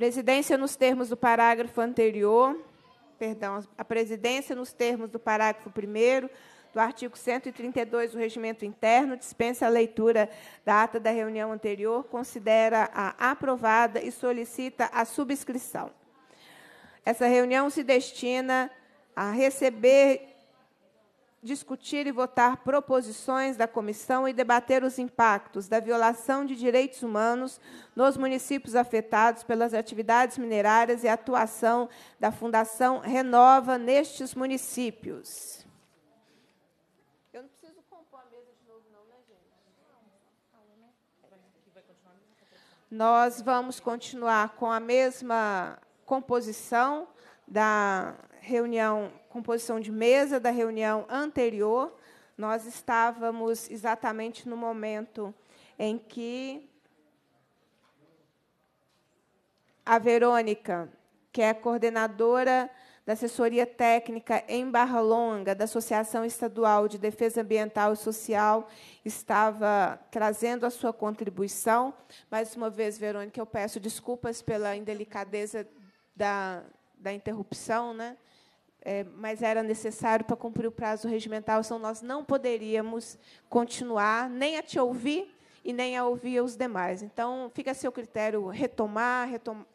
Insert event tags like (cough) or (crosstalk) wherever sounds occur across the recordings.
Presidência nos termos do parágrafo anterior, perdão, a presidência nos termos do parágrafo 1 do artigo 132 do Regimento Interno dispensa a leitura da ata da reunião anterior, considera a aprovada e solicita a subscrição. Essa reunião se destina a receber discutir e votar proposições da comissão e debater os impactos da violação de direitos humanos nos municípios afetados pelas atividades minerárias e a atuação da Fundação Renova nestes municípios. Eu não preciso compor a mesa de novo, não, né, gente? Nós vamos continuar com a mesma composição da reunião composição de mesa da reunião anterior, nós estávamos exatamente no momento em que a Verônica, que é coordenadora da assessoria técnica em Barra Longa, da Associação Estadual de Defesa Ambiental e Social, estava trazendo a sua contribuição. Mais uma vez, Verônica, eu peço desculpas pela indelicadeza da, da interrupção, né? é, mas era necessário para cumprir o prazo regimental, senão nós não poderíamos continuar nem a te ouvir e nem a ouvir os demais. Então, fica a seu critério retomar,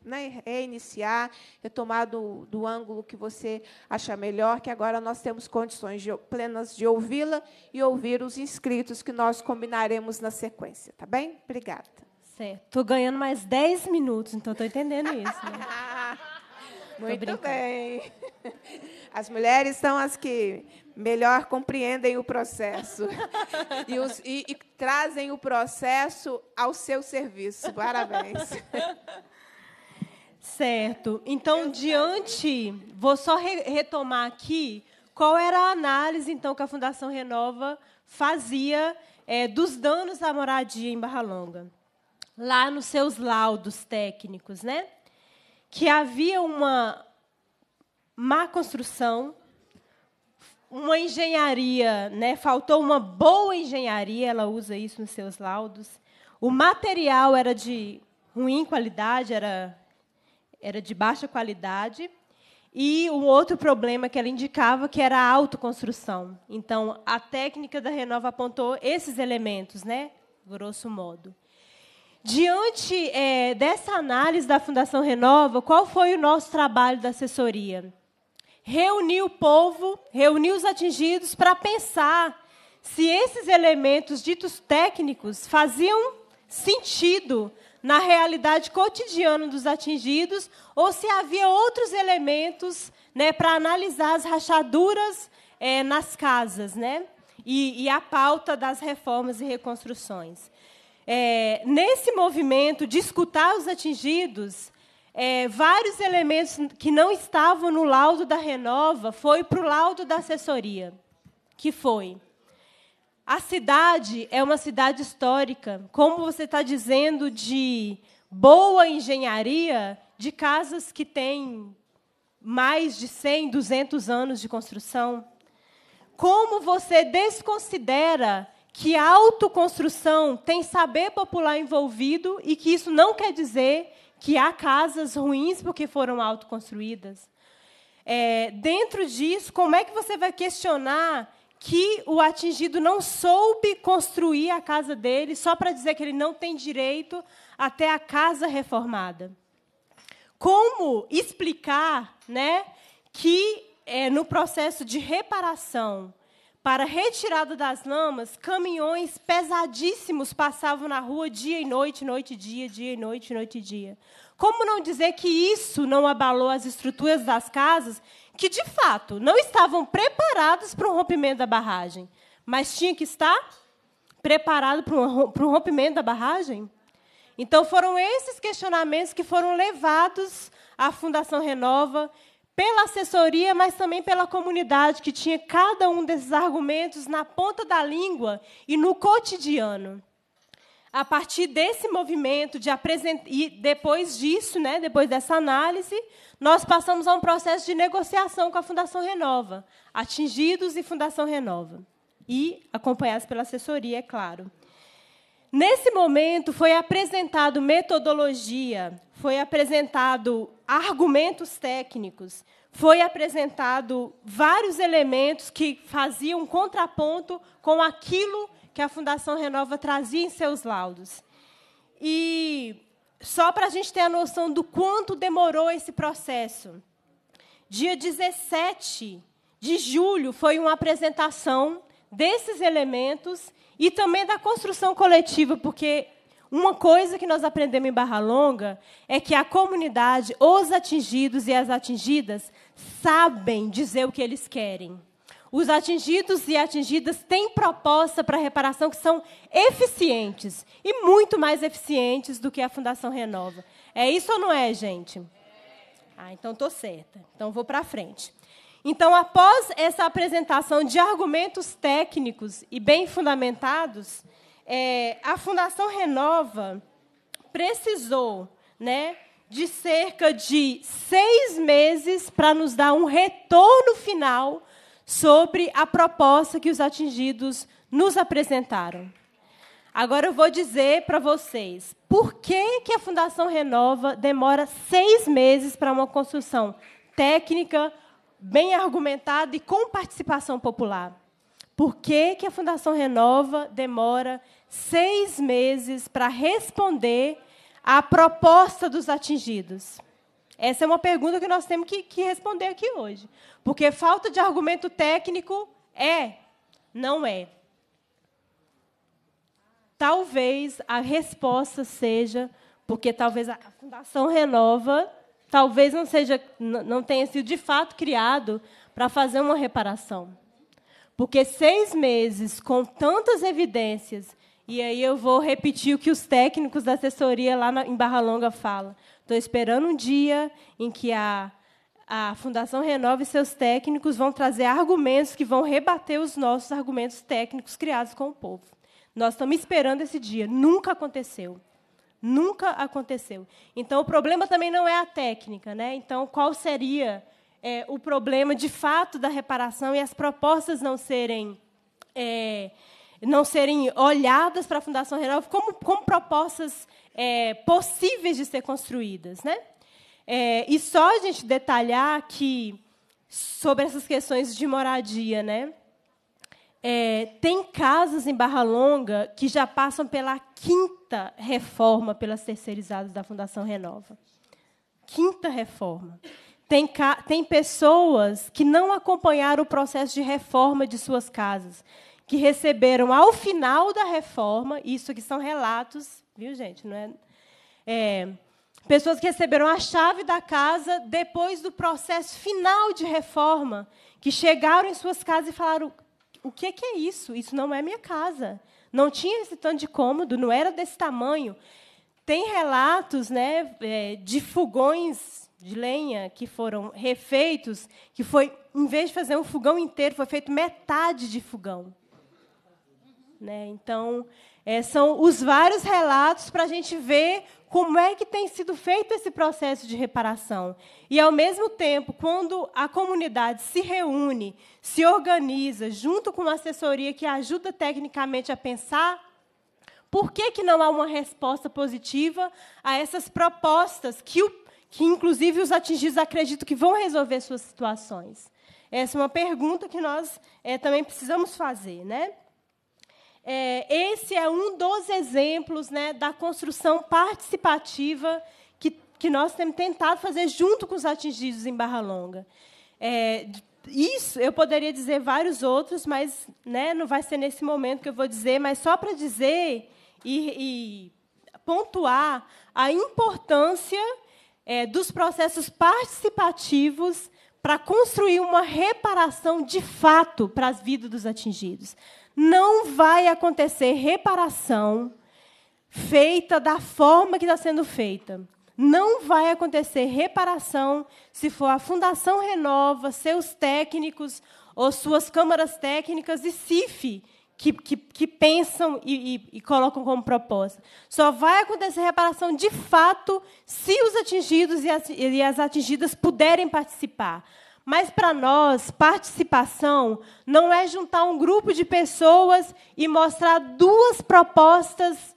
né, reiniciar, retomar do, do, ângulo que você achar melhor, que agora nós temos condições de, plenas de ouvi-la e ouvir os inscritos que nós combinaremos na sequência, tá bem? Obrigada. Certo. Estou ganhando mais 10 minutos, então estou entendendo isso. Né? (laughs) Muito bem. As mulheres são as que melhor compreendem o processo (laughs) e, os, e, e trazem o processo ao seu serviço. Parabéns. Certo. Então, diante, vou só re retomar aqui qual era a análise então que a Fundação Renova fazia é, dos danos à moradia em Barra Longa, lá nos seus laudos técnicos, né? que havia uma má construção, uma engenharia, né? faltou uma boa engenharia, ela usa isso nos seus laudos. O material era de ruim qualidade, era, era de baixa qualidade. E um outro problema que ela indicava que era a autoconstrução. Então, a técnica da Renova apontou esses elementos, né? grosso modo. Diante é, dessa análise da Fundação Renova, qual foi o nosso trabalho da assessoria? Reunir o povo, reunir os atingidos para pensar se esses elementos ditos técnicos faziam sentido na realidade cotidiana dos atingidos ou se havia outros elementos né, para analisar as rachaduras é, nas casas né, e, e a pauta das reformas e reconstruções é, nesse movimento de escutar os atingidos, é, vários elementos que não estavam no laudo da Renova foi para o laudo da assessoria, que foi a cidade é uma cidade histórica, como você está dizendo de boa engenharia de casas que têm mais de 100, 200 anos de construção. Como você desconsidera que a autoconstrução tem saber popular envolvido e que isso não quer dizer que há casas ruins porque foram autoconstruídas. É, dentro disso, como é que você vai questionar que o atingido não soube construir a casa dele só para dizer que ele não tem direito até a casa reformada? Como explicar né, que é, no processo de reparação para retirada das lamas, caminhões pesadíssimos passavam na rua dia e noite, noite e dia, dia e noite, noite e dia. Como não dizer que isso não abalou as estruturas das casas, que de fato não estavam preparados para o rompimento da barragem, mas tinha que estar preparado para o rompimento da barragem? Então foram esses questionamentos que foram levados à Fundação Renova pela assessoria, mas também pela comunidade que tinha cada um desses argumentos na ponta da língua e no cotidiano. A partir desse movimento de apresentar e depois disso, né, depois dessa análise, nós passamos a um processo de negociação com a Fundação Renova, atingidos e Fundação Renova, e acompanhados pela assessoria, é claro. Nesse momento foi apresentado metodologia, foi apresentado argumentos técnicos, foi apresentado vários elementos que faziam contraponto com aquilo que a Fundação Renova trazia em seus laudos. E só para a gente ter a noção do quanto demorou esse processo, dia 17 de julho foi uma apresentação desses elementos e também da construção coletiva, porque uma coisa que nós aprendemos em Barra Longa é que a comunidade, os atingidos e as atingidas, sabem dizer o que eles querem. Os atingidos e atingidas têm proposta para reparação que são eficientes e muito mais eficientes do que a Fundação Renova. É isso ou não é, gente? Ah, então estou certa. Então vou para frente. Então, após essa apresentação de argumentos técnicos e bem fundamentados, é, a Fundação Renova precisou né, de cerca de seis meses para nos dar um retorno final sobre a proposta que os atingidos nos apresentaram. Agora eu vou dizer para vocês por que, que a Fundação Renova demora seis meses para uma construção técnica, bem argumentada e com participação popular. Por que, que a Fundação Renova demora seis meses para responder à proposta dos atingidos? Essa é uma pergunta que nós temos que, que responder aqui hoje. Porque falta de argumento técnico é, não é. Talvez a resposta seja porque talvez a Fundação Renova talvez não seja não tenha sido de fato criado para fazer uma reparação. Porque seis meses com tantas evidências e aí eu vou repetir o que os técnicos da assessoria lá na, em Barra Longa falam. Estou esperando um dia em que a, a Fundação Renova e seus técnicos vão trazer argumentos que vão rebater os nossos argumentos técnicos criados com o povo. Nós estamos esperando esse dia. Nunca aconteceu. Nunca aconteceu. Então, o problema também não é a técnica. Né? Então, qual seria é, o problema, de fato, da reparação e as propostas não serem... É, não serem olhadas para a Fundação Renova como, como propostas é, possíveis de ser construídas. Né? É, e só a gente detalhar que, sobre essas questões de moradia, né? É, tem casas em Barra Longa que já passam pela quinta reforma pelas terceirizadas da Fundação Renova. Quinta reforma. Tem, tem pessoas que não acompanharam o processo de reforma de suas casas que receberam ao final da reforma, isso aqui são relatos, viu, gente? Não é, é pessoas que receberam a chave da casa depois do processo final de reforma, que chegaram em suas casas e falaram: o que, que é isso? Isso não é minha casa. Não tinha esse tanto de cômodo, não era desse tamanho. Tem relatos né, é, de fogões de lenha que foram refeitos, que foi, em vez de fazer um fogão inteiro, foi feito metade de fogão. Né? Então, é, são os vários relatos para a gente ver como é que tem sido feito esse processo de reparação. E, ao mesmo tempo, quando a comunidade se reúne, se organiza, junto com uma assessoria que ajuda tecnicamente a pensar, por que, que não há uma resposta positiva a essas propostas que, o, que, inclusive, os atingidos acreditam que vão resolver suas situações? Essa é uma pergunta que nós é, também precisamos fazer. Né? É, esse é um dos exemplos né, da construção participativa que, que nós temos tentado fazer junto com os atingidos em Barra Longa. É, isso eu poderia dizer vários outros, mas né, não vai ser nesse momento que eu vou dizer, mas só para dizer e, e, pontuar a importância é, dos processos participativos para construir uma reparação de fato para as vidas dos atingidos não vai acontecer reparação feita da forma que está sendo feita. Não vai acontecer reparação se for a Fundação Renova, seus técnicos ou suas câmaras técnicas e CIF que, que, que pensam e, e, e colocam como proposta. Só vai acontecer reparação de fato se os atingidos e as, e as atingidas puderem participar. Mas para nós, participação não é juntar um grupo de pessoas e mostrar duas propostas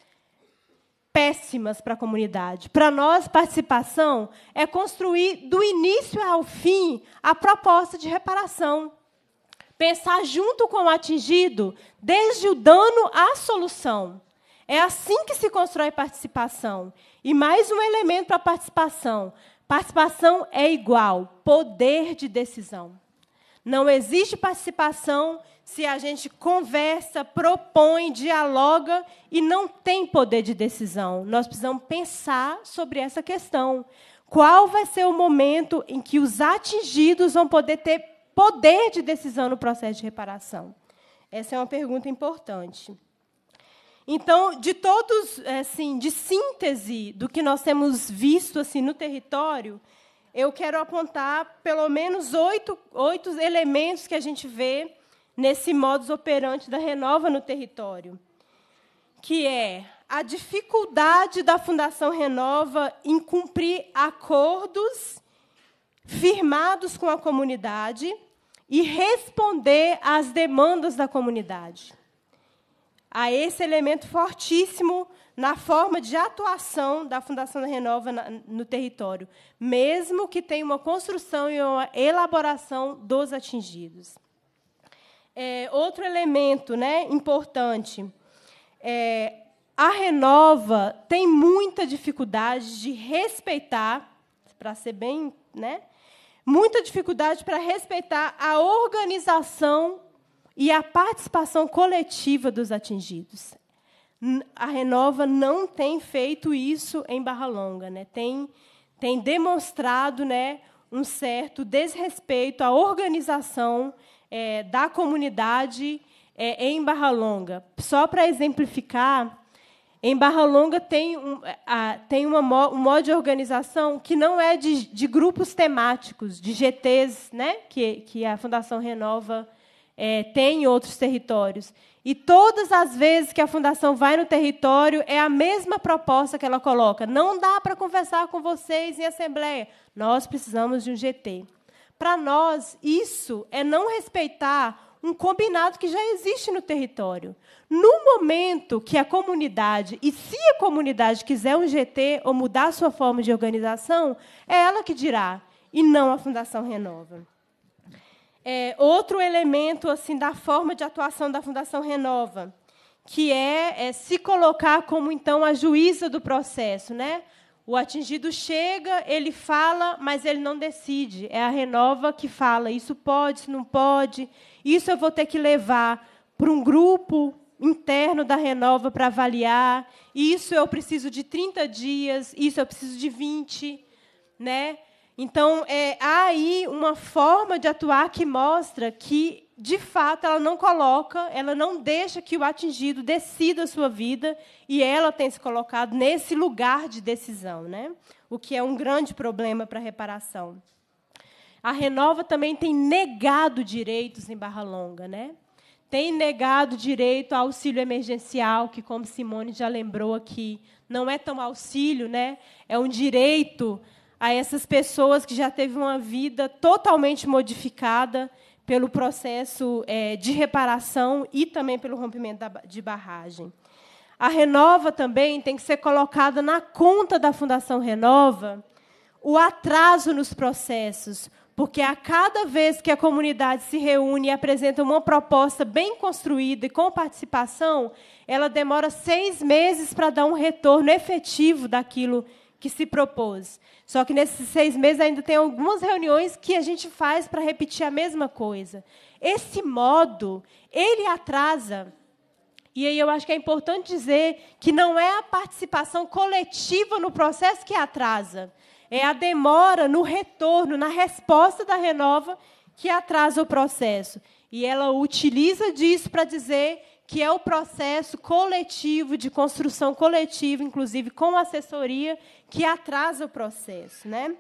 péssimas para a comunidade. Para nós, participação é construir do início ao fim a proposta de reparação. Pensar junto com o atingido, desde o dano à solução. É assim que se constrói participação. E mais um elemento para a participação: Participação é igual poder de decisão. Não existe participação se a gente conversa, propõe, dialoga e não tem poder de decisão. Nós precisamos pensar sobre essa questão. Qual vai ser o momento em que os atingidos vão poder ter poder de decisão no processo de reparação? Essa é uma pergunta importante. Então, de todos, é, assim, de síntese do que nós temos visto assim no território, eu quero apontar pelo menos oito, oito elementos que a gente vê nesse modus operandi da Renova no território, que é a dificuldade da Fundação Renova em cumprir acordos firmados com a comunidade e responder às demandas da comunidade a esse elemento fortíssimo na forma de atuação da Fundação da Renova no território, mesmo que tenha uma construção e uma elaboração dos atingidos. É, outro elemento né, importante é, a Renova tem muita dificuldade de respeitar, para ser bem, né? Muita dificuldade para respeitar a organização e a participação coletiva dos atingidos. A Renova não tem feito isso em Barra Longa, né? tem, tem demonstrado né, um certo desrespeito à organização é, da comunidade é, em Barra Longa. Só para exemplificar, em Barra Longa tem, um, é, a, tem uma, um modo de organização que não é de, de grupos temáticos, de GTs, né, que, que a Fundação Renova é, tem em outros territórios. E todas as vezes que a fundação vai no território, é a mesma proposta que ela coloca. Não dá para conversar com vocês em assembleia. Nós precisamos de um GT. Para nós, isso é não respeitar um combinado que já existe no território. No momento que a comunidade, e se a comunidade quiser um GT ou mudar sua forma de organização, é ela que dirá, e não a Fundação Renova é, outro elemento assim da forma de atuação da Fundação Renova, que é, é, se colocar como então a juíza do processo, né? O atingido chega, ele fala, mas ele não decide. É a Renova que fala, isso pode, isso não pode, isso eu vou ter que levar para um grupo interno da Renova para avaliar. Isso eu preciso de 30 dias, isso eu preciso de 20, né? Então, é, há aí uma forma de atuar que mostra que, de fato, ela não coloca, ela não deixa que o atingido decida a sua vida e ela tem se colocado nesse lugar de decisão, né? o que é um grande problema para a reparação. A Renova também tem negado direitos em Barra Longa, né? tem negado direito ao auxílio emergencial, que, como Simone já lembrou aqui, não é tão auxílio, né? é um direito a essas pessoas que já teve uma vida totalmente modificada pelo processo é, de reparação e também pelo rompimento da, de barragem. A Renova também tem que ser colocada na conta da Fundação Renova o atraso nos processos, porque a cada vez que a comunidade se reúne e apresenta uma proposta bem construída e com participação, ela demora seis meses para dar um retorno efetivo daquilo que que se propôs. Só que nesses seis meses ainda tem algumas reuniões que a gente faz para repetir a mesma coisa. Esse modo, ele atrasa. E aí eu acho que é importante dizer que não é a participação coletiva no processo que atrasa, é a demora no retorno, na resposta da renova que atrasa o processo. E ela utiliza disso para dizer que é o processo coletivo, de construção coletiva, inclusive com assessoria, que atrasa o processo, né?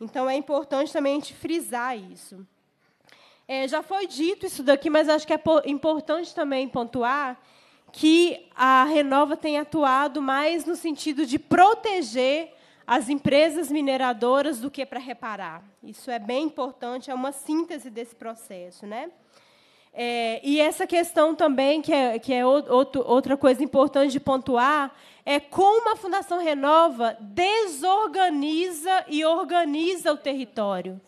Então é importante também a gente frisar isso. É, já foi dito isso daqui, mas acho que é importante também pontuar que a Renova tem atuado mais no sentido de proteger as empresas mineradoras do que para reparar. Isso é bem importante, é uma síntese desse processo, né? É, e essa questão também, que é, que é outro, outra coisa importante de pontuar, é como a Fundação Renova desorganiza e organiza o território.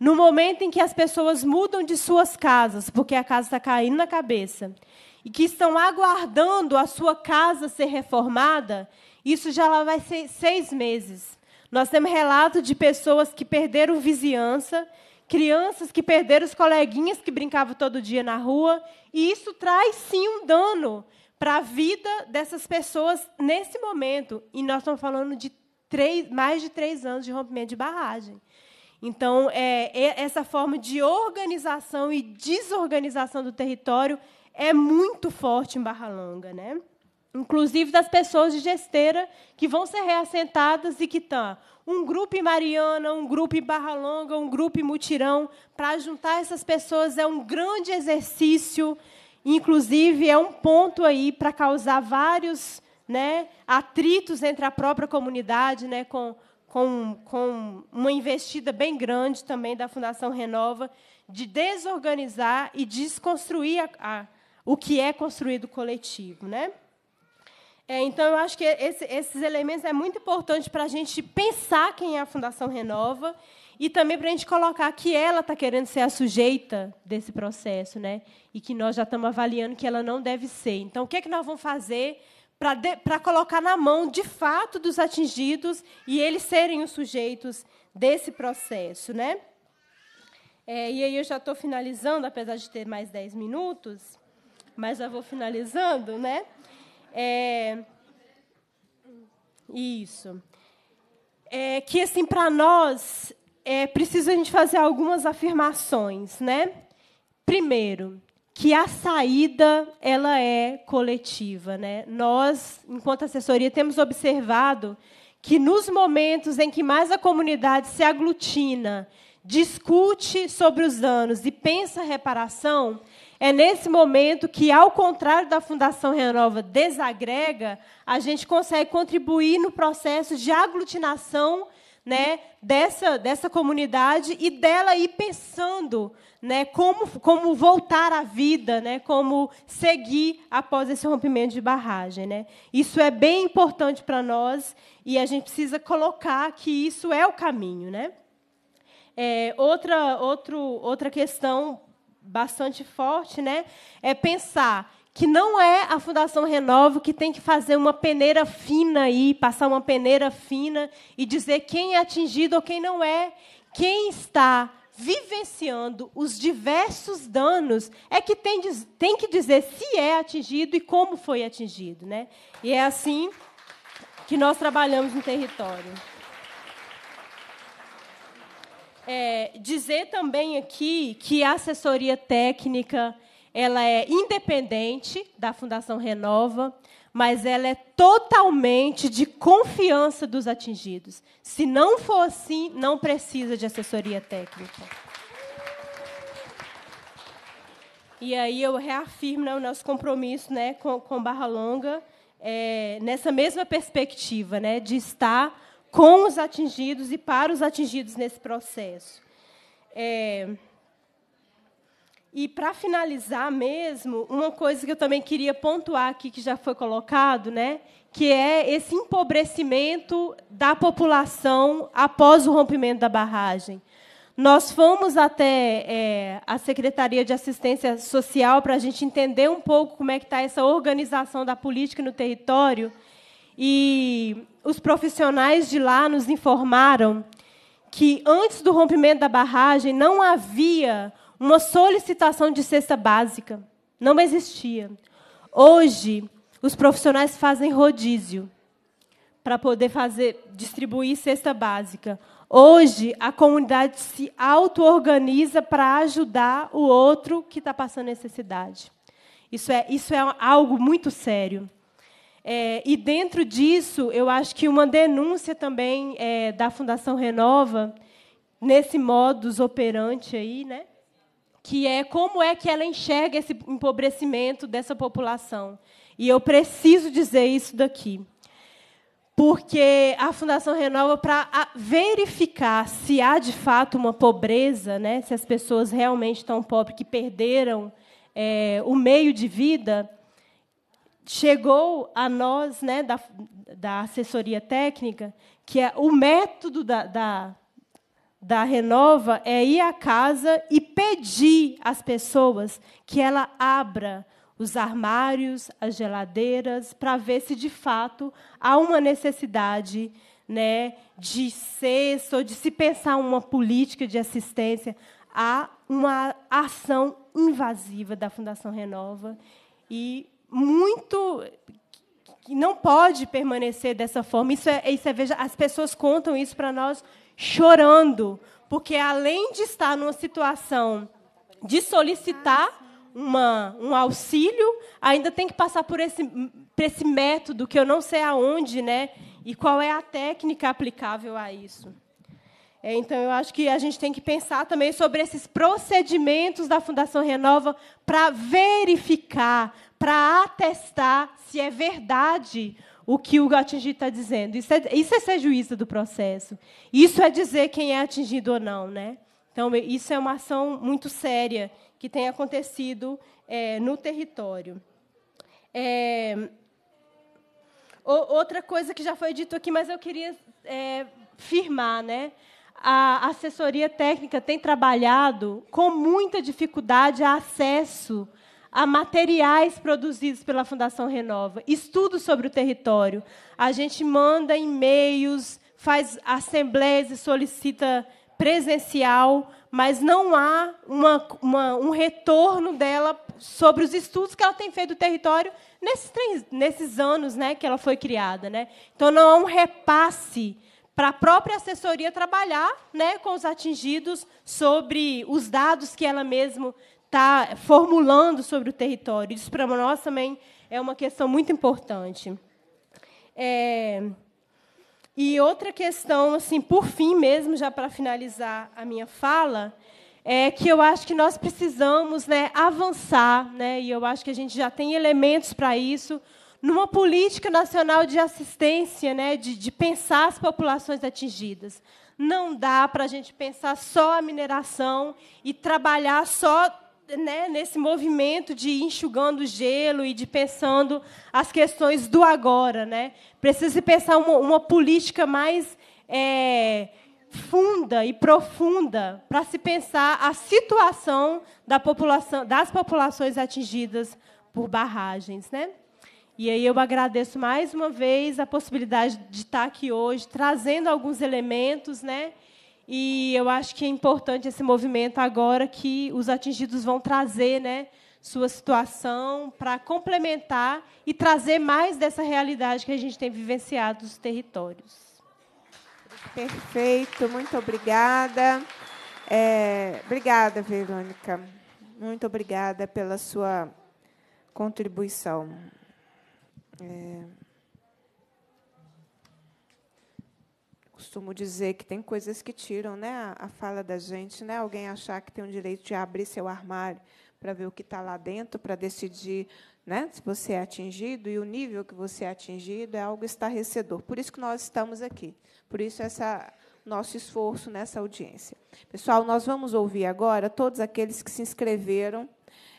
No momento em que as pessoas mudam de suas casas, porque a casa está caindo na cabeça, e que estão aguardando a sua casa ser reformada, isso já lá vai ser seis meses. Nós temos relatos de pessoas que perderam vizinhança, crianças que perderam os coleguinhas que brincavam todo dia na rua, e isso traz sim um dano para a vida dessas pessoas nesse momento. E nós estamos falando de três, mais de três anos de rompimento de barragem. Então, é, é, essa forma de organização e desorganização do território é muito forte em Barra Longa. Né? Inclusive das pessoas de gesteira que vão ser reassentadas e que estão tá um grupo em Mariana, um grupo em Barra Longa, um grupo em Mutirão. Para juntar essas pessoas é um grande exercício Inclusive, é um ponto aí para causar vários né, atritos entre a própria comunidade, né, com, com, com uma investida bem grande também da Fundação Renova, de desorganizar e desconstruir a, a, o que é construído coletivo. Né? É, então, eu acho que esse, esses elementos é muito importante para a gente pensar quem é a Fundação Renova e também para a gente colocar que ela está querendo ser a sujeita desse processo, né? E que nós já estamos avaliando que ela não deve ser. Então, o que é que nós vamos fazer para colocar na mão, de fato, dos atingidos e eles serem os sujeitos desse processo, né? É, e aí eu já estou finalizando, apesar de ter mais 10 minutos, mas já vou finalizando, né? É, isso. É, que assim para nós é preciso a gente fazer algumas afirmações, né? Primeiro, que a saída ela é coletiva, né? Nós, enquanto assessoria, temos observado que nos momentos em que mais a comunidade se aglutina, discute sobre os danos e pensa reparação, é nesse momento que, ao contrário da Fundação Renova desagrega, a gente consegue contribuir no processo de aglutinação né, dessa, dessa comunidade e dela ir pensando né, como, como voltar à vida, né, como seguir após esse rompimento de barragem. Né. Isso é bem importante para nós e a gente precisa colocar que isso é o caminho. Né. É, outra, outro, outra questão bastante forte né, é pensar que não é a Fundação Renovo que tem que fazer uma peneira fina aí, passar uma peneira fina e dizer quem é atingido ou quem não é. Quem está vivenciando os diversos danos é que tem, tem que dizer se é atingido e como foi atingido. Né? E é assim que nós trabalhamos no território. É, dizer também aqui que a assessoria técnica ela é independente da Fundação Renova, mas ela é totalmente de confiança dos atingidos. Se não for assim, não precisa de assessoria técnica. E aí eu reafirmo né, o nosso compromisso né, com, com Barra Longa, é, nessa mesma perspectiva, né, de estar com os atingidos e para os atingidos nesse processo. É, e para finalizar mesmo, uma coisa que eu também queria pontuar aqui que já foi colocado, né, que é esse empobrecimento da população após o rompimento da barragem. Nós fomos até é, a Secretaria de Assistência Social para a gente entender um pouco como é que está essa organização da política no território. E os profissionais de lá nos informaram que antes do rompimento da barragem não havia uma solicitação de cesta básica não existia. Hoje, os profissionais fazem rodízio para poder fazer distribuir cesta básica. Hoje, a comunidade se auto-organiza para ajudar o outro que está passando necessidade. Isso é, isso é algo muito sério. É, e dentro disso, eu acho que uma denúncia também é, da Fundação Renova, nesse modus operante aí, né? que é como é que ela enxerga esse empobrecimento dessa população. E eu preciso dizer isso daqui. Porque a Fundação Renova, para verificar se há de fato uma pobreza, né, se as pessoas realmente estão pobres, que perderam é, o meio de vida, chegou a nós, né, da, da assessoria técnica, que é o método da, da da Renova é ir à casa e pedir às pessoas que ela abra os armários, as geladeiras, para ver se de fato há uma necessidade né, de cesta ou de se pensar uma política de assistência. Há uma ação invasiva da Fundação Renova e muito que não pode permanecer dessa forma. Isso é, isso é veja, as pessoas contam isso para nós chorando, porque além de estar numa situação de solicitar uma, um auxílio, ainda tem que passar por esse, por esse método que eu não sei aonde, né? E qual é a técnica aplicável a isso. É, então, eu acho que a gente tem que pensar também sobre esses procedimentos da Fundação Renova para verificar, para atestar se é verdade o que o atingido está dizendo. Isso é, isso é ser juíza do processo. Isso é dizer quem é atingido ou não. Né? Então, isso é uma ação muito séria que tem acontecido é, no território. É, outra coisa que já foi dito aqui, mas eu queria é, firmar, né? A assessoria técnica tem trabalhado com muita dificuldade a acesso a materiais produzidos pela Fundação Renova, estudos sobre o território. A gente manda e-mails, faz assembleias e solicita presencial, mas não há uma, uma, um retorno dela sobre os estudos que ela tem feito do território nesses, três, nesses anos né, que ela foi criada. Né? Então, não há um repasse para a própria assessoria trabalhar né, com os atingidos sobre os dados que ela mesma está formulando sobre o território. Isso para nós também é uma questão muito importante. É... E outra questão, assim, por fim mesmo, já para finalizar a minha fala, é que eu acho que nós precisamos né, avançar, né, e eu acho que a gente já tem elementos para isso, numa política nacional de assistência, né, de, de pensar as populações atingidas. Não dá para a gente pensar só a mineração e trabalhar só né, nesse movimento de ir enxugando o gelo e de pensando as questões do agora. Né? Precisa pensar uma, uma política mais é, funda e profunda para se pensar a situação da população, das populações atingidas por barragens. Né? E aí eu agradeço mais uma vez a possibilidade de estar aqui hoje, trazendo alguns elementos, né? E eu acho que é importante esse movimento agora que os atingidos vão trazer, né, sua situação para complementar e trazer mais dessa realidade que a gente tem vivenciado nos territórios. Perfeito, muito obrigada. É, obrigada, Verônica. Muito obrigada pela sua contribuição. É... costumo dizer que tem coisas que tiram né, a fala da gente, né? Alguém achar que tem o direito de abrir seu armário para ver o que está lá dentro, para decidir né, se você é atingido e o nível que você é atingido é algo estarrecedor. Por isso que nós estamos aqui. Por isso essa nosso esforço nessa audiência. Pessoal, nós vamos ouvir agora todos aqueles que se inscreveram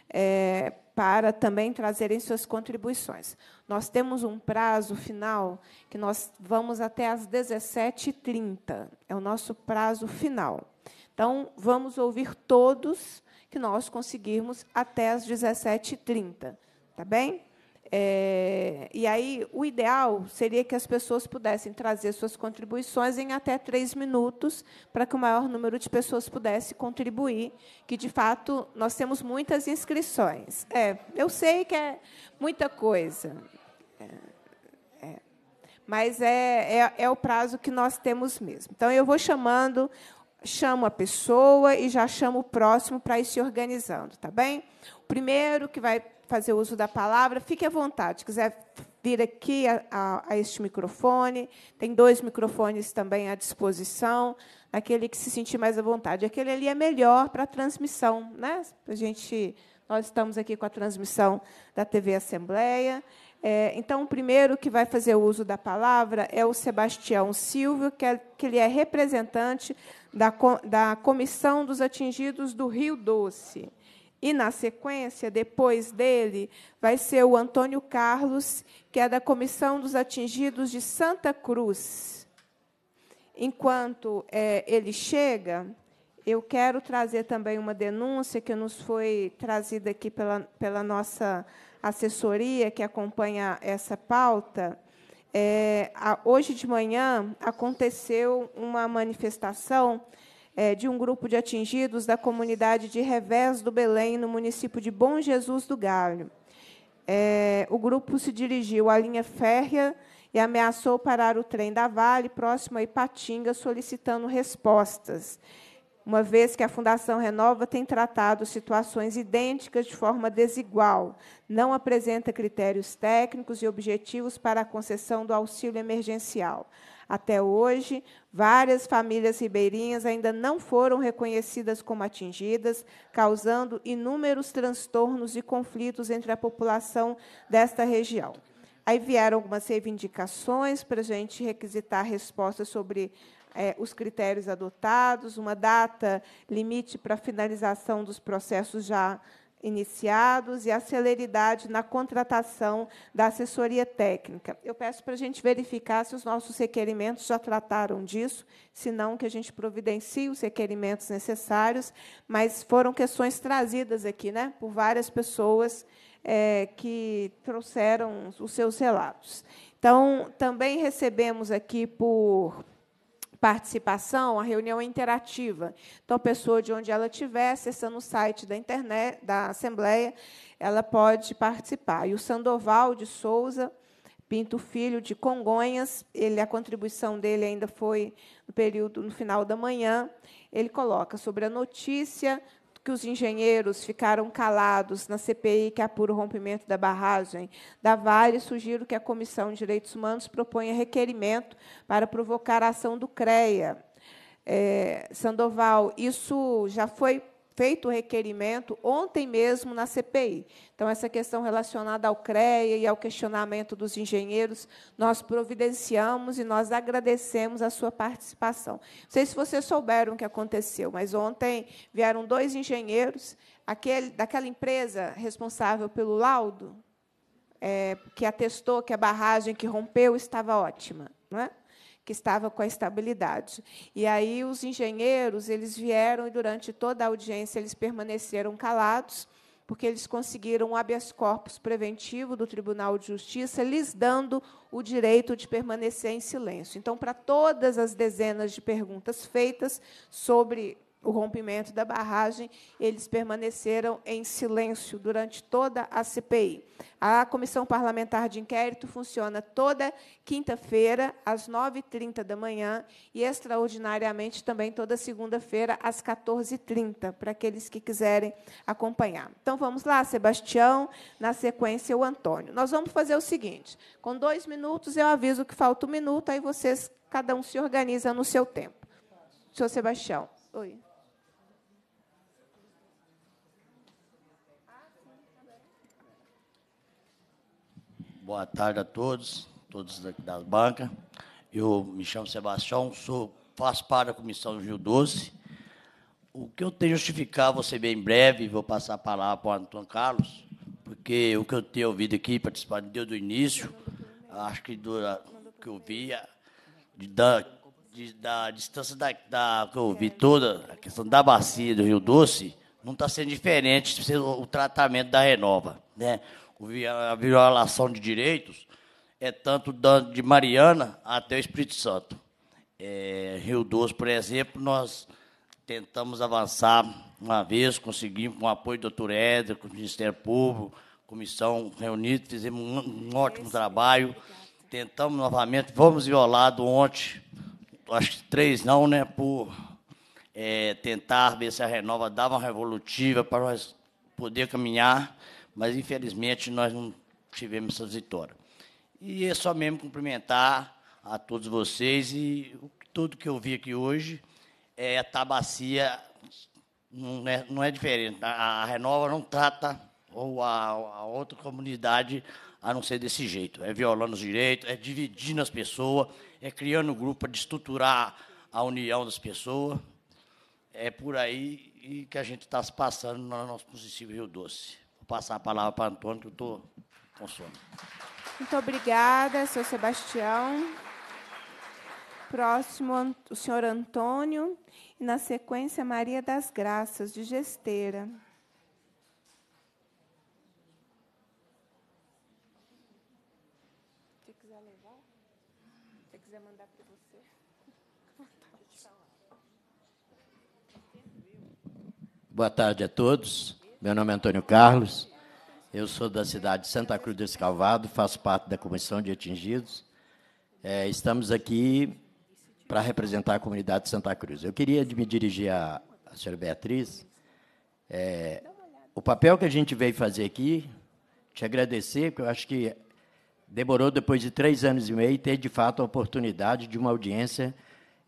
é, para também trazerem suas contribuições. Nós temos um prazo final que nós vamos até às 17h30. É o nosso prazo final. Então, vamos ouvir todos que nós conseguirmos até às 17h30. Tá bem? É, e aí, o ideal seria que as pessoas pudessem trazer suas contribuições em até três minutos, para que o maior número de pessoas pudesse contribuir, que, de fato, nós temos muitas inscrições. É, eu sei que é muita coisa, é, é, mas é, é, é o prazo que nós temos mesmo. Então, eu vou chamando chamo a pessoa e já chamo o próximo para ir se organizando, tá bem? O primeiro que vai fazer uso da palavra, fique à vontade. Se quiser vir aqui a, a, a, este microfone, tem dois microfones também à disposição, aquele que se sentir mais à vontade. Aquele ali é melhor para a transmissão, né? A gente, nós estamos aqui com a transmissão da TV Assembleia. É, então, o primeiro que vai fazer uso da palavra é o Sebastião Silvio, que, é, que ele é representante da, da Comissão dos Atingidos do Rio Doce. E, na sequência, depois dele, vai ser o Antônio Carlos, que é da Comissão dos Atingidos de Santa Cruz. Enquanto é, ele chega, eu quero trazer também uma denúncia que nos foi trazida aqui pela, pela nossa assessoria, que acompanha essa pauta. É, a, hoje de manhã aconteceu uma manifestação é, de um grupo de atingidos da comunidade de Revés do Belém, no município de Bom Jesus do Galho. É, o grupo se dirigiu à linha férrea e ameaçou parar o trem da Vale, próximo a Ipatinga, solicitando respostas, uma vez que a Fundação Renova tem tratado situações idênticas de forma desigual, não apresenta critérios técnicos e objetivos para a concessão do auxílio emergencial. Até hoje, várias famílias ribeirinhas ainda não foram reconhecidas como atingidas, causando inúmeros transtornos e conflitos entre a população desta região. Aí vieram algumas reivindicações para a gente requisitar respostas sobre é, os critérios adotados, uma data limite para finalização dos processos já iniciados e a celeridade na contratação da assessoria técnica. Eu peço para a gente verificar se os nossos requerimentos já trataram disso, se não, que a gente providencie os requerimentos necessários, mas foram questões trazidas aqui né, por várias pessoas é, que trouxeram os seus relatos. Então, também recebemos aqui por participação, a reunião é interativa. Então, a pessoa de onde ela estiver, acessando o site da internet da Assembleia, ela pode participar. E o Sandoval de Souza Pinto Filho de Congonhas, ele a contribuição dele ainda foi no período no final da manhã. Ele coloca sobre a notícia que os engenheiros ficaram calados na CPI que é apura o rompimento da barragem da Vale, sugiro que a Comissão de Direitos Humanos proponha requerimento para provocar a ação do CREA. É, Sandoval, isso já foi feito o requerimento ontem mesmo na CPI. Então, essa questão relacionada ao CREA e ao questionamento dos engenheiros, nós providenciamos e nós agradecemos a sua participação. Não sei se vocês souberam o que aconteceu, mas ontem vieram dois engenheiros aquele, daquela empresa responsável pelo laudo, é, que atestou que a barragem que rompeu estava ótima. Não é? que estava com a estabilidade. E aí os engenheiros, eles vieram e durante toda a audiência eles permaneceram calados, porque eles conseguiram um habeas corpus preventivo do Tribunal de Justiça, lhes dando o direito de permanecer em silêncio. Então, para todas as dezenas de perguntas feitas sobre o rompimento da barragem, eles permaneceram em silêncio durante toda a CPI. A comissão parlamentar de inquérito funciona toda quinta-feira, às 9h30 da manhã, e extraordinariamente também toda segunda-feira, às 14h30, para aqueles que quiserem acompanhar. Então vamos lá, Sebastião, na sequência, o Antônio. Nós vamos fazer o seguinte: com dois minutos eu aviso que falta um minuto, aí vocês, cada um se organiza no seu tempo. Senhor Sebastião. Oi. Boa tarde a todos, todos aqui da banca. Eu me chamo Sebastião, sou, faço parte da comissão do Rio Doce. O que eu tenho a justificar, vou ser bem breve, vou passar a palavra para o Antônio Carlos, porque o que eu tenho ouvido aqui, participando desde o início, acho que dura, que eu via, de, da, de, da distância da, da, que eu vi toda, a questão da bacia do Rio Doce, não está sendo diferente o tratamento da Renova. Né? a violação de direitos, é tanto de Mariana até o Espírito Santo. É, Rio Doce, por exemplo, nós tentamos avançar uma vez, conseguimos, com o apoio do Dr. Éder, com o Ministério Público, comissão reunida, fizemos um, um ótimo trabalho. Tentamos novamente, fomos violados ontem, acho que três não, né, por é, tentar ver se a Renova dava uma revolutiva para nós poder caminhar mas infelizmente nós não tivemos essa vitória. E é só mesmo cumprimentar a todos vocês e tudo que eu vi aqui hoje é a tabacia não é, não é diferente. A, a Renova não trata ou a, a, outra comunidade a não ser desse jeito. É violando os direitos, é dividindo as pessoas, é criando um grupo para destruturar a união das pessoas. É por aí que a gente está se passando no nosso município Rio Doce passar a palavra para Antônio, que eu estou com sono. Muito obrigada, seu Sebastião. Próximo, o senhor Antônio. E, na sequência, Maria das Graças, de Gesteira. Se quiser levar, se quiser mandar para você. Boa tarde a todos. Meu nome é Antônio Carlos, eu sou da cidade de Santa Cruz do Escalvado, faço parte da Comissão de Atingidos. É, estamos aqui para representar a comunidade de Santa Cruz. Eu queria me dirigir à, à senhora Beatriz. É, o papel que a gente veio fazer aqui, te agradecer, porque eu acho que demorou, depois de três anos e meio, ter de fato a oportunidade de uma audiência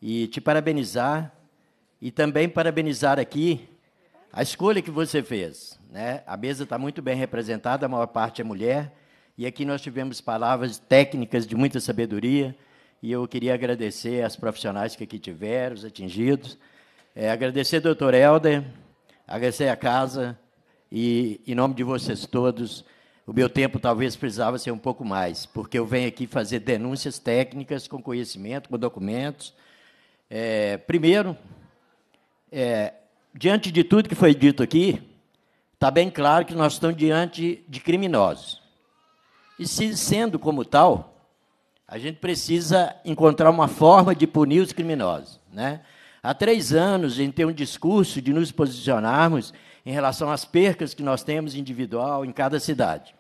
e te parabenizar e também parabenizar aqui a escolha que você fez. Né? A mesa está muito bem representada, a maior parte é mulher, e aqui nós tivemos palavras técnicas de muita sabedoria, e eu queria agradecer as profissionais que aqui tiveram, os atingidos, é, agradecer a doutor Helder, agradecer a casa, e em nome de vocês todos, o meu tempo talvez precisava ser um pouco mais, porque eu venho aqui fazer denúncias técnicas com conhecimento, com documentos. É, primeiro, é, diante de tudo que foi dito aqui, está bem claro que nós estamos diante de criminosos. E se sendo como tal, a gente precisa encontrar uma forma de punir os criminosos. Né? Há três anos a gente tem um discurso de nos posicionarmos em relação às percas que nós temos individual em cada cidade.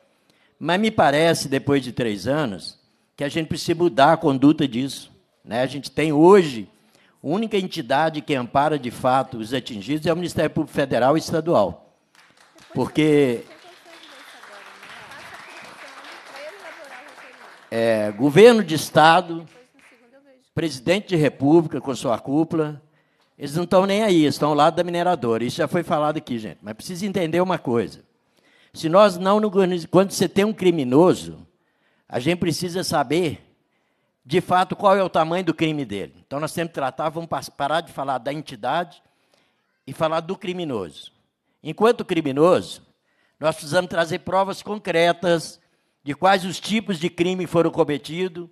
Mas me parece, depois de três anos, que a gente precisa mudar a conduta disso. Né? A gente tem hoje a única entidade que ampara de fato os atingidos é o Ministério Público Federal e Estadual. É, Porque. É, né? é, é, governo de Estado, presidente de República com sua cúpula, eles não estão nem aí, estão ao lado da mineradora. Isso já foi falado aqui, gente. Mas precisa entender uma coisa. Se nós não. Quando você tem um criminoso, a gente precisa saber de fato, qual é o tamanho do crime dele. Então, nós temos que tratar, vamos parar de falar da entidade e falar do criminoso. Enquanto criminoso, nós precisamos trazer provas concretas de quais os tipos de crime foram cometidos,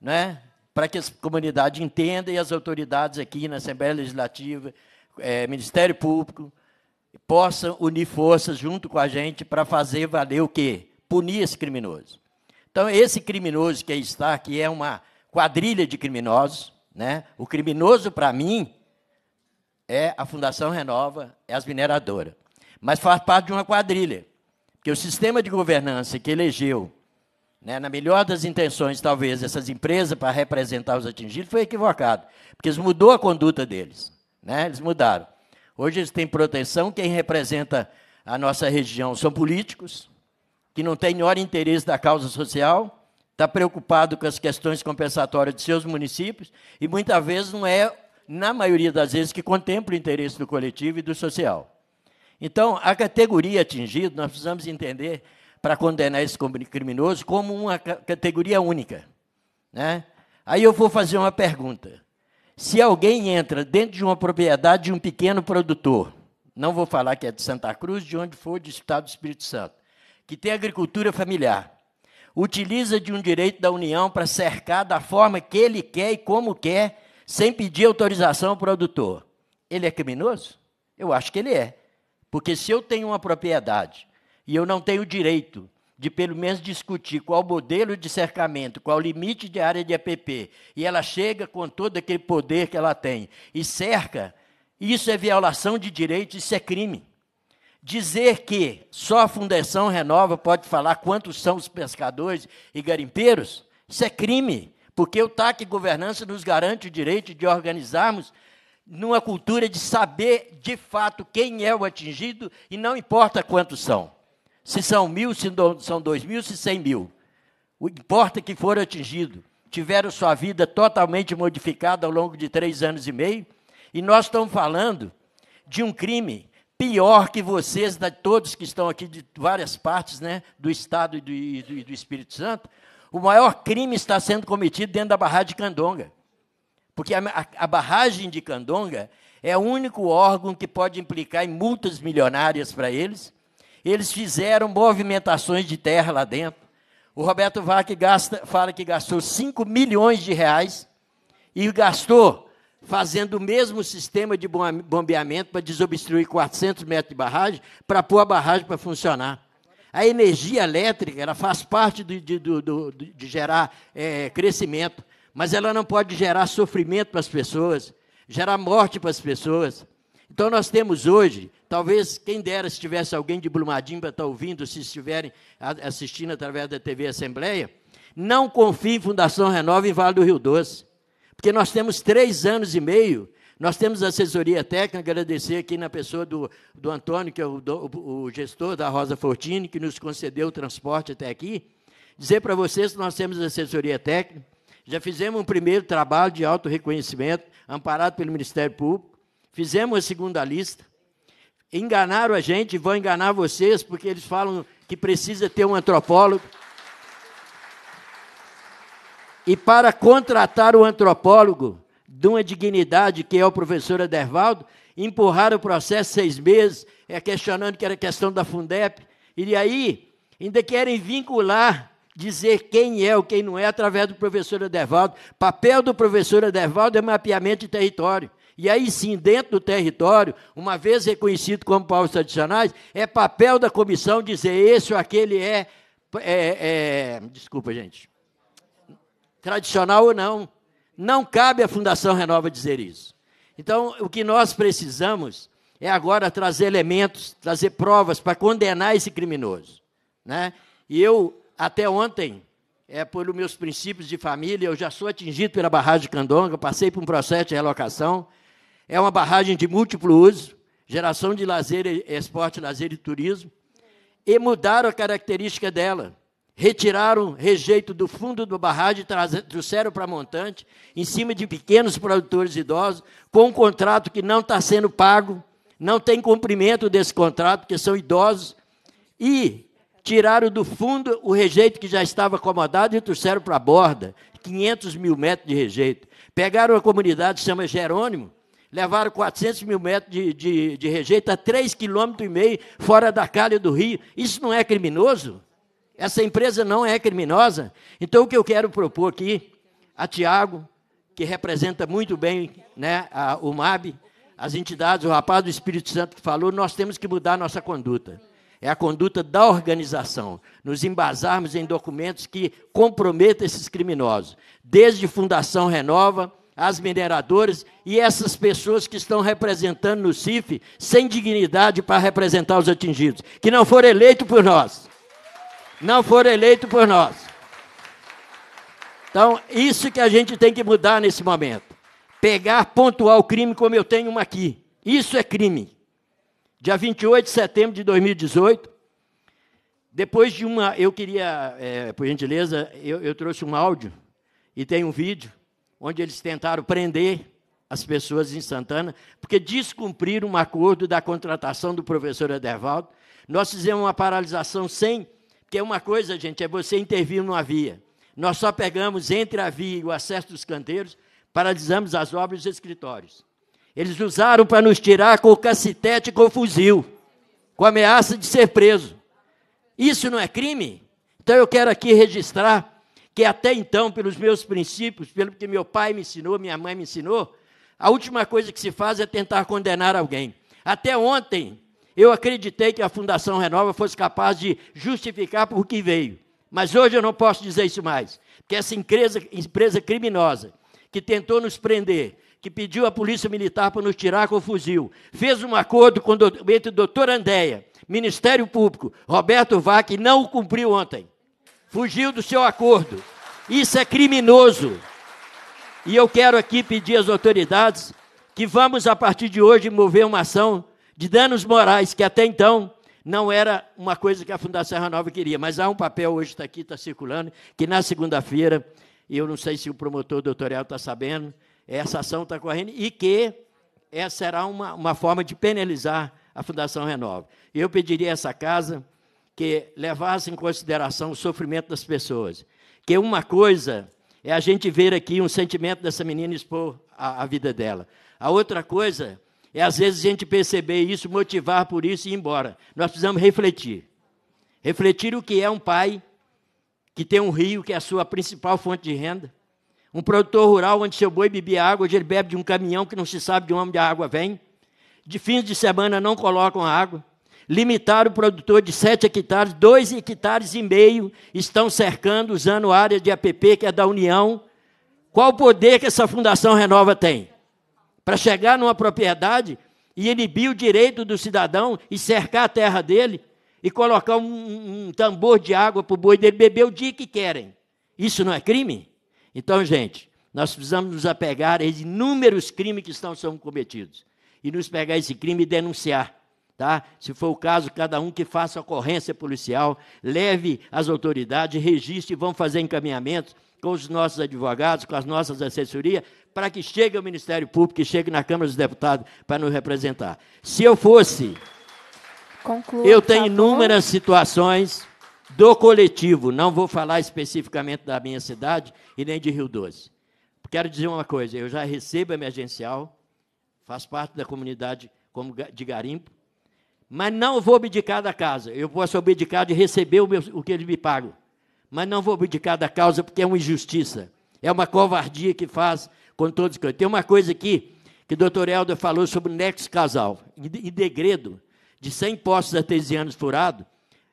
né? para que a comunidade entenda e as autoridades aqui na Assembleia Legislativa, é, Ministério Público, possam unir forças junto com a gente para fazer valer o quê? Punir esse criminoso. Então, esse criminoso que aí está, que é uma quadrilha de criminosos, né? o criminoso, para mim, é a Fundação Renova, é as mineradoras. Mas faz parte de uma quadrilha, porque o sistema de governança que elegeu, né, na melhor das intenções, talvez, essas empresas para representar os atingidos, foi equivocado, porque eles mudou a conduta deles. Né? Eles mudaram. Hoje eles têm proteção, quem representa a nossa região são políticos, que não tem menor interesse da causa social, está preocupado com as questões compensatórias de seus municípios e muitas vezes não é, na maioria das vezes, que contempla o interesse do coletivo e do social. Então, a categoria atingida, nós precisamos entender, para condenar esse criminoso, como uma categoria única. Né? Aí eu vou fazer uma pergunta. Se alguém entra dentro de uma propriedade de um pequeno produtor, não vou falar que é de Santa Cruz, de onde for, de Estado do Espírito Santo, que tem agricultura familiar, utiliza de um direito da União para cercar da forma que ele quer e como quer, sem pedir autorização ao produtor. Ele é criminoso? Eu acho que ele é. Porque se eu tenho uma propriedade e eu não tenho o direito de pelo menos discutir qual modelo de cercamento, qual limite de área de APP, e ela chega com todo aquele poder que ela tem e cerca, isso é violação de direitos, isso é crime. Dizer que só a Fundação Renova pode falar quantos são os pescadores e garimpeiros, isso é crime, porque o TAC Governança nos garante o direito de organizarmos numa cultura de saber de fato quem é o atingido e não importa quantos são. Se são mil, se são dois mil, se cem mil. O importa que foram atingidos. Tiveram sua vida totalmente modificada ao longo de três anos e meio. E nós estamos falando de um crime pior que vocês, né, todos que estão aqui de várias partes né, do Estado e do, e do, e do Espírito Santo, o maior crime está sendo cometido dentro da barragem de Candonga. Porque a, a, a barragem de Candonga é o único órgão que pode implicar em multas milionárias para eles. Eles fizeram movimentações de terra lá dentro. O Roberto Vac gasta, fala que gastou 5 milhões de reais e gastou fazendo o mesmo sistema de bombeamento para desobstruir 400 metros de barragem, para pôr a barragem para funcionar. A energia elétrica ela faz parte de, de gerar é, crescimento, mas ela não pode gerar sofrimento para as pessoas, gerar morte para as pessoas. Então, nós temos hoje, talvez, quem dera se tivesse alguém de Brumadinho para estar ouvindo, se estiverem assistindo através da TV Assembleia, não confie em Fundação Renova em Vale do Rio Doce. Porque nós temos três anos e meio, nós temos assessoria técnica, agradecer aqui na pessoa do, do Antônio, que é o, do, o gestor da Rosa Fortini, que nos concedeu o transporte até aqui. Dizer para vocês que nós temos assessoria técnica, já fizemos um primeiro trabalho de auto reconhecimento, amparado pelo Ministério Público, fizemos a segunda lista, enganaram a gente, vão enganar vocês, porque eles falam que precisa ter um antropólogo e para contratar o antropólogo de uma dignidade que é o professor Edervaldo, empurraram o processo seis meses, é, questionando que era questão da Fundep, e aí ainda querem vincular, dizer quem é ou quem não é, através do professor Edervaldo. Papel do professor Edervaldo é mapeamento de território. E aí sim, dentro do território, uma vez reconhecido como povos tradicionais, é papel da comissão dizer esse ou aquele é, é, é desculpa, gente tradicional ou não. Não cabe à Fundação Renova dizer isso. Então, o que nós precisamos é agora trazer elementos, trazer provas para condenar esse criminoso. Né? E eu, até ontem, é, por meus princípios de família, eu já sou atingido pela barragem de Candonga, passei por um processo de relocação. É uma barragem de múltiplo uso, geração de lazer, esporte, lazer e turismo. E mudaram a característica dela retiraram rejeito do fundo do barragem, trouxeram para montante, em cima de pequenos produtores idosos, com um contrato que não está sendo pago, não tem cumprimento desse contrato, porque são idosos, e tiraram do fundo o rejeito que já estava acomodado e trouxeram para a borda, 500 mil metros de rejeito. Pegaram a comunidade que chama Jerônimo, levaram 400 mil metros de, de, de rejeito a 3,5 km fora da calha do rio. Isso não é criminoso? Essa empresa não é criminosa? Então, o que eu quero propor aqui a Tiago, que representa muito bem né, a, o MAB, as entidades, o rapaz do Espírito Santo que falou, nós temos que mudar nossa conduta. É a conduta da organização, nos embasarmos em documentos que comprometam esses criminosos. Desde Fundação Renova, as mineradoras e essas pessoas que estão representando no CIF sem dignidade para representar os atingidos, que não foram eleitos por nós não for eleito por nós. Então, isso que a gente tem que mudar nesse momento. Pegar, pontuar o crime como eu tenho uma aqui. Isso é crime. Dia 28 de setembro de 2018, depois de uma. Eu queria, é, por gentileza, eu, eu trouxe um áudio e tem um vídeo onde eles tentaram prender as pessoas em Santana, porque descumpriram um acordo da contratação do professor Edervaldo. Nós fizemos uma paralisação sem porque uma coisa, gente, é você intervir numa via. Nós só pegamos entre a via e o acesso dos canteiros, paralisamos as obras e os escritórios. Eles usaram para nos tirar com o cacetete e com o fuzil, com a ameaça de ser preso. Isso não é crime? Então eu quero aqui registrar que até então, pelos meus princípios, pelo que meu pai me ensinou, minha mãe me ensinou, a última coisa que se faz é tentar condenar alguém. Até ontem, eu acreditei que a Fundação Renova fosse capaz de justificar por que veio. Mas hoje eu não posso dizer isso mais. Porque essa empresa, empresa criminosa que tentou nos prender, que pediu à Polícia Militar para nos tirar com o fuzil, fez um acordo com, entre o doutor Andéia, Ministério Público, Roberto Vac, não o cumpriu ontem. Fugiu do seu acordo. Isso é criminoso. E eu quero aqui pedir às autoridades que vamos, a partir de hoje, mover uma ação de danos morais, que até então não era uma coisa que a Fundação Serra Nova queria, mas há um papel hoje está aqui, está circulando, que na segunda-feira, eu não sei se o promotor doutorial está sabendo, essa ação está correndo e que essa será uma, uma forma de penalizar a Fundação Renova. Eu pediria a essa casa que levasse em consideração o sofrimento das pessoas. Que uma coisa é a gente ver aqui um sentimento dessa menina expor a, a vida dela. A outra coisa é às vezes a gente perceber isso, motivar por isso e ir embora. Nós precisamos refletir. Refletir o que é um pai que tem um rio que é a sua principal fonte de renda, um produtor rural onde seu boi bebia água, hoje ele bebe de um caminhão que não se sabe de onde a água vem. De fins de semana não colocam água. Limitar o produtor de 7 hectares, 2 hectares e meio estão cercando usando área de APP que é da União. Qual o poder que essa Fundação Renova tem? para chegar numa propriedade e inibir o direito do cidadão e cercar a terra dele e colocar um, um tambor de água para o boi dele beber o dia que querem. Isso não é crime? Então, gente, nós precisamos nos apegar a inúmeros crimes que estão sendo cometidos e nos pegar esse crime e denunciar. Tá? Se for o caso, cada um que faça ocorrência policial, leve as autoridades, registre, vão fazer encaminhamentos com os nossos advogados, com as nossas assessorias, para que chegue ao Ministério Público, que chegue na Câmara dos Deputados para nos representar. Se eu fosse, Conclua, eu tenho inúmeras situações do coletivo, não vou falar especificamente da minha cidade e nem de Rio Doce. Quero dizer uma coisa, eu já recebo emergencial, faço parte da comunidade como de garimpo, mas não vou abdicar da casa. Eu posso abdicar de receber o, meu, o que eles me pagam, mas não vou abdicar da causa porque é uma injustiça, é uma covardia que faz com todos. Tem uma coisa aqui que o doutor Helder falou sobre o nexo casal. Em degredo, de 100 postos artesianos furados,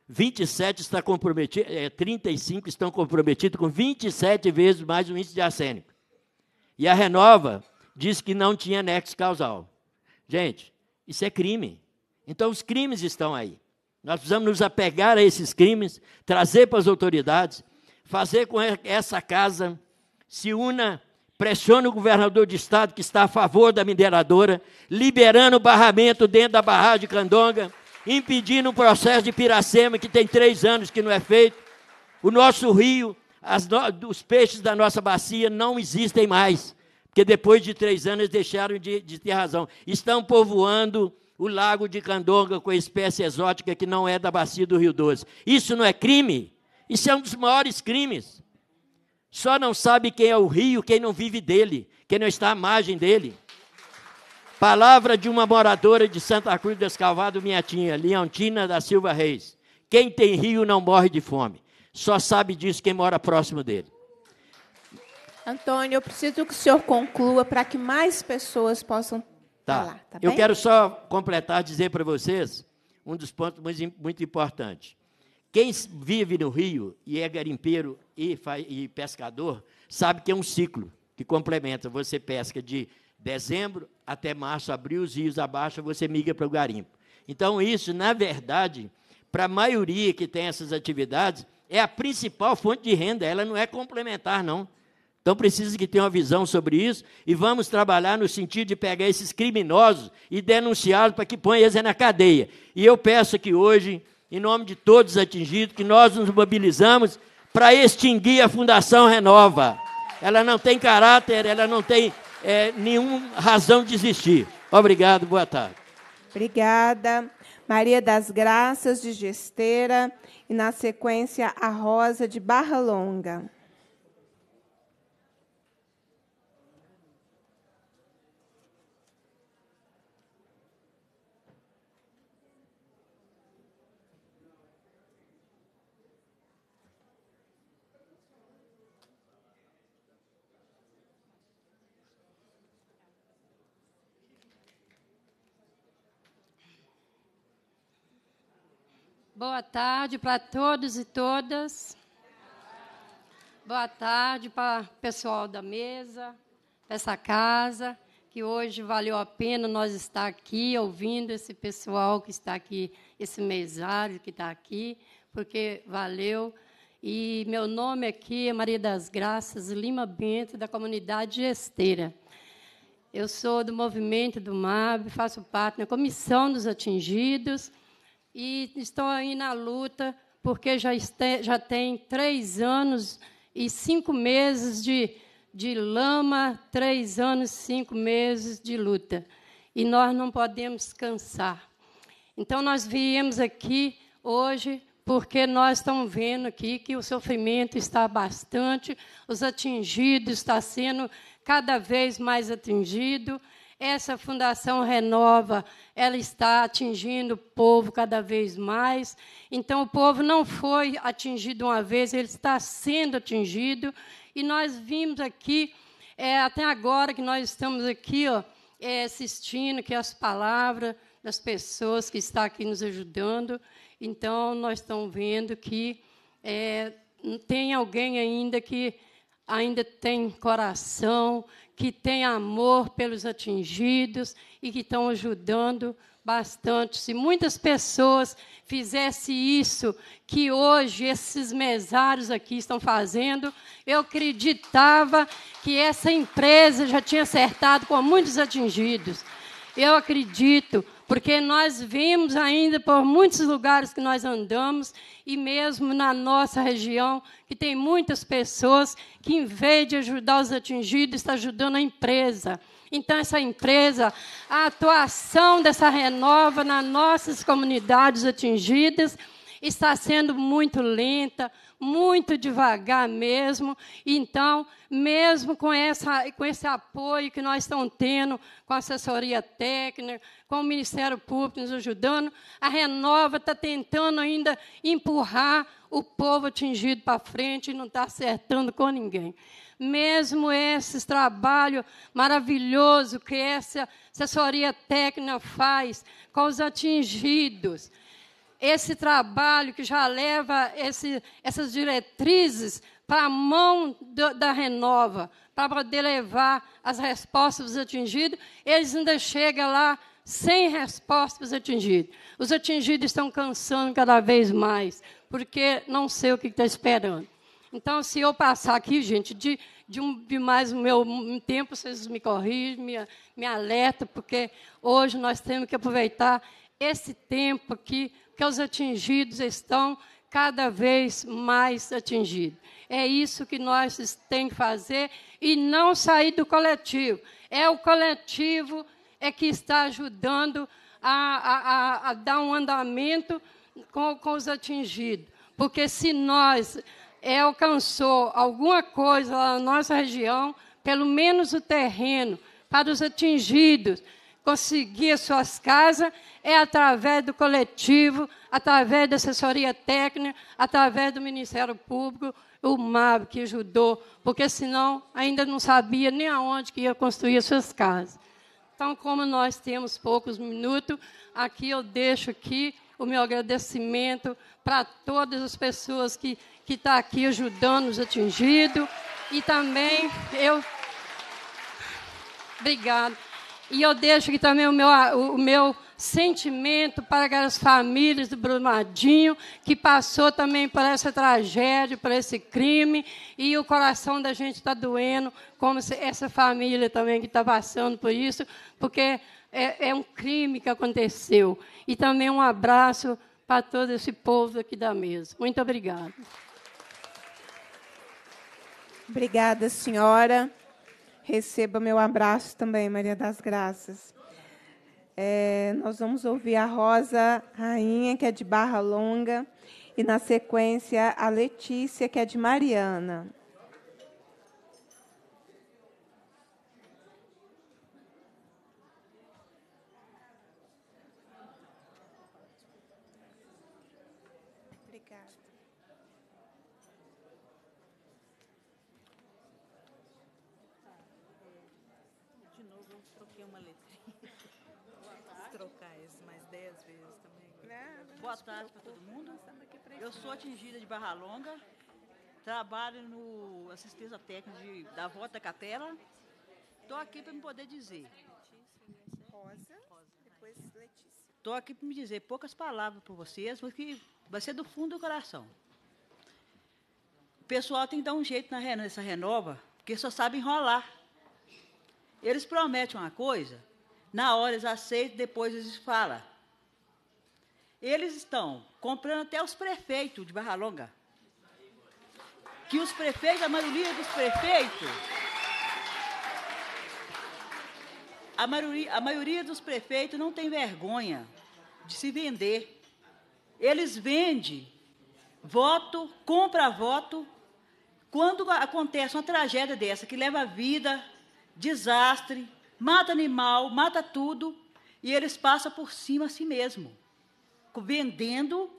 27 está comprometido, é, 35 estão comprometidos com 27 vezes mais o índice de arsênico. E a Renova diz que não tinha nexo causal. Gente, isso é crime. Então os crimes estão aí. Nós precisamos nos apegar a esses crimes, trazer para as autoridades, fazer com que essa casa se una pressiona o governador de estado que está a favor da mineradora, liberando o barramento dentro da barragem de Candonga, impedindo o processo de Piracema, que tem três anos que não é feito. O nosso rio, no... os peixes da nossa bacia não existem mais, porque depois de três anos deixaram de, de ter razão. Estão povoando o lago de Candonga com espécie exótica que não é da bacia do Rio Doce. Isso não é crime? Isso é um dos maiores crimes. Só não sabe quem é o rio quem não vive dele, quem não está à margem dele. Palavra de uma moradora de Santa Cruz do Escalvado, minha tia, Leontina da Silva Reis. Quem tem rio não morre de fome. Só sabe disso quem mora próximo dele. Antônio, eu preciso que o senhor conclua para que mais pessoas possam tá. falar. Tá eu bem? quero só completar, dizer para vocês um dos pontos muito, muito importantes. Quem vive no Rio e é garimpeiro e, e pescador sabe que é um ciclo que complementa. Você pesca de dezembro até março, abril, os rios abaixo, você migra para o garimpo. Então, isso, na verdade, para a maioria que tem essas atividades, é a principal fonte de renda, ela não é complementar, não. Então precisa que tenha uma visão sobre isso e vamos trabalhar no sentido de pegar esses criminosos e denunciá-los para que ponham eles na cadeia. E eu peço que hoje, em nome de todos atingidos, que nós nos mobilizamos para extinguir a Fundação Renova. Ela não tem caráter, ela não tem é, nenhuma razão de existir. Obrigado, boa tarde. Obrigada. Maria das Graças de Gesteira e, na sequência, a Rosa de Barra Longa. Boa tarde para todos e todas. Boa tarde para o pessoal da mesa, para essa casa, que hoje valeu a pena nós estar aqui ouvindo esse pessoal que está aqui, esse mesário que está aqui, porque valeu. E meu nome aqui é Maria das Graças Lima Bento, da comunidade Esteira. Eu sou do Movimento do MAB, faço parte da Comissão dos Atingidos e estão aí na luta, porque já, este, já tem três anos e cinco meses de, de lama, três anos e cinco meses de luta. E nós não podemos cansar. Então, nós viemos aqui hoje porque nós estamos vendo aqui que o sofrimento está bastante, os atingidos está sendo cada vez mais atingido, essa Fundação Renova, ela está atingindo o povo cada vez mais. Então, o povo não foi atingido uma vez, ele está sendo atingido. E nós vimos aqui, é, até agora que nós estamos aqui ó, é, assistindo, que é as palavras das pessoas que estão aqui nos ajudando. Então, nós estamos vendo que é, tem alguém ainda que ainda tem coração, que tem amor pelos atingidos e que estão ajudando bastante. Se muitas pessoas fizessem isso que hoje esses mesários aqui estão fazendo, eu acreditava que essa empresa já tinha acertado com muitos atingidos. Eu acredito porque nós vimos ainda por muitos lugares que nós andamos, e mesmo na nossa região, que tem muitas pessoas que, em vez de ajudar os atingidos, está ajudando a empresa. Então, essa empresa, a atuação dessa renova nas nossas comunidades atingidas está sendo muito lenta, muito devagar mesmo. Então, mesmo com, essa, com esse apoio que nós estamos tendo, com assessoria técnica, com o Ministério Público nos ajudando, a Renova está tentando ainda empurrar o povo atingido para frente e não está acertando com ninguém. Mesmo esse trabalho maravilhoso que essa assessoria técnica faz com os atingidos, esse trabalho que já leva esse, essas diretrizes para a mão do, da Renova, para poder levar as respostas dos atingidos, eles ainda chegam lá sem respostas atingidas. Os atingidos estão cansando cada vez mais, porque não sei o que está esperando. Então, se eu passar aqui, gente, de, de, um, de mais meu tempo, vocês me corrigem, me, me alertam, porque hoje nós temos que aproveitar esse tempo aqui, que os atingidos estão cada vez mais atingidos. É isso que nós temos que fazer e não sair do coletivo. É o coletivo é que está ajudando a, a, a dar um andamento com, com os atingidos. Porque se nós é, alcançou alguma coisa na nossa região, pelo menos o terreno, para os atingidos conseguir suas casas, é através do coletivo, através da assessoria técnica, através do Ministério Público, o MAB que ajudou, porque senão ainda não sabia nem aonde que ia construir suas casas. Então, como nós temos poucos minutos, aqui eu deixo aqui o meu agradecimento para todas as pessoas que estão tá aqui ajudando os atingidos. E também eu. Obrigada. E eu deixo aqui também o meu, o meu sentimento para aquelas famílias do Brumadinho, que passou também por essa tragédia, por esse crime, e o coração da gente está doendo, como essa família também que está passando por isso, porque é, é um crime que aconteceu. E também um abraço para todo esse povo aqui da mesa. Muito obrigada. Obrigada, senhora. Receba meu abraço também, Maria das Graças. É, nós vamos ouvir a Rosa Rainha, que é de Barra Longa, e na sequência a Letícia, que é de Mariana. tarde para todo mundo. Eu sou né? atingida de Barra Longa, trabalho no assistência técnica de, da Volta da Capela. Estou aqui para me poder dizer. Rosa, depois Letícia. Estou aqui para me dizer poucas palavras para vocês, porque vai ser do fundo do coração. O pessoal tem que dar um jeito nessa renova, porque só sabe enrolar. Eles prometem uma coisa, na hora eles aceitam, depois eles falam. Eles estão comprando até os prefeitos de Barra Longa. Que os prefeitos, a maioria dos prefeitos. A maioria, a maioria dos prefeitos não tem vergonha de se vender. Eles vendem voto, compra voto. Quando acontece uma tragédia dessa que leva vida, desastre, mata animal, mata tudo, e eles passam por cima a si mesmo vendendo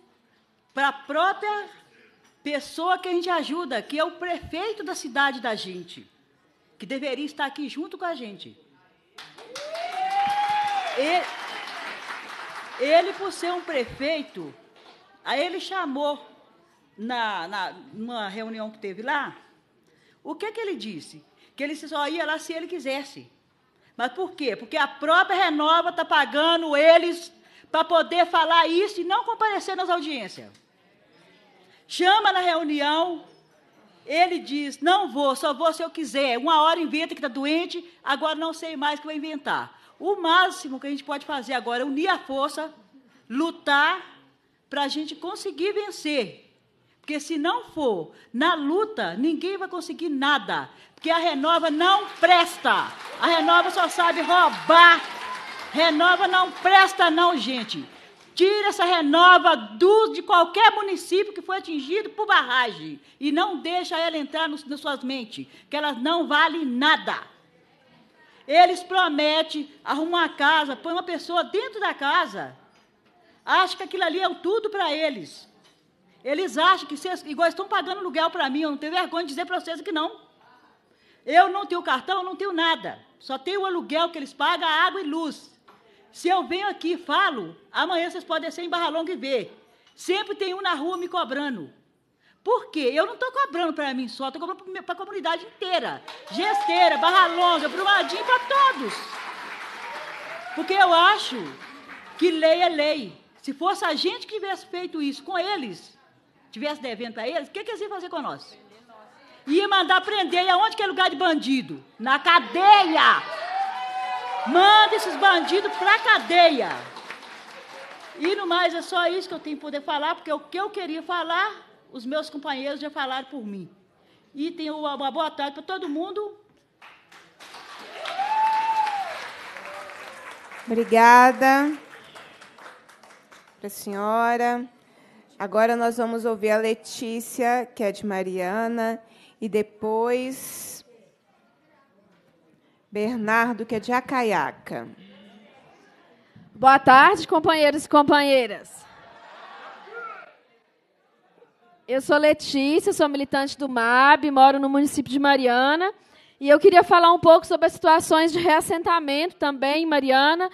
para a própria pessoa que a gente ajuda, que é o prefeito da cidade da gente, que deveria estar aqui junto com a gente. Ele, ele por ser um prefeito, aí ele chamou na, na numa reunião que teve lá. O que, que ele disse? Que ele só ia lá se ele quisesse. Mas por quê? Porque a própria Renova está pagando eles para poder falar isso e não comparecer nas audiências. Chama na reunião, ele diz: Não vou, só vou se eu quiser. Uma hora inventa que está doente, agora não sei mais o que vai inventar. O máximo que a gente pode fazer agora é unir a força, lutar para a gente conseguir vencer. Porque se não for na luta, ninguém vai conseguir nada. Porque a renova não presta. A renova só sabe roubar Renova não presta não, gente. Tira essa renova do, de qualquer município que foi atingido por barragem e não deixa ela entrar nos, nas suas mentes, que ela não vale nada. Eles prometem arrumar a casa, põe uma pessoa dentro da casa. Acha que aquilo ali é tudo para eles. Eles acham que, vocês, igual estão pagando aluguel para mim, eu não tenho vergonha de dizer para vocês que não. Eu não tenho cartão, eu não tenho nada. Só tenho o aluguel que eles pagam, água e luz. Se eu venho aqui e falo, amanhã vocês podem ser em Barra Longa e ver. Sempre tem um na rua me cobrando. Por quê? Eu não estou cobrando para mim só, estou cobrando para a comunidade inteira. Gesteira, Barra Longa, Brumadinho, para todos. Porque eu acho que lei é lei. Se fosse a gente que tivesse feito isso com eles, tivesse devendo para eles, o que, que eles iam fazer com nós? Ia mandar prender, e aonde que é lugar de bandido? Na cadeia! Manda esses bandidos pra cadeia. E no mais, é só isso que eu tenho que poder falar, porque o que eu queria falar, os meus companheiros já falaram por mim. E tenho uma boa tarde para todo mundo. Obrigada para a senhora. Agora nós vamos ouvir a Letícia, que é de Mariana, e depois Bernardo, que é de Acaiaca. Boa tarde, companheiros e companheiras. Eu sou Letícia, sou militante do MAB, moro no município de Mariana. E eu queria falar um pouco sobre as situações de reassentamento também em Mariana,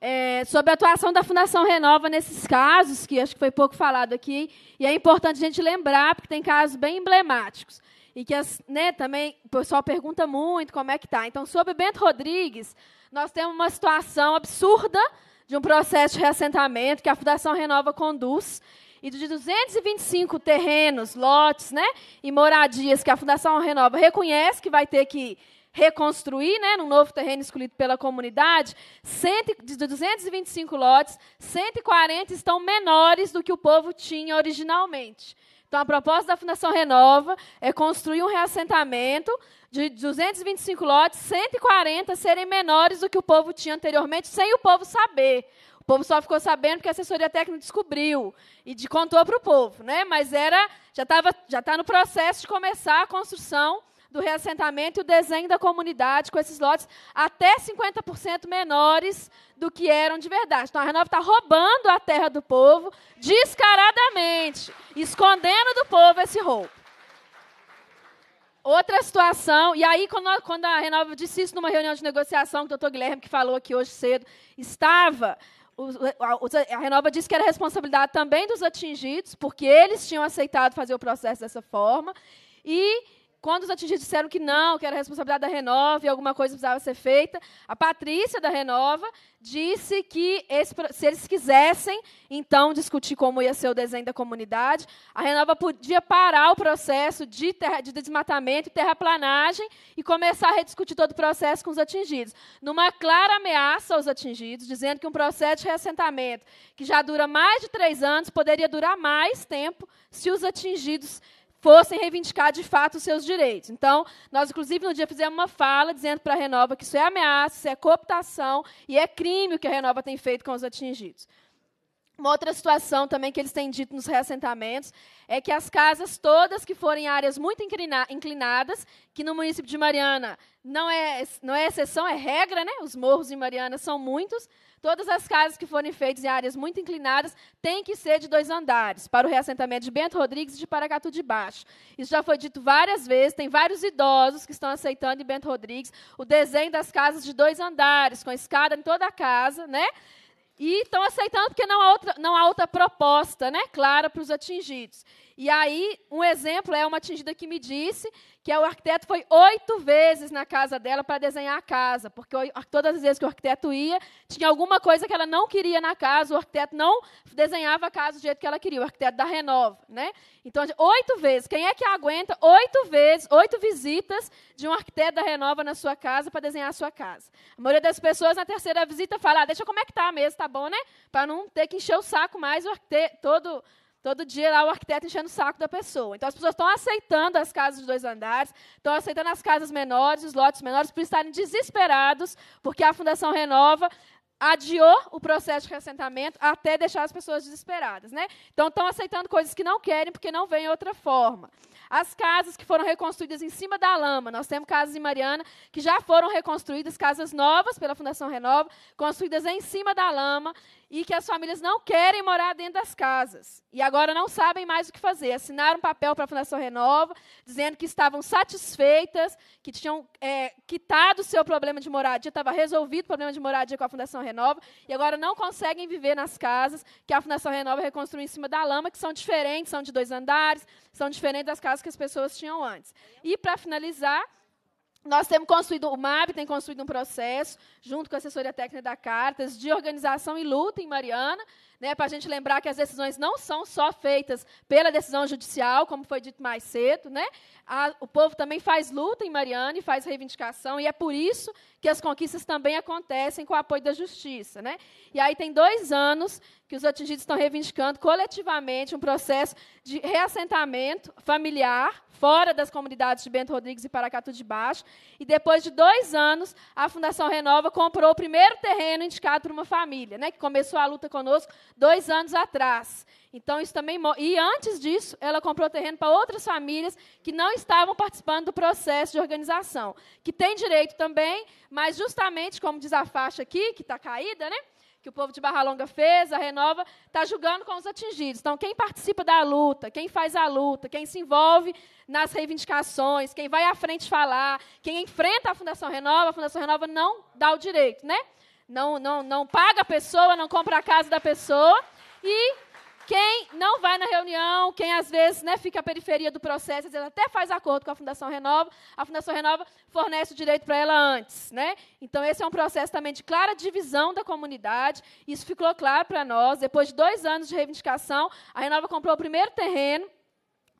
é, sobre a atuação da Fundação Renova nesses casos, que acho que foi pouco falado aqui. E é importante a gente lembrar, porque tem casos bem emblemáticos e que as, né, também o pessoal pergunta muito como é que tá. Então, sobre Bento Rodrigues, nós temos uma situação absurda de um processo de reassentamento que a Fundação Renova conduz. E de 225 terrenos, lotes né, e moradias que a Fundação Renova reconhece que vai ter que reconstruir, né, num novo terreno escolhido pela comunidade, de 225 lotes, 140 estão menores do que o povo tinha originalmente. Então, a proposta da Fundação Renova é construir um reassentamento de 225 lotes, 140 serem menores do que o povo tinha anteriormente, sem o povo saber. O povo só ficou sabendo porque a assessoria técnica descobriu e de, contou para o povo, né? Mas era já estava já está no processo de começar a construção do reassentamento e o desenho da comunidade com esses lotes até 50% menores do que eram de verdade. Então, a Renova está roubando a terra do povo descaradamente, escondendo do povo esse roubo. Outra situação, e aí, quando, quando a Renova disse isso numa reunião de negociação, que o doutor Guilherme, que falou aqui hoje cedo, estava a Renova disse que era responsabilidade também dos atingidos, porque eles tinham aceitado fazer o processo dessa forma. E quando os atingidos disseram que não, que era responsabilidade da Renova e alguma coisa precisava ser feita, a Patrícia da Renova disse que esse, se eles quisessem, então, discutir como ia ser o desenho da comunidade, a Renova podia parar o processo de, terra, de desmatamento e terraplanagem e começar a rediscutir todo o processo com os atingidos. Numa clara ameaça aos atingidos, dizendo que um processo de reassentamento que já dura mais de três anos poderia durar mais tempo se os atingidos fossem reivindicar de fato os seus direitos. Então, nós, inclusive, no dia fizemos uma fala dizendo para a Renova que isso é ameaça, isso é cooptação e é crime o que a Renova tem feito com os atingidos. Uma outra situação também que eles têm dito nos reassentamentos é que as casas todas que forem áreas muito inclinadas, que no município de Mariana não é, não é exceção, é regra, né? os morros em Mariana são muitos, Todas as casas que forem feitas em áreas muito inclinadas têm que ser de dois andares, para o reassentamento de Bento Rodrigues e de Paracatu de Baixo. Isso já foi dito várias vezes, tem vários idosos que estão aceitando em Bento Rodrigues o desenho das casas de dois andares, com escada em toda a casa, né? E estão aceitando porque não há outra, não há outra proposta né, clara para os atingidos. E aí, um exemplo é uma atingida que me disse que o arquiteto foi oito vezes na casa dela para desenhar a casa, porque todas as vezes que o arquiteto ia, tinha alguma coisa que ela não queria na casa, o arquiteto não desenhava a casa do jeito que ela queria, o arquiteto da Renova. Né? Então, oito vezes. Quem é que aguenta oito vezes, oito visitas de um arquiteto da Renova na sua casa para desenhar a sua casa? A maioria das pessoas, na terceira visita, fala, ah, deixa como é que tá mesmo, tá bom, né? Para não ter que encher o saco mais o arquiteto, todo Todo dia lá o arquiteto enchendo o saco da pessoa. Então as pessoas estão aceitando as casas de dois andares, estão aceitando as casas menores, os lotes menores, por estarem desesperados, porque a Fundação Renova adiou o processo de reassentamento até deixar as pessoas desesperadas. Né? Então, estão aceitando coisas que não querem, porque não vem outra forma. As casas que foram reconstruídas em cima da lama, nós temos casas em Mariana que já foram reconstruídas, casas novas pela Fundação Renova, construídas em cima da lama, e que as famílias não querem morar dentro das casas e agora não sabem mais o que fazer. Assinaram um papel para a Fundação Renova, dizendo que estavam satisfeitas, que tinham é, quitado o seu problema de moradia, estava resolvido o problema de moradia com a Fundação Renova e agora não conseguem viver nas casas que a Fundação Renova reconstruiu em cima da lama, que são diferentes, são de dois andares, são diferentes das casas que as pessoas tinham antes. E para finalizar, nós temos construído, o MAB tem construído um processo, junto com a assessoria técnica da Cartas, de organização e luta em Mariana, né, para a gente lembrar que as decisões não são só feitas pela decisão judicial, como foi dito mais cedo. Né? A, o povo também faz luta em Mariana e faz reivindicação, e é por isso que as conquistas também acontecem com o apoio da justiça. Né? E aí tem dois anos que os atingidos estão reivindicando coletivamente um processo de reassentamento familiar fora das comunidades de Bento Rodrigues e Paracatu de Baixo. E depois de dois anos, a Fundação Renova comprou o primeiro terreno indicado por uma família, né, que começou a luta conosco dois anos atrás. Então, isso também. E antes disso, ela comprou terreno para outras famílias que não estavam participando do processo de organização, que tem direito também, mas justamente, como diz a faixa aqui, que está caída, né? que o povo de Barra Longa fez, a Renova, está julgando com os atingidos. Então, quem participa da luta, quem faz a luta, quem se envolve nas reivindicações, quem vai à frente falar, quem enfrenta a Fundação Renova, a Fundação Renova não dá o direito, né? não, não, não paga a pessoa, não compra a casa da pessoa. E quem não vai na reunião, quem às vezes né, fica à periferia do processo, às vezes até faz acordo com a Fundação Renova, a Fundação Renova fornece o direito para ela antes. Né? Então, esse é um processo também de clara divisão da comunidade. Isso ficou claro para nós. Depois de dois anos de reivindicação, a Renova comprou o primeiro terreno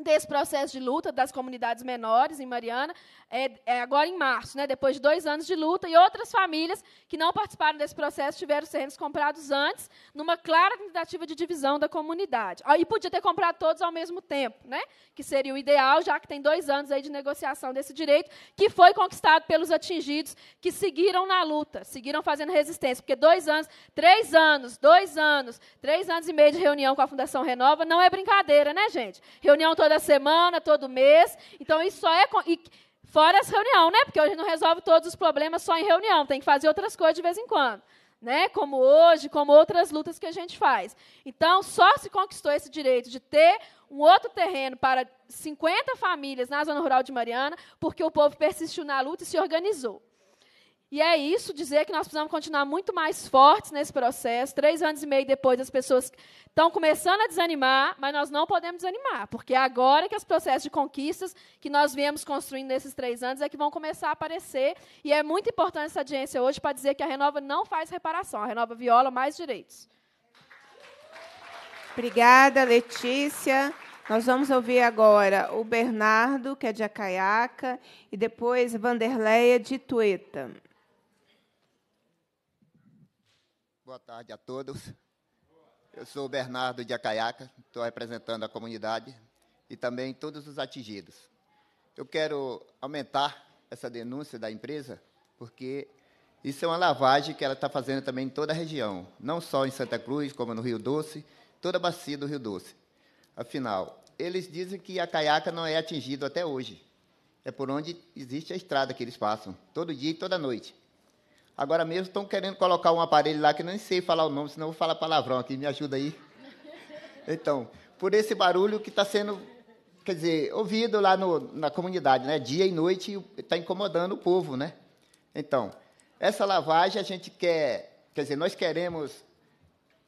desse processo de luta das comunidades menores em Mariana, é, é, agora em março, né, depois de dois anos de luta, e outras famílias que não participaram desse processo tiveram terrenos comprados antes, numa clara tentativa de divisão da comunidade. E podia ter comprado todos ao mesmo tempo, né, que seria o ideal, já que tem dois anos aí de negociação desse direito, que foi conquistado pelos atingidos que seguiram na luta, seguiram fazendo resistência, porque dois anos, três anos, dois anos, três anos e meio de reunião com a Fundação Renova não é brincadeira, né, gente? Reunião toda toda semana, todo mês. Então, isso só é. E, fora as reunião, né? Porque hoje não resolve todos os problemas só em reunião, tem que fazer outras coisas de vez em quando. Né? Como hoje, como outras lutas que a gente faz. Então, só se conquistou esse direito de ter um outro terreno para 50 famílias na zona rural de Mariana, porque o povo persistiu na luta e se organizou. E é isso, dizer que nós precisamos continuar muito mais fortes nesse processo. Três anos e meio depois, as pessoas estão começando a desanimar, mas nós não podemos desanimar, porque é agora que os processos de conquistas que nós viemos construindo nesses três anos é que vão começar a aparecer. E é muito importante essa audiência hoje para dizer que a Renova não faz reparação, a Renova viola mais direitos. Obrigada, Letícia. Nós vamos ouvir agora o Bernardo, que é de Acaiaca, e depois Vanderleia de Tueta. Boa tarde a todos. Eu sou Bernardo de Acaiaca, estou representando a comunidade e também todos os atingidos. Eu quero aumentar essa denúncia da empresa, porque isso é uma lavagem que ela está fazendo também em toda a região, não só em Santa Cruz, como no Rio Doce, toda a bacia do Rio Doce. Afinal, eles dizem que a caiaca não é atingido até hoje. É por onde existe a estrada que eles passam, todo dia e toda noite. Agora mesmo estão querendo colocar um aparelho lá que nem sei falar o nome, senão eu vou falar palavrão aqui, me ajuda aí. Então, por esse barulho que está sendo, quer dizer, ouvido lá no, na comunidade, né? Dia e noite está incomodando o povo, né? Então, essa lavagem a gente quer, quer dizer, nós queremos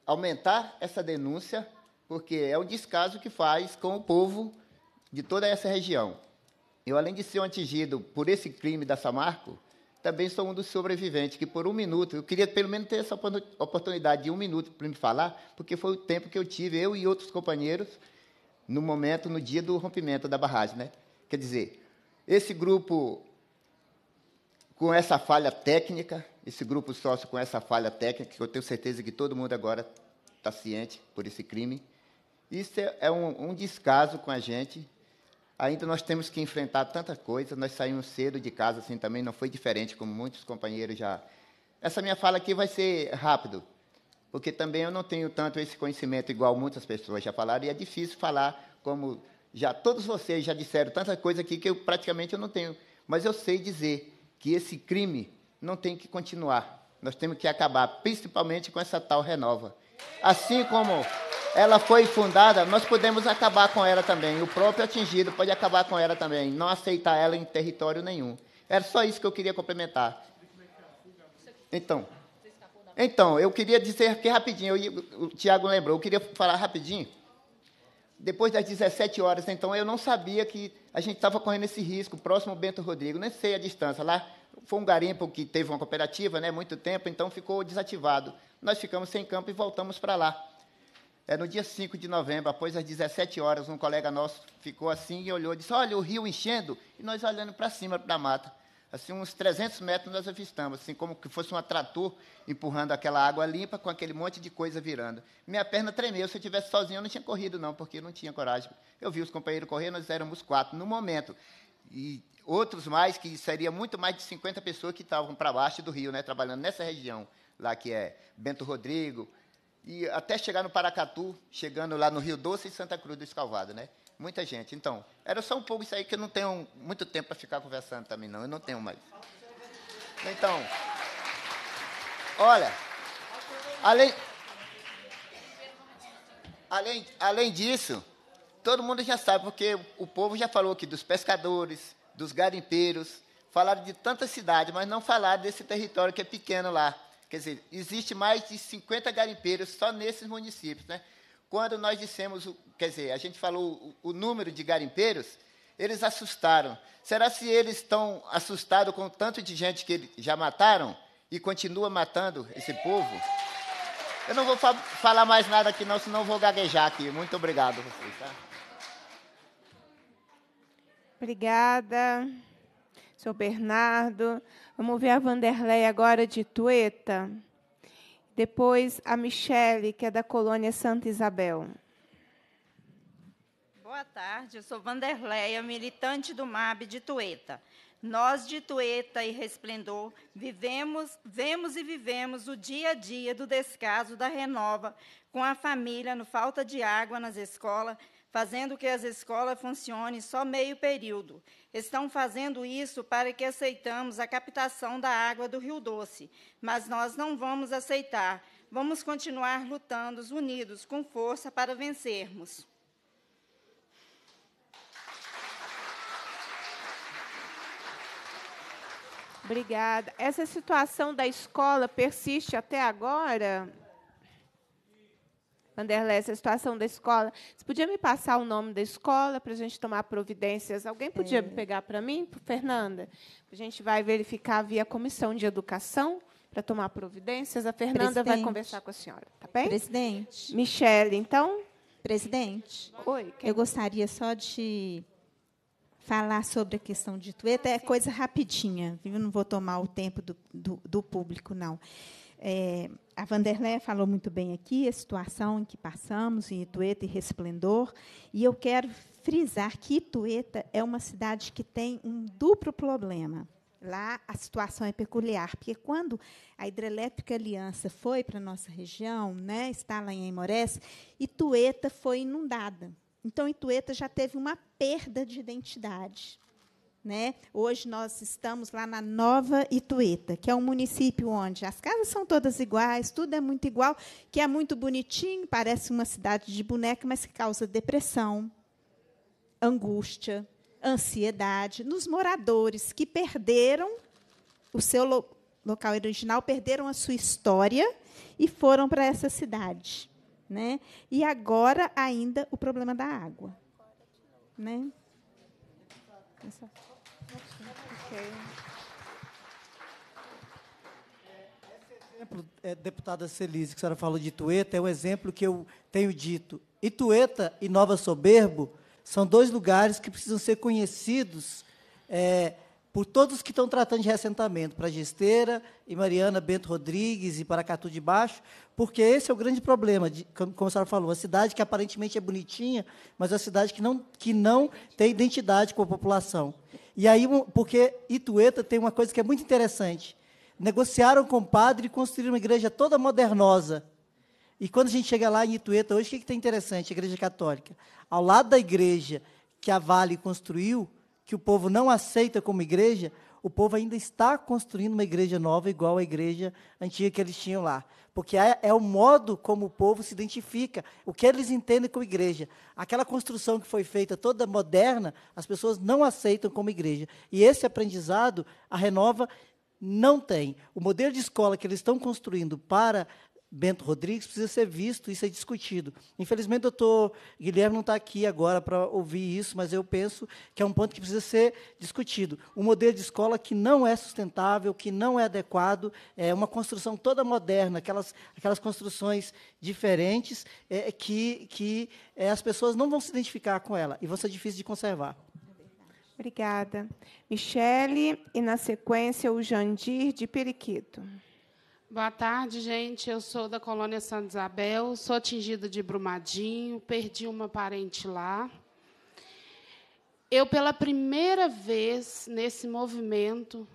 aumentar essa denúncia, porque é um descaso que faz com o povo de toda essa região. Eu, além de ser um atingido por esse crime da Samarco, também sou um dos sobreviventes, que por um minuto, eu queria pelo menos ter essa oportunidade de um minuto para me falar, porque foi o tempo que eu tive, eu e outros companheiros, no momento, no dia do rompimento da barragem. Né? Quer dizer, esse grupo com essa falha técnica, esse grupo sócio com essa falha técnica, que eu tenho certeza que todo mundo agora está ciente por esse crime, isso é, é um, um descaso com a gente, Ainda nós temos que enfrentar tanta coisa, nós saímos cedo de casa assim também, não foi diferente como muitos companheiros já. Essa minha fala aqui vai ser rápido, porque também eu não tenho tanto esse conhecimento igual muitas pessoas já falaram e é difícil falar como já todos vocês já disseram tanta coisa aqui que eu praticamente eu não tenho, mas eu sei dizer que esse crime não tem que continuar. Nós temos que acabar, principalmente com essa tal renova. Assim como ela foi fundada, nós podemos acabar com ela também. O próprio atingido pode acabar com ela também, não aceitar ela em território nenhum. Era só isso que eu queria complementar. Então, então eu queria dizer aqui rapidinho, eu, o Tiago lembrou, eu queria falar rapidinho. Depois das 17 horas, então, eu não sabia que a gente estava correndo esse risco, próximo ao Bento Rodrigo, nem sei a distância. Lá foi um garimpo que teve uma cooperativa, né, muito tempo, então ficou desativado. Nós ficamos sem campo e voltamos para lá. É, no dia 5 de novembro, após as 17 horas, um colega nosso ficou assim e olhou e disse: Olha, o rio enchendo. E nós olhando para cima da mata. Assim, uns 300 metros nós avistamos, assim, como que fosse um trator empurrando aquela água limpa com aquele monte de coisa virando. Minha perna tremeu. Se eu tivesse sozinho, eu não tinha corrido, não, porque eu não tinha coragem. Eu vi os companheiros correr, nós éramos quatro no momento. E outros mais, que seria muito mais de 50 pessoas que estavam para baixo do rio, né, trabalhando nessa região, lá que é Bento Rodrigo, e até chegar no Paracatu, chegando lá no Rio Doce e Santa Cruz do Escalvado, né? Muita gente. Então, era só um pouco isso aí que eu não tenho muito tempo para ficar conversando também, não. Eu não tenho mais. Então, olha, além, além, além disso, todo mundo já sabe, porque o povo já falou aqui dos pescadores, dos garimpeiros, falaram de tantas cidades, mas não falaram desse território que é pequeno lá, Quer dizer, existe mais de 50 garimpeiros só nesses municípios. Né? Quando nós dissemos, quer dizer, a gente falou o, o número de garimpeiros, eles assustaram. Será se eles estão assustados com o tanto de gente que eles já mataram e continua matando esse povo? Eu não vou fa falar mais nada aqui não, senão vou gaguejar aqui. Muito obrigado a vocês, tá? Obrigada, senhor Bernardo. Vamos ver a Vanderlei agora de Tueta. Depois a Michele, que é da colônia Santa Isabel. Boa tarde, eu sou Vanderleia, militante do MAB de Tueta. Nós de Tueta e Resplendor vivemos, vemos e vivemos o dia a dia do descaso da Renova com a família no falta de água nas escolas, fazendo que as escolas funcionem só meio período. Estão fazendo isso para que aceitamos a captação da água do Rio Doce, mas nós não vamos aceitar. Vamos continuar lutando, unidos, com força para vencermos. Obrigada. Essa situação da escola persiste até agora? Vanderlei, essa situação da escola. Você podia me passar o nome da escola para a gente tomar providências? Alguém podia é. pegar para mim, Fernanda? A gente vai verificar via comissão de educação para tomar providências. A Fernanda Presidente. vai conversar com a senhora, tá bem? Presidente. Michele, então. Presidente. Oi. Quem? Eu gostaria só de falar sobre a questão de Tueta. É coisa rapidinha, viu? Não vou tomar o tempo do, do, do público, não. É, a Vanderlé falou muito bem aqui a situação em que passamos em Itueta e Resplendor, e eu quero frisar que Itueta é uma cidade que tem um duplo problema. Lá a situação é peculiar, porque quando a Hidrelétrica Aliança foi para a nossa região, né, está lá em Aimorés, Itueta foi inundada. Então, Itueta já teve uma perda de identidade. Né? Hoje nós estamos lá na Nova Itueta, que é um município onde as casas são todas iguais, tudo é muito igual, que é muito bonitinho, parece uma cidade de boneca, mas que causa depressão, angústia, ansiedade nos moradores que perderam o seu lo local original, perderam a sua história e foram para essa cidade. Né? E agora ainda o problema da água. Né? Essa... Esse exemplo, é, deputada Celise, que a senhora falou de Itueta, é um exemplo que eu tenho dito. Itueta e Nova Soberbo são dois lugares que precisam ser conhecidos é, por todos que estão tratando de reassentamento, para Gesteira e Mariana Bento Rodrigues e Paracatu de Baixo, porque esse é o grande problema, de, como a senhora falou, a cidade que aparentemente é bonitinha, mas é uma cidade que não, que não tem identidade com a população. E aí, porque Itueta tem uma coisa que é muito interessante. Negociaram com o padre e construíram uma igreja toda modernosa. E quando a gente chega lá em Itueta hoje, o que, é que tem interessante, a igreja católica? Ao lado da igreja que a Vale construiu, que o povo não aceita como igreja, o povo ainda está construindo uma igreja nova igual à igreja antiga que eles tinham lá porque é, é, o modo como o povo se identifica, o que eles entendem como igreja. Aquela construção que foi feita toda moderna, as pessoas não aceitam como igreja. E esse aprendizado, a Renova não tem. O modelo de escola que eles estão construindo para Bento Rodrigues precisa ser visto e ser discutido. Infelizmente, o doutor Guilherme não está aqui agora para ouvir isso, mas eu penso que é um ponto que precisa ser discutido. O modelo de escola que não é sustentável, que não é adequado, é uma construção toda moderna, aquelas, aquelas construções diferentes é, é que, que é, as pessoas não vão se identificar com ela e vão ser difíceis de conservar. Obrigada. Michele, e na sequência o Jandir de Periquito. Boa tarde, gente. Eu sou da colônia Santa Isabel, sou atingida de Brumadinho, perdi uma parente lá. Eu, pela primeira vez nesse movimento,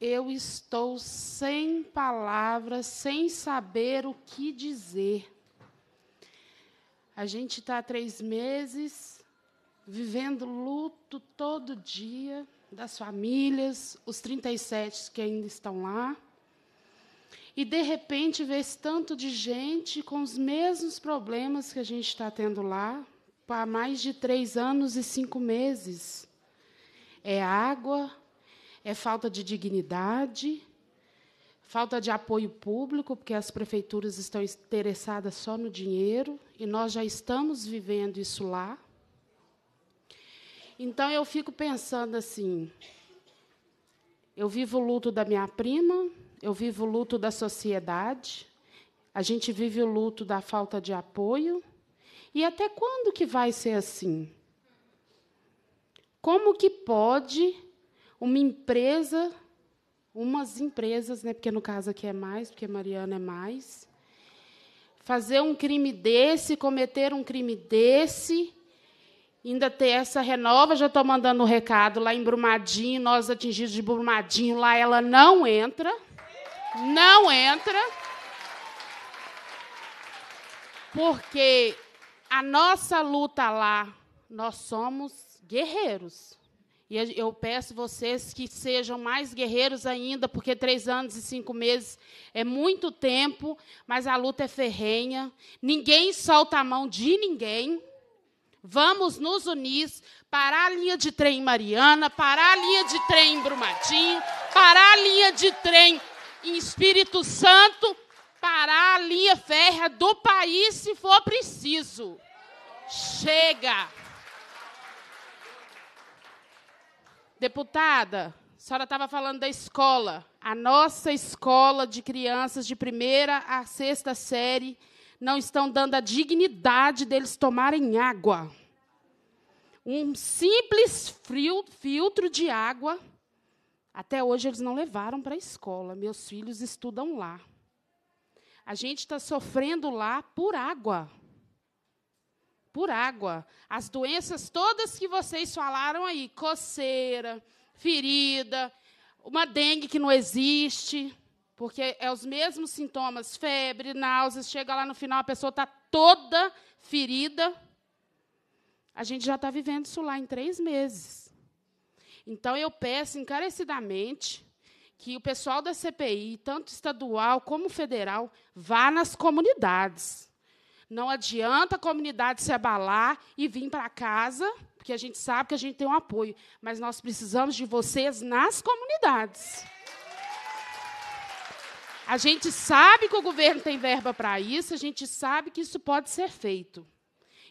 eu estou sem palavras, sem saber o que dizer. A gente está há três meses vivendo luto todo dia das famílias, os 37 que ainda estão lá e de repente vê esse tanto de gente com os mesmos problemas que a gente está tendo lá há mais de três anos e cinco meses. É água, é falta de dignidade, falta de apoio público, porque as prefeituras estão interessadas só no dinheiro, e nós já estamos vivendo isso lá. Então eu fico pensando assim: eu vivo o luto da minha prima, eu vivo o luto da sociedade, a gente vive o luto da falta de apoio. E até quando que vai ser assim? Como que pode uma empresa, umas empresas, né, porque no caso aqui é mais, porque Mariana é mais, fazer um crime desse, cometer um crime desse, ainda ter essa renova, já estou mandando o um recado lá em Brumadinho, nós atingidos de Brumadinho, lá ela não entra não entra, porque a nossa luta lá, nós somos guerreiros. E eu peço vocês que sejam mais guerreiros ainda, porque três anos e cinco meses é muito tempo, mas a luta é ferrenha. Ninguém solta a mão de ninguém. Vamos nos unir, parar a linha de trem em Mariana, parar a linha de trem em Brumadinho, parar a linha de trem em Espírito Santo parar a linha férrea do país se for preciso. Chega! Deputada, a senhora estava falando da escola. A nossa escola de crianças de primeira a sexta série não estão dando a dignidade deles tomarem água. Um simples frio, filtro de água até hoje eles não levaram para a escola. Meus filhos estudam lá. A gente está sofrendo lá por água. Por água. As doenças todas que vocês falaram aí: coceira, ferida, uma dengue que não existe, porque é os mesmos sintomas: febre, náuseas. Chega lá no final, a pessoa está toda ferida. A gente já está vivendo isso lá em três meses. Então, eu peço encarecidamente que o pessoal da CPI, tanto estadual como federal, vá nas comunidades. Não adianta a comunidade se abalar e vir para casa, porque a gente sabe que a gente tem um apoio, mas nós precisamos de vocês nas comunidades. A gente sabe que o governo tem verba para isso, a gente sabe que isso pode ser feito.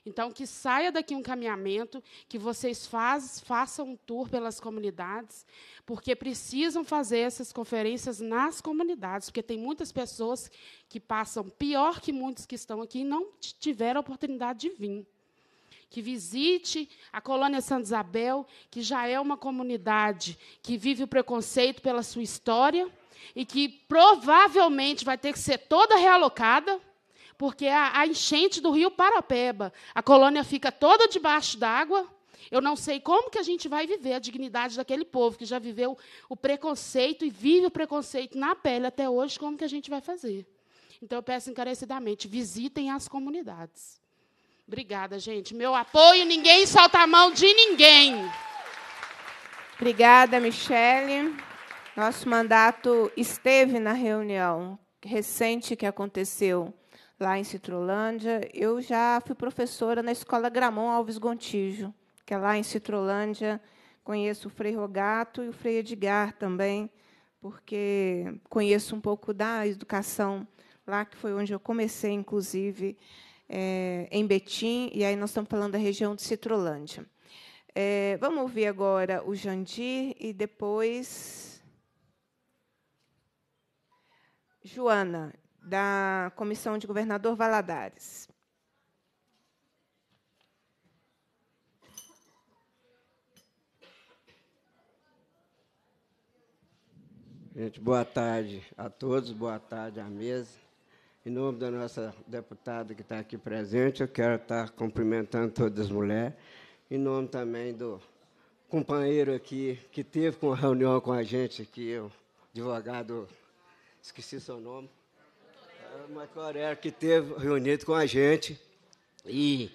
Então, que saia daqui um caminhamento, que vocês faz, façam um tour pelas comunidades, porque precisam fazer essas conferências nas comunidades, porque tem muitas pessoas que passam pior que muitos que estão aqui e não tiveram a oportunidade de vir que visite a colônia Santa Isabel, que já é uma comunidade que vive o preconceito pela sua história e que provavelmente vai ter que ser toda realocada, porque a, a enchente do rio Parapeba, a colônia fica toda debaixo d'água. Eu não sei como que a gente vai viver a dignidade daquele povo que já viveu o preconceito e vive o preconceito na pele até hoje, como que a gente vai fazer? Então eu peço encarecidamente, visitem as comunidades. Obrigada, gente. Meu apoio, ninguém solta a mão de ninguém. Obrigada, Michele. Nosso mandato esteve na reunião recente que aconteceu lá em Citrolândia. Eu já fui professora na Escola Gramon Alves Gontijo, que é lá em Citrolândia. Conheço o Frei Rogato e o Frei Edgar também, porque conheço um pouco da educação lá, que foi onde eu comecei, inclusive, é, em Betim, e aí nós estamos falando da região de Citrolândia. É, vamos ouvir agora o Jandir e depois. Joana, da comissão de governador Valadares. Gente, boa tarde a todos, boa tarde à mesa. Em nome da nossa deputada que está aqui presente, eu quero estar cumprimentando todas as mulheres. Em nome também do companheiro aqui que teve uma reunião com a gente aqui, o advogado, esqueci seu nome. Macoré que teve reunido com a gente e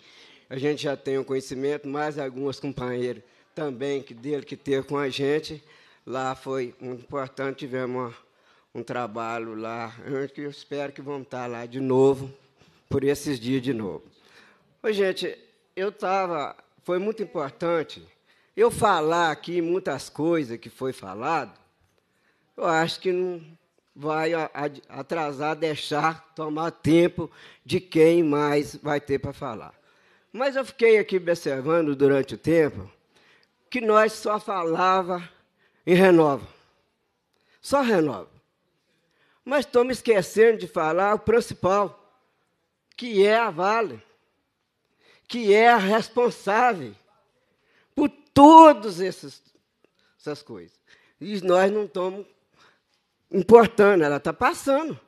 a gente já tem o um conhecimento, mais algumas companheiras também que dele que teve com a gente. Lá foi muito importante, tivemos um trabalho lá. Eu espero que vão estar lá de novo, por esses dias de novo. oi gente, eu estava. Foi muito importante eu falar aqui muitas coisas que foi falado. Eu acho que não vai atrasar, deixar, tomar tempo de quem mais vai ter para falar. Mas eu fiquei aqui observando durante o tempo que nós só falava em renova. Só renova. Mas estamos esquecendo de falar o principal, que é a Vale, que é a responsável por todas essas coisas. E nós não estamos importando, ela está passando.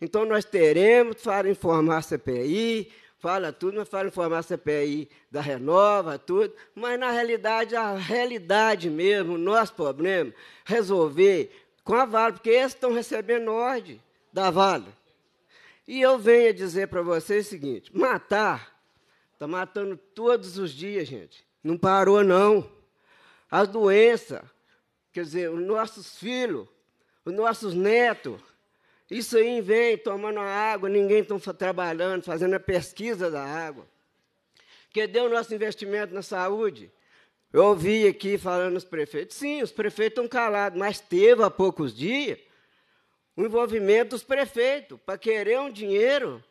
Então, nós teremos, fala informar a CPI, fala tudo, mas fala informar a CPI da Renova, tudo, mas na realidade, a realidade mesmo, o nosso problema, resolver com a Vale, porque eles estão recebendo ordem da Vale. E eu venho dizer para vocês o seguinte: matar, está matando todos os dias, gente. Não parou, não. As doenças, quer dizer, os nossos filhos os nossos netos. Isso aí vem tomando a água, ninguém está trabalhando, fazendo a pesquisa da água. Quer deu o nosso investimento na saúde. Eu ouvi aqui falando os prefeitos. Sim, os prefeitos estão calados, mas teve há poucos dias o envolvimento dos prefeitos para querer um dinheiro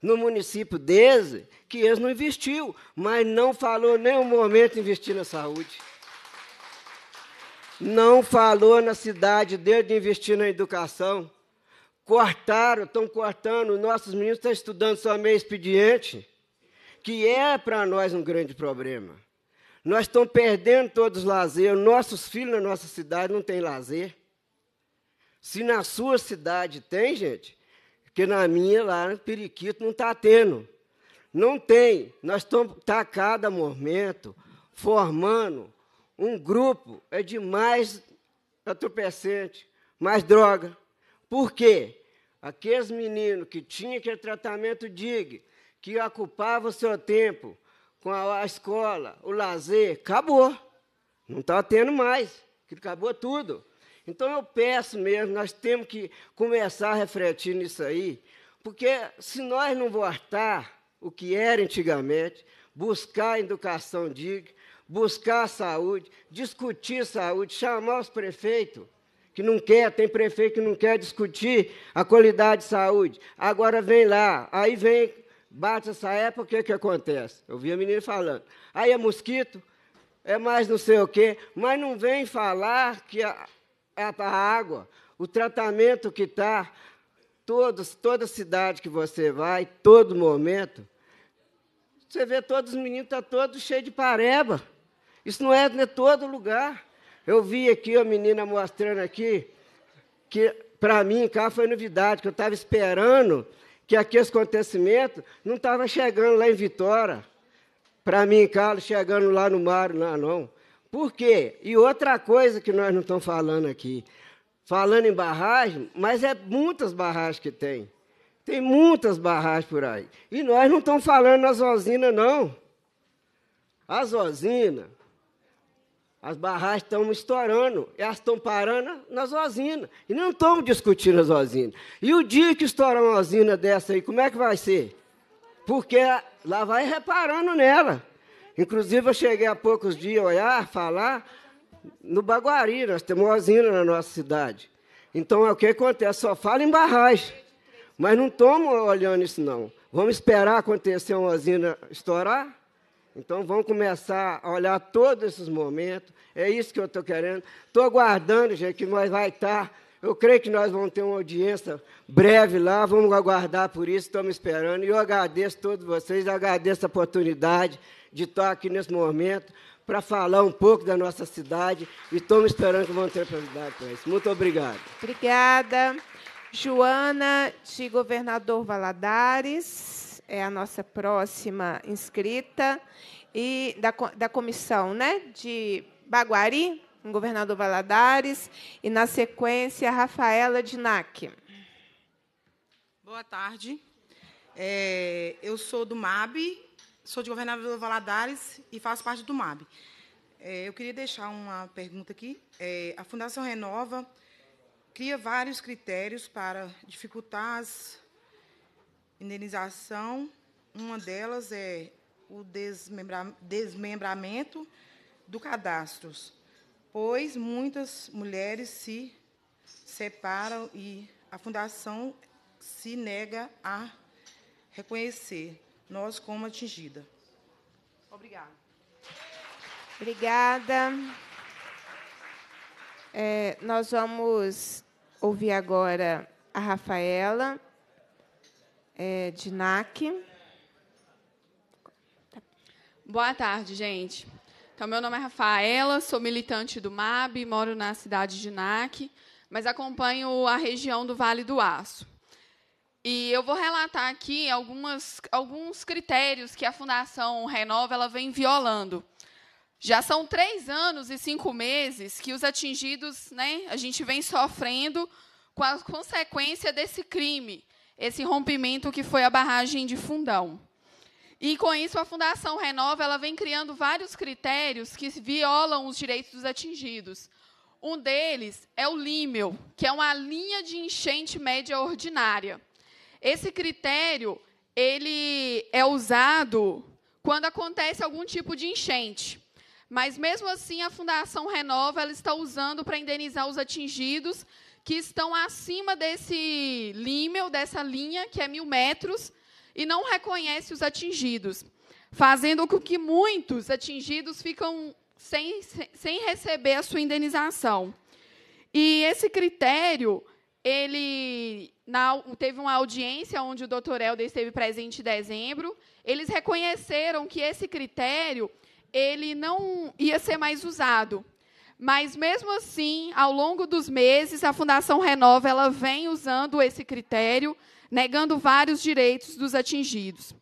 no município deles que eles não investiu, mas não falou nenhum momento investir na saúde. Não falou na cidade de investir na educação. Cortaram, estão cortando. Nossos meninos estão estudando só meio expediente, que é para nós um grande problema. Nós estamos perdendo todos os lazer. Nossos filhos na nossa cidade não têm lazer. Se na sua cidade tem, gente, porque na minha, lá no Periquito, não está tendo. Não tem. Nós estamos a a momento, formando um grupo é de mais tropecente, mais droga. Por quê? Aqueles meninos que tinham aquele tratamento DIG, que ocupava o seu tempo com a, escola, o lazer, acabou. Não está tendo mais, acabou tudo. Então eu peço mesmo, nós temos que começar a refletir nisso aí, porque se nós não voltar o que era antigamente, buscar a educação digna, buscar saúde, discutir saúde, chamar os prefeitos que não quer, tem prefeito que não quer discutir a qualidade de saúde. Agora vem lá, aí vem, bate essa época, o que, que acontece? Eu vi a menina falando. Aí é mosquito, é mais não sei o quê, mas não vem falar que a, a, a água, o tratamento que está, toda cidade que você vai, todo momento, você vê todos os meninos, estão tá todos cheios de pareba. Isso não é de é todo lugar. Eu vi aqui a menina mostrando aqui, que para mim cá foi novidade, que eu estava esperando que aqueles acontecimentos não estavam chegando lá em Vitória. Para mim, Carlos, chegando lá no mar, lá não. Por quê? E outra coisa que nós não estamos falando aqui. Falando em barragem, mas é muitas barragens que tem. Tem muitas barragens por aí. E nós não estamos falando nas Zozina não. As Zozina. As barragens estão estourando, elas estão parando nas usinas. E não estamos discutindo as usinas. E o dia que estourar uma usina dessa aí, como é que vai ser? Porque lá vai reparando nela. Inclusive, eu cheguei há poucos dias a olhar, falar, no Baguari, nós temos uma usina na nossa cidade. Então, é o que acontece, só fala em barragem. Mas não estamos olhando isso, não. Vamos esperar acontecer uma usina estourar? Então vamos começar a olhar todos esses momentos. É isso que eu estou querendo. Estou aguardando, gente, que nós vai estar. Tá. Eu creio que nós vamos ter uma audiência breve lá, vamos aguardar por isso, estamos esperando. E eu agradeço a todos vocês, agradeço a oportunidade de estar aqui nesse momento para falar um pouco da nossa cidade e estamos esperando que vão ter oportunidade para isso. Muito obrigado. Obrigada. Joana, de Governador Valadares é a nossa próxima inscrita, e da, da comissão né, de Baguari, governador Valadares, e, na sequência, Rafaela Dinac. Boa tarde. É, eu sou do MAB, sou de governador Valadares e faço parte do MAB. É, eu queria deixar uma pergunta aqui. É, a Fundação Renova cria vários critérios para dificultar as indenização. Uma delas é o desmembra desmembramento do cadastro, pois muitas mulheres se separam e a Fundação se nega a reconhecer nós como atingida. Obrigada. Obrigada. É, nós vamos ouvir agora a Rafaela é, NAC. Boa tarde, gente. Então, meu nome é Rafaela, sou militante do MAB, moro na cidade de NAC, mas acompanho a região do Vale do Aço. E eu vou relatar aqui algumas, alguns critérios que a Fundação Renova ela vem violando. Já são três anos e cinco meses que os atingidos, né, a gente vem sofrendo com a consequência desse crime, esse rompimento que foi a barragem de Fundão. E com isso a Fundação Renova ela vem criando vários critérios que violam os direitos dos atingidos. Um deles é o limel que é uma linha de enchente média ordinária. Esse critério ele é usado quando acontece algum tipo de enchente. Mas mesmo assim a Fundação Renova ela está usando para indenizar os atingidos que estão acima desse límel, dessa linha, que é mil metros, e não reconhece os atingidos, fazendo com que muitos atingidos ficam sem, sem receber a sua indenização. E esse critério, ele na, teve uma audiência onde o doutor Helder esteve presente em dezembro, eles reconheceram que esse critério ele não ia ser mais usado, mas mesmo assim, ao longo dos meses, a Fundação Renova ela vem usando esse critério, negando vários direitos dos atingidos.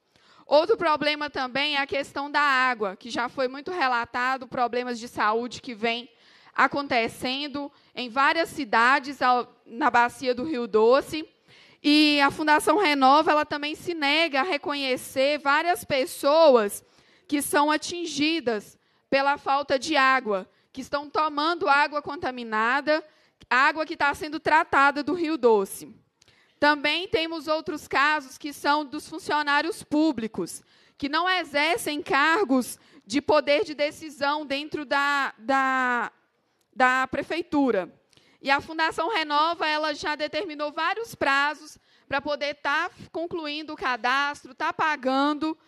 Outro problema também é a questão da água, que já foi muito relatado, problemas de saúde que vêm acontecendo em várias cidades na bacia do Rio Doce. E a Fundação Renova ela também se nega a reconhecer várias pessoas que são atingidas pela falta de água que estão tomando água contaminada, água que está sendo tratada do Rio Doce. Também temos outros casos que são dos funcionários públicos, que não exercem cargos de poder de decisão dentro da, da, da prefeitura. E a Fundação Renova ela já determinou vários prazos para poder estar tá concluindo o cadastro, estar tá pagando.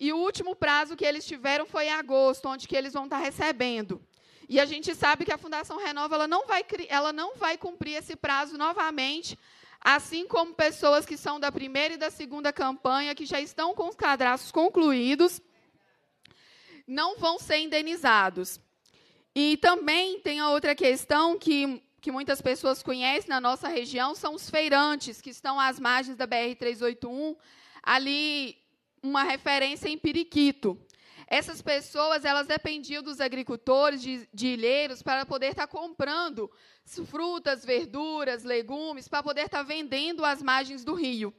E o último prazo que eles tiveram foi em agosto, onde que eles vão estar tá recebendo. E a gente sabe que a Fundação Renova ela não, vai, ela não vai cumprir esse prazo novamente, assim como pessoas que são da primeira e da segunda campanha, que já estão com os cadastros concluídos, não vão ser indenizados. E também tem a outra questão que, que muitas pessoas conhecem na nossa região, são os feirantes, que estão às margens da BR-381, ali uma referência em Periquito. Essas pessoas, elas dependiam dos agricultores, de, de ilheiros, para poder estar tá comprando frutas, verduras, legumes, para poder estar tá vendendo às margens do rio.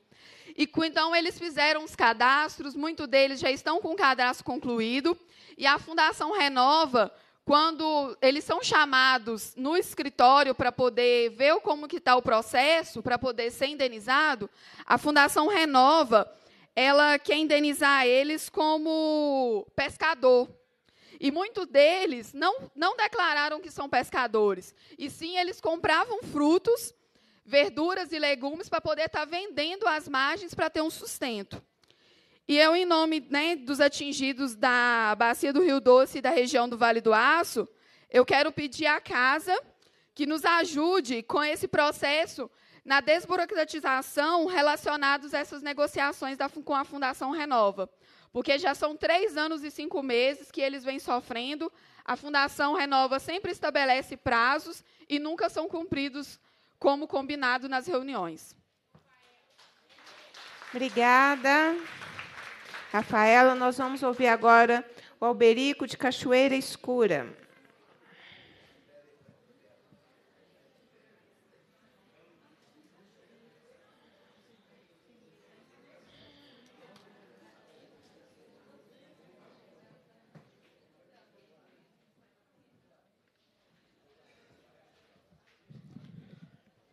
E então eles fizeram os cadastros, muitos deles já estão com o cadastro concluído, e a Fundação Renova quando eles são chamados no escritório para poder ver como que está o processo, para poder ser indenizado, a Fundação Renova ela quer indenizar eles como pescador. E muitos deles não, não declararam que são pescadores. E sim, eles compravam frutos, verduras e legumes para poder estar tá vendendo às margens para ter um sustento. E eu, em nome né, dos atingidos da bacia do Rio Doce e da região do Vale do Aço, eu quero pedir à casa que nos ajude com esse processo na desburocratização relacionados a essas negociações da, com a Fundação Renova. Porque já são três anos e cinco meses que eles vêm sofrendo. A Fundação Renova sempre estabelece prazos e nunca são cumpridos como combinado nas reuniões. Obrigada. Rafaela, nós vamos ouvir agora o Alberico de Cachoeira Escura.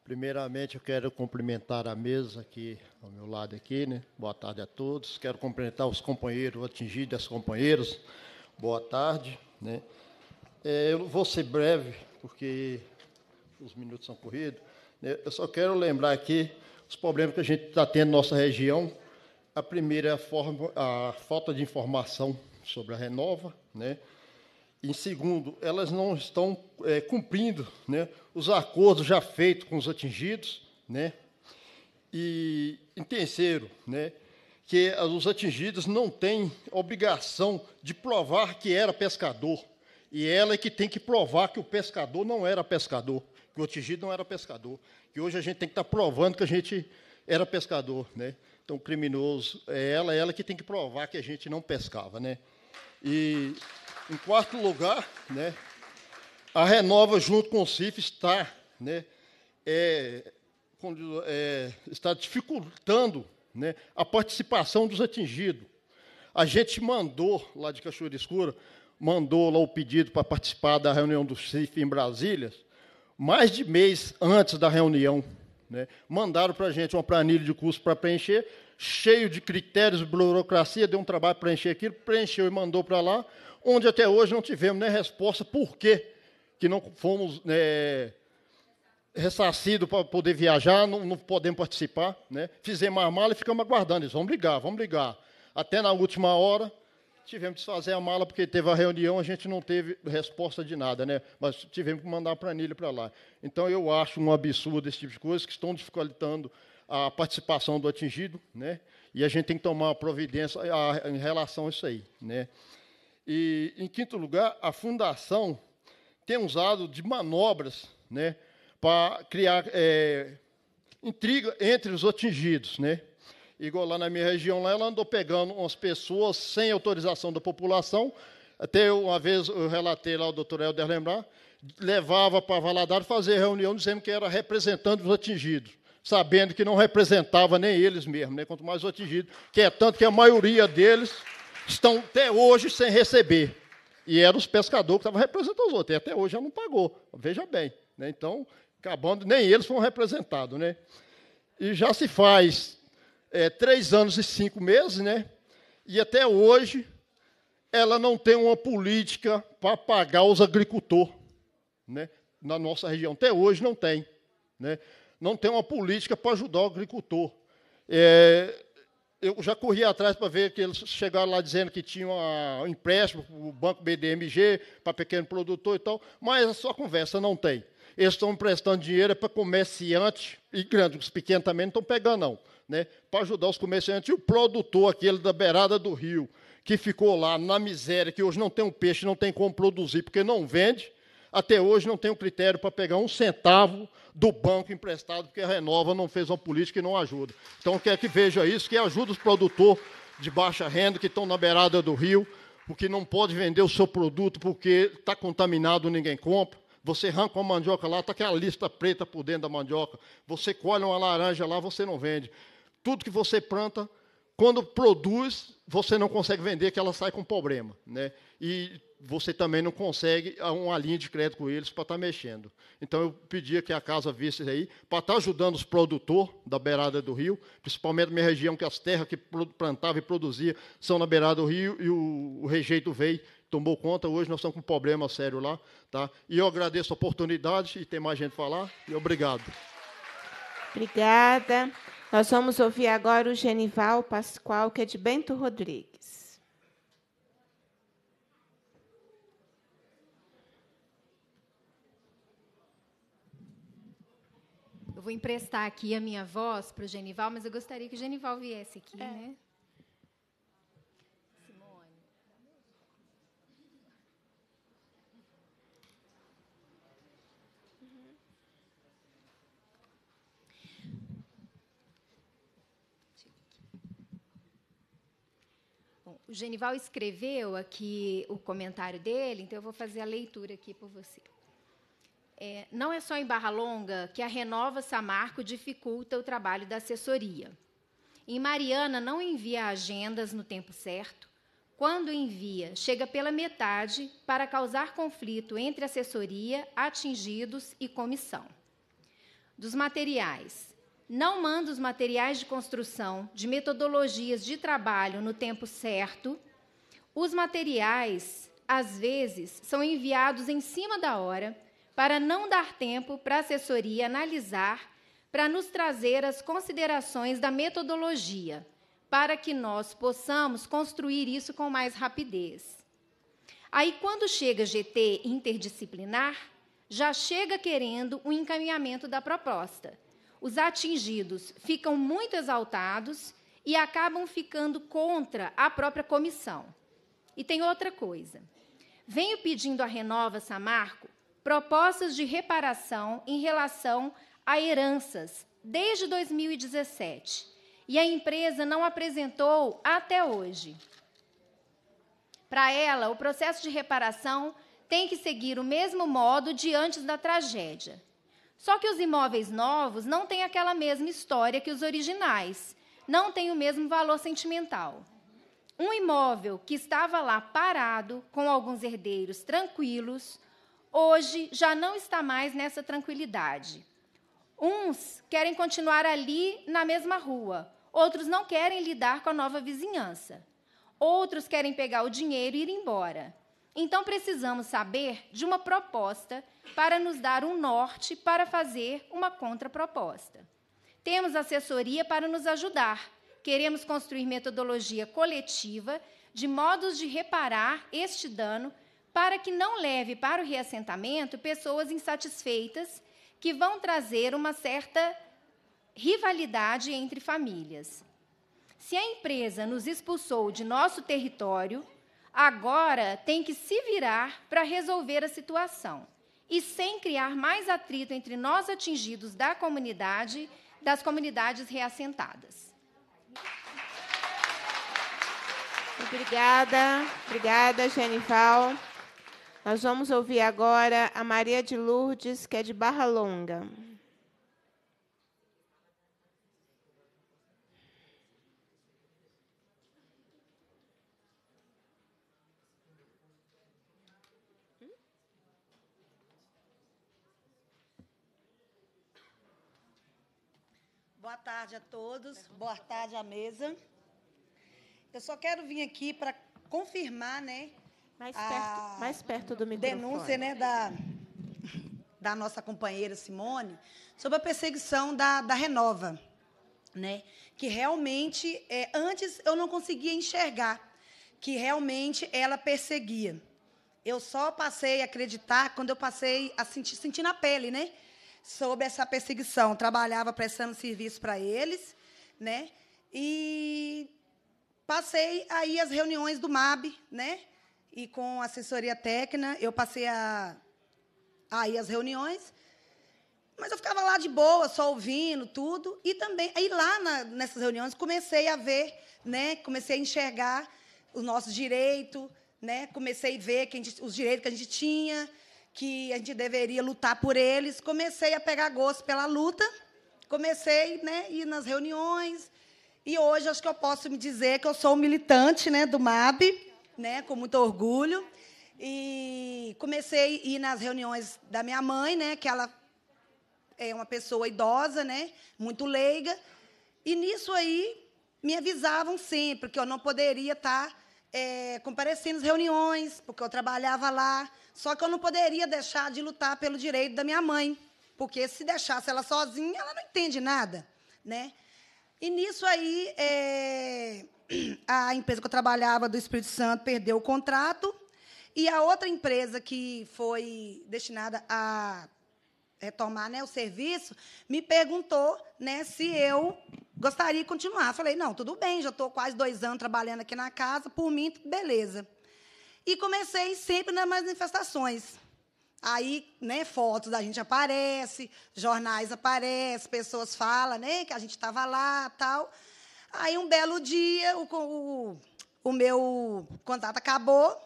Primeiramente, eu quero cumprimentar a mesa aqui ao meu lado aqui, né? Boa tarde a todos. Quero cumprimentar os companheiros atingidos, as companheiras. Boa tarde, né? É, eu vou ser breve porque os minutos são corridos. Né? Eu só quero lembrar aqui os problemas que a gente está tendo na nossa região. A primeira é a, forma, a falta de informação sobre a Renova, né? Em segundo, elas não estão é, cumprindo né, os acordos já feitos com os atingidos. Né? E, em terceiro, né, que os atingidos não têm obrigação de provar que era pescador. E ela é que tem que provar que o pescador não era pescador, que o atingido não era pescador. que hoje a gente tem que estar tá provando que a gente era pescador. Né? Então, criminoso é ela, é ela que tem que provar que a gente não pescava. Né? E. Em quarto lugar, né, a Renova, junto com o CIF, está, né, é, é, está dificultando né, a participação dos atingidos. A gente mandou, lá de Cachoeira Escura, mandou lá o pedido para participar da reunião do CIF em Brasília, mais de mês antes da reunião. Né, mandaram para a gente uma planilha de custo para preencher, cheio de critérios, burocracia, deu um trabalho para preencher aquilo, preencheu e mandou para lá onde até hoje não tivemos nem resposta por que, que não fomos né, ressarcidos para poder viajar, não, não, podemos participar. Né? Fizemos a mala e ficamos aguardando. Eles vamos ligar, vamos ligar. Até na última hora, tivemos que fazer a mala porque teve a reunião, a gente não teve resposta de nada, né? Mas tivemos que mandar a planilha para lá. Então eu acho um absurdo esse tipo de coisa que estão dificultando a participação do atingido, né? E a gente tem que tomar providência ah, em relação a isso aí, né? E, em quinto lugar, a fundação tem usado de manobras né, para criar é, intriga entre os atingidos. Né? Igual lá na minha região, lá, ela andou pegando umas pessoas sem autorização da população. Até uma vez eu relatei lá o doutor Helder lembrar, levava para Valadares fazer reunião dizendo que era representante dos atingidos, sabendo que não representava nem eles mesmos, né? quanto mais os atingidos, que é tanto que a maioria deles estão até hoje sem receber. E eram os pescadores que estavam representando os outros, e até hoje já não pagou, veja bem. Né? Então, acabando, nem eles foram representados. Né? E já se faz é, três anos e cinco meses, né? e até hoje ela não tem uma política para pagar os agricultores. Né? Na nossa região, até hoje não tem. Né? Não tem uma política para ajudar o agricultor. É, eu já corri atrás para ver que eles chegaram lá dizendo que tinham um empréstimo o banco BDMG, para pequeno produtor e tal, mas só conversa não tem. Eles estão emprestando dinheiro é para comerciantes e grandes, os pequenos também não estão pegando, não, né? para ajudar os comerciantes. E o produtor, aquele da beirada do rio, que ficou lá na miséria, que hoje não tem um peixe, não tem como produzir, porque não vende, até hoje não tem um critério para pegar um centavo do banco emprestado, porque a Renova não fez uma política e não ajuda. Então, quer que veja isso, que ajuda os produtores de baixa renda que estão na beirada do rio, porque não pode vender o seu produto porque está contaminado, ninguém compra. Você arranca uma mandioca lá, está aquela lista preta por dentro da mandioca. Você colhe uma laranja lá, você não vende. Tudo que você planta, quando produz, você não consegue vender, que ela sai com problema. Né? E você também não consegue uma linha de crédito com eles para estar tá mexendo. Então, eu pedia que a casa visse aí, para estar tá ajudando os produtores da beirada do rio, principalmente na minha região, que as terras que plantava e produzia são na beirada do rio, e o, o rejeito veio, tomou conta. Hoje nós estamos com um problema sério lá. Tá? E eu agradeço a oportunidade, e tem mais gente falar, e obrigado. Obrigada. Nós vamos ouvir agora o Genival Pascoal, que é de Bento Rodrigues. vou emprestar aqui a minha voz para o Genival, mas eu gostaria que o Genival viesse aqui, é. né? o Genival escreveu aqui o comentário dele, então eu vou fazer a leitura aqui para você. É, não é só em Barra Longa que a Renova Samarco dificulta o trabalho da assessoria. Em Mariana, não envia agendas no tempo certo. Quando envia, chega pela metade para causar conflito entre assessoria, atingidos e comissão. Dos materiais. Não manda os materiais de construção, de metodologias de trabalho no tempo certo. Os materiais, às vezes, são enviados em cima da hora para não dar tempo para a assessoria analisar, para nos trazer as considerações da metodologia, para que nós possamos construir isso com mais rapidez. Aí, quando chega GT interdisciplinar, já chega querendo o encaminhamento da proposta. Os atingidos ficam muito exaltados e acabam ficando contra a própria comissão. E tem outra coisa. Venho pedindo à Renova Samarco propostas de reparação em relação a heranças desde 2017 e a empresa não apresentou até hoje. Para ela, o processo de reparação tem que seguir o mesmo modo de antes da tragédia. Só que os imóveis novos não têm aquela mesma história que os originais, não têm o mesmo valor sentimental. Um imóvel que estava lá parado, com alguns herdeiros tranquilos, hoje já não está mais nessa tranquilidade. Uns querem continuar ali na mesma rua, outros não querem lidar com a nova vizinhança. Outros querem pegar o dinheiro e ir embora. Então precisamos saber de uma proposta para nos dar um norte para fazer uma contraproposta. Temos assessoria para nos ajudar. Queremos construir metodologia coletiva de modos de reparar este dano para que não leve para o reassentamento pessoas insatisfeitas que vão trazer uma certa rivalidade entre famílias. Se a empresa nos expulsou de nosso território, agora tem que se virar para resolver a situação e sem criar mais atrito entre nós atingidos da comunidade, das comunidades reassentadas. Obrigada, obrigada, Genival. Nós vamos ouvir agora a Maria de Lourdes, que é de Barra Longa. Boa tarde a todos, boa tarde à mesa. Eu só quero vir aqui para confirmar, né, mais perto, mais perto do microfone. Denúncia né, da, da nossa companheira Simone sobre a perseguição da, da Renova. Né? Que realmente, é, antes eu não conseguia enxergar que realmente ela perseguia. Eu só passei a acreditar quando eu passei a sentir, sentir na pele, né? Sobre essa perseguição. trabalhava prestando serviço para eles, né? E passei aí as reuniões do MAB, né? e com assessoria técnica eu passei a, a ir às reuniões. Mas eu ficava lá de boa, só ouvindo tudo. E também, aí lá na, nessas reuniões, comecei a ver, né, comecei a enxergar o nosso direito, né, comecei a ver que a gente, os direitos que a gente tinha, que a gente deveria lutar por eles. Comecei a pegar gosto pela luta, comecei né, a ir nas reuniões. E hoje acho que eu posso me dizer que eu sou militante né, do MAB né, com muito orgulho. E comecei a ir nas reuniões da minha mãe, né, que ela é uma pessoa idosa, né, muito leiga. E nisso aí me avisavam sempre que eu não poderia estar tá, é, comparecendo às reuniões, porque eu trabalhava lá. Só que eu não poderia deixar de lutar pelo direito da minha mãe, porque se deixasse ela sozinha, ela não entende nada, né? E nisso aí é, a empresa que eu trabalhava do Espírito Santo perdeu o contrato e a outra empresa que foi destinada a retomar né, o serviço me perguntou né, se eu gostaria de continuar. Falei, não, tudo bem, já estou quase dois anos trabalhando aqui na casa, por mim, beleza. E comecei sempre nas manifestações. Aí, né, fotos da gente aparece, jornais aparecem, pessoas falam, né, que a gente estava lá, tal. Aí um belo dia, o, o, o meu contato acabou.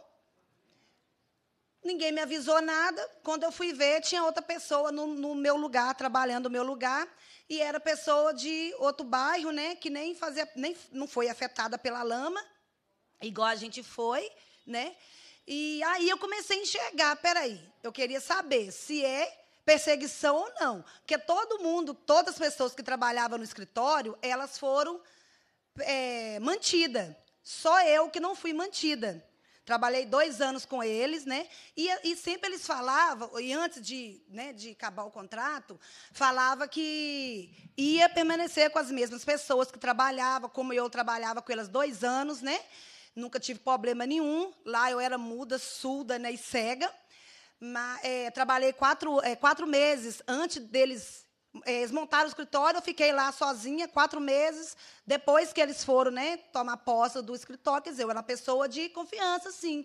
Ninguém me avisou nada. Quando eu fui ver, tinha outra pessoa no, no, meu lugar, trabalhando no meu lugar, e era pessoa de outro bairro, né, que nem fazia, nem não foi afetada pela lama, igual a gente foi, né? E aí eu comecei a enxergar, peraí, eu queria saber se é perseguição ou não, porque todo mundo, todas as pessoas que trabalhavam no escritório, elas foram é, mantida. Só eu que não fui mantida. Trabalhei dois anos com eles, né? E, e sempre eles falavam, e antes de, né, de acabar o contrato, falava que ia permanecer com as mesmas pessoas que trabalhava, como eu trabalhava com elas dois anos, né? Nunca tive problema nenhum. Lá eu era muda, surda né, e cega. Mas, é, trabalhei quatro, é, quatro meses antes deles eles montaram o escritório, eu fiquei lá sozinha quatro meses. Depois que eles foram né, tomar posse do escritório, quer dizer, eu era uma pessoa de confiança, sim.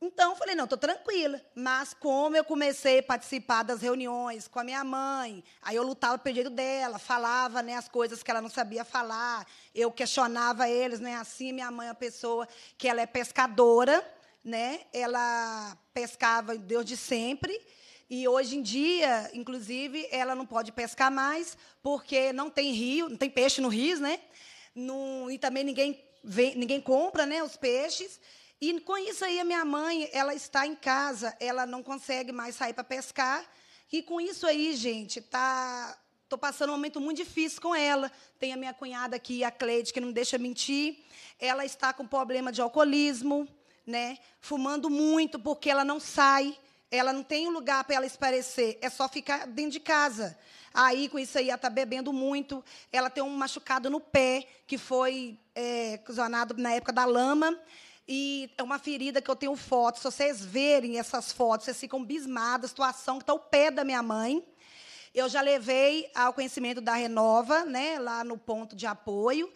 Então, falei, não, estou tranquila. Mas como eu comecei a participar das reuniões com a minha mãe, aí eu lutava pelo direito dela, falava né, as coisas que ela não sabia falar, eu questionava eles, né? Assim, minha mãe é uma pessoa que ela é pescadora, né? Ela pescava desde sempre. E hoje em dia, inclusive, ela não pode pescar mais, porque não tem rio, não tem peixe no rio, né? e também ninguém, vem, ninguém compra né, os peixes. E com isso aí, a minha mãe, ela está em casa, ela não consegue mais sair para pescar. E com isso aí, gente, tá tô passando um momento muito difícil com ela. Tem a minha cunhada aqui, a Cleide, que não deixa mentir. Ela está com problema de alcoolismo, né? Fumando muito porque ela não sai. Ela não tem um lugar para ela esparecer, é só ficar dentro de casa. Aí, com isso aí, ela está bebendo muito. Ela tem um machucado no pé, que foi é, na época da lama. E é uma ferida que eu tenho fotos. Se vocês verem essas fotos, vocês ficam bismadas. A situação que está o pé da minha mãe. Eu já levei ao conhecimento da Renova, né, lá no ponto de apoio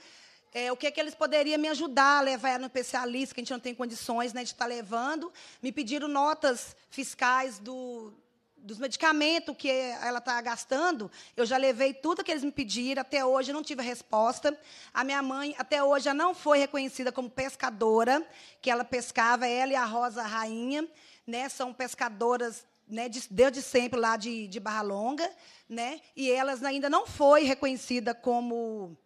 é, o que, é que eles poderiam me ajudar a levar ela no especialista, que a gente não tem condições né, de estar tá levando. Me pediram notas fiscais do, dos medicamentos que ela está gastando, eu já levei tudo que eles me pediram, até hoje não tive resposta. A minha mãe, até hoje, não foi reconhecida como pescadora, que ela pescava, ela e a Rosa Rainha, né, são pescadoras né, de, desde sempre lá de, de Barra Longa, né, e elas ainda não foi reconhecida como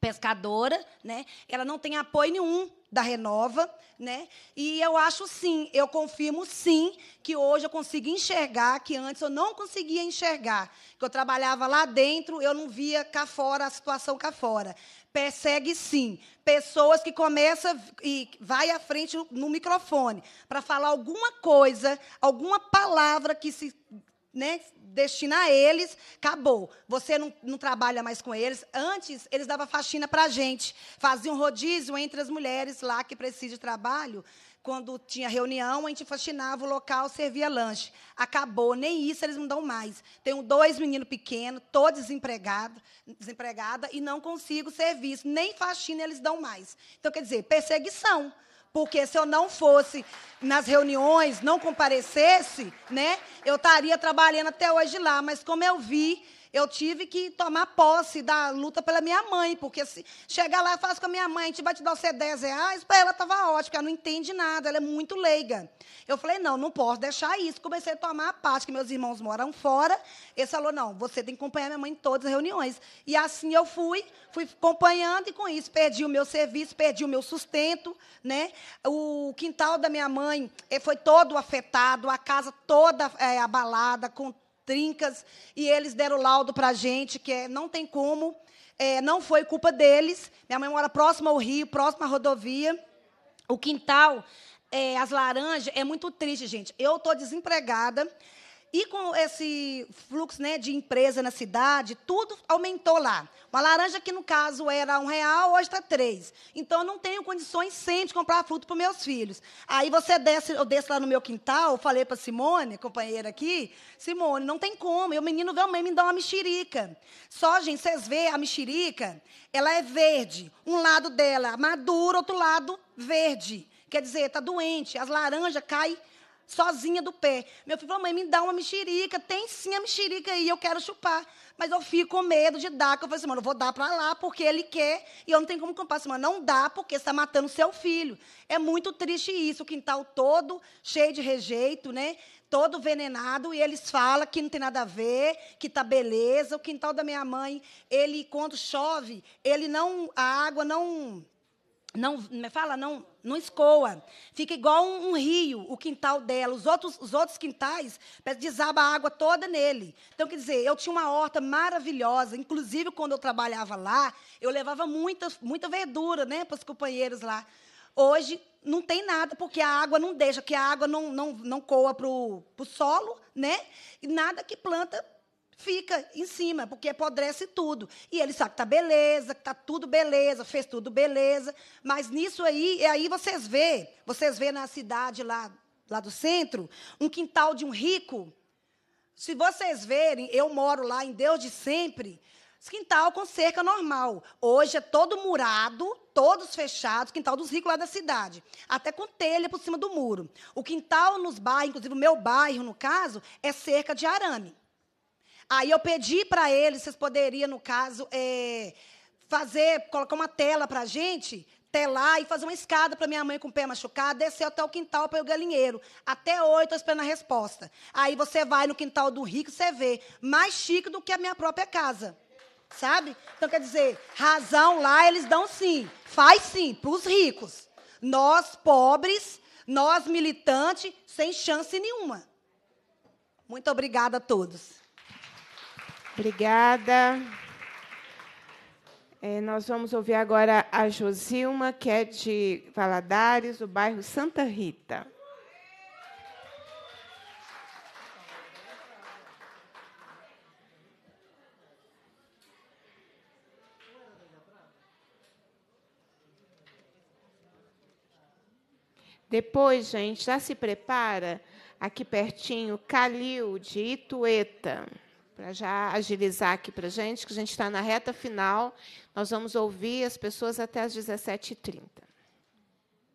pescadora, né? Ela não tem apoio nenhum da Renova, né? E eu acho sim, eu confirmo sim que hoje eu consigo enxergar que antes eu não conseguia enxergar, que eu trabalhava lá dentro, eu não via cá fora a situação cá fora. Persegue sim pessoas que começa e vai à frente no microfone para falar alguma coisa, alguma palavra que se né, destinar a eles, acabou. Você não, não, trabalha mais com eles. Antes, eles davam faxina para a gente, faziam rodízio entre as mulheres lá que precisam de trabalho. Quando tinha reunião, a gente faxinava o local, servia lanche. Acabou, nem isso eles não dão mais. Tenho dois meninos pequenos, estou desempregada desempregada, e não consigo serviço, nem faxina eles dão mais. Então, quer dizer, perseguição. Porque se eu não fosse nas reuniões, não comparecesse, né, eu estaria trabalhando até hoje lá. Mas como eu vi eu tive que tomar posse da luta pela minha mãe, porque se chegar lá e falar assim com a minha mãe, a gente vai te dar os 10 reais, para ela estava ótimo, porque ela não entende nada, ela é muito leiga. Eu falei, não, não posso deixar isso. Comecei a tomar a parte, que meus irmãos moram fora. Ele falou, não, você tem que acompanhar minha mãe em todas as reuniões. E assim eu fui, fui acompanhando, e com isso perdi o meu serviço, perdi o meu sustento. Né? O quintal da minha mãe eh, foi todo afetado, a casa toda é, abalada, com trincas, e eles deram laudo para a gente, que é, não tem como, é, não foi culpa deles. Minha mãe mora próxima ao rio, próxima à rodovia. O quintal, é, as laranjas, é muito triste, gente. Eu estou desempregada, e com esse fluxo né, de empresa na cidade, tudo aumentou lá. Uma laranja que, no caso, era um real, hoje está três. Então, eu não tenho condições sem de comprar fruto para meus filhos. Aí você desce, eu desço lá no meu quintal, falei para Simone, companheira aqui, Simone, não tem como. E o menino vê me dá uma mexerica. Só, gente, vocês veem a mexerica, ela é verde. Um lado dela madura, outro lado verde. Quer dizer, está doente. As laranjas caem sozinha do pé. Meu filho falou, mãe, me dá uma mexerica, tem sim a mexerica aí, eu quero chupar. Mas eu fico com medo de dar, que eu falei assim, mano, eu vou dar para lá, porque ele quer, e eu não tenho como comprar. Assim, mano, não dá, porque está matando seu filho. É muito triste isso, o quintal todo cheio de rejeito, né? todo venenado e eles falam que não tem nada a ver, que tá beleza. O quintal da minha mãe, ele quando chove, ele não a água não não fala não não escoa fica igual um, um, rio o quintal dela os outros os outros quintais desaba a água toda nele então quer dizer eu tinha uma horta maravilhosa inclusive quando eu trabalhava lá eu levava muita muita verdura né para os companheiros lá hoje não tem nada porque a água não deixa que a água não não, não coa para o solo né e nada que planta fica em cima, porque apodrece tudo. E ele sabe que está beleza, que está tudo beleza, fez tudo beleza. Mas nisso aí, e é aí vocês vê, vocês vê na cidade lá, lá do centro, um quintal de um rico. Se vocês verem, eu moro lá em Deus de sempre, quintal com cerca normal. Hoje é todo murado, todos fechados, quintal dos ricos lá da cidade. Até com telha por cima do muro. O quintal nos bairros, inclusive o meu bairro, no caso, é cerca de arame. Aí eu pedi para eles, vocês poderiam, no caso, é, fazer, colocar uma tela para a gente, telar e fazer uma escada para minha mãe com o pé machucado, descer até o quintal para o galinheiro. Até oito, eu esperando a resposta. Aí você vai no quintal do rico, você vê mais chique do que a minha própria casa. Sabe? Então, quer dizer, razão lá eles dão sim. Faz sim, para os ricos. Nós, pobres, nós, militantes, sem chance nenhuma. Muito obrigada a todos. Obrigada. É, nós vamos ouvir agora a Josilma, que é de Valadares, do bairro Santa Rita. Depois, gente, já se prepara aqui pertinho, Calil de Itueta para já agilizar aqui para a gente, que a gente está na reta final. Nós vamos ouvir as pessoas até as 17h30.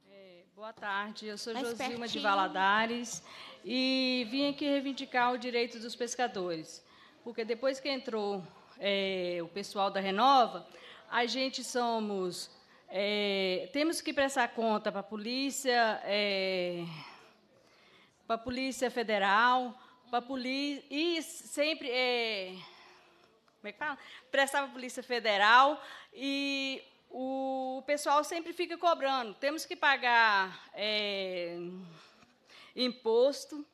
É, boa tarde, eu sou Mais Josilma pertinho. de Valadares e vim aqui reivindicar o direito dos pescadores, porque depois que entrou é, o pessoal da Renova, a gente somos. É, temos que prestar conta para a polícia, é, para a polícia federal, para a polícia e sempre é, como é que fala? Prestava a Polícia Federal e o, o pessoal sempre fica cobrando. Temos que pagar é, imposto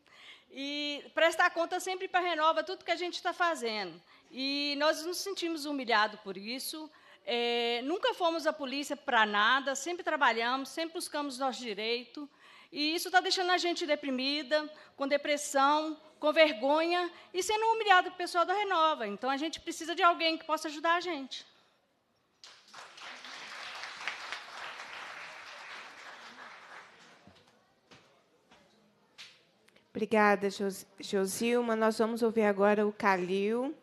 e prestar conta sempre para Renova tudo que a gente está fazendo. E nós nos sentimos humilhados por isso. É, nunca fomos à polícia para nada, sempre trabalhamos, sempre buscamos nosso direito. E isso está deixando a gente deprimida, com depressão, com vergonha e sendo humilhado pelo pessoal da Renova. Então a gente precisa de alguém que possa ajudar a gente. Obrigada, Josilma. Nós vamos ouvir agora o Calil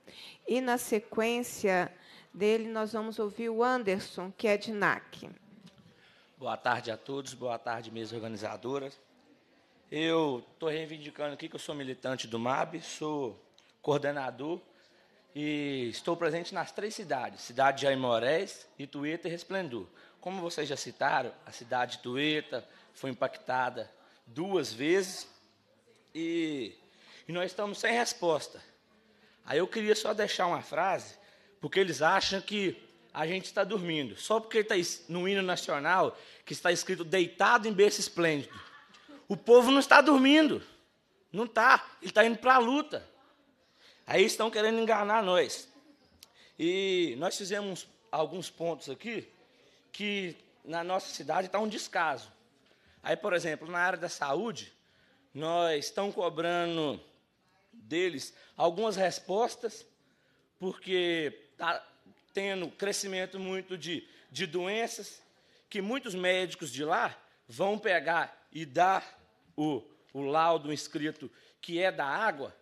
e, na sequência dele, nós vamos ouvir o Anderson, que é de NAC. Boa tarde a todos, boa tarde, mesa organizadoras. Eu estou reivindicando aqui que eu sou militante do MAB, sou coordenador e estou presente nas três cidades, cidade de Aimorés, Itueta e Resplendor. Como vocês já citaram, a cidade de Itueta foi impactada duas vezes e, e nós estamos sem resposta. Aí eu queria só deixar uma frase, porque eles acham que a gente está dormindo. Só porque está no hino nacional que está escrito deitado em berço esplêndido. O povo não está dormindo. Não está. Ele está indo para a luta. Aí estão querendo enganar nós. E nós fizemos alguns pontos aqui que na nossa cidade está um descaso. Aí, por exemplo, na área da saúde, nós estamos cobrando deles algumas respostas, porque está tendo crescimento muito de, de doenças, que muitos médicos de lá vão pegar e dar o, o laudo escrito que é da água,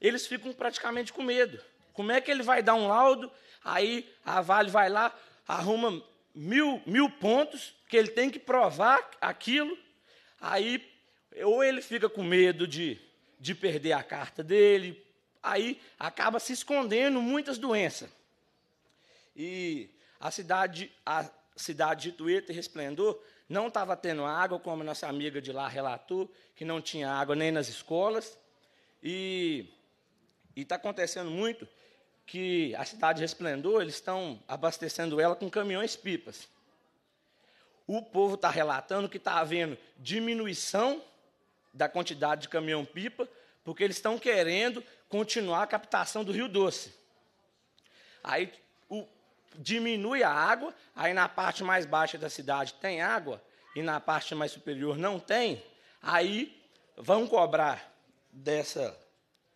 eles ficam praticamente com medo. Como é que ele vai dar um laudo? Aí a Vale vai lá, arruma mil, mil pontos, que ele tem que provar aquilo. Aí, ou ele fica com medo de, de perder a carta dele, aí acaba se escondendo muitas doenças. E a cidade, a cidade de Tueta e Resplendor não estava tendo água, como nossa amiga de lá relatou, que não tinha água nem nas escolas. E está acontecendo muito que a cidade Resplendor, eles estão abastecendo ela com caminhões-pipas. O povo está relatando que está havendo diminuição da quantidade de caminhão-pipa, porque eles estão querendo continuar a captação do Rio Doce. Aí o diminui a água, aí na parte mais baixa da cidade tem água e na parte mais superior não tem, aí vão cobrar dessa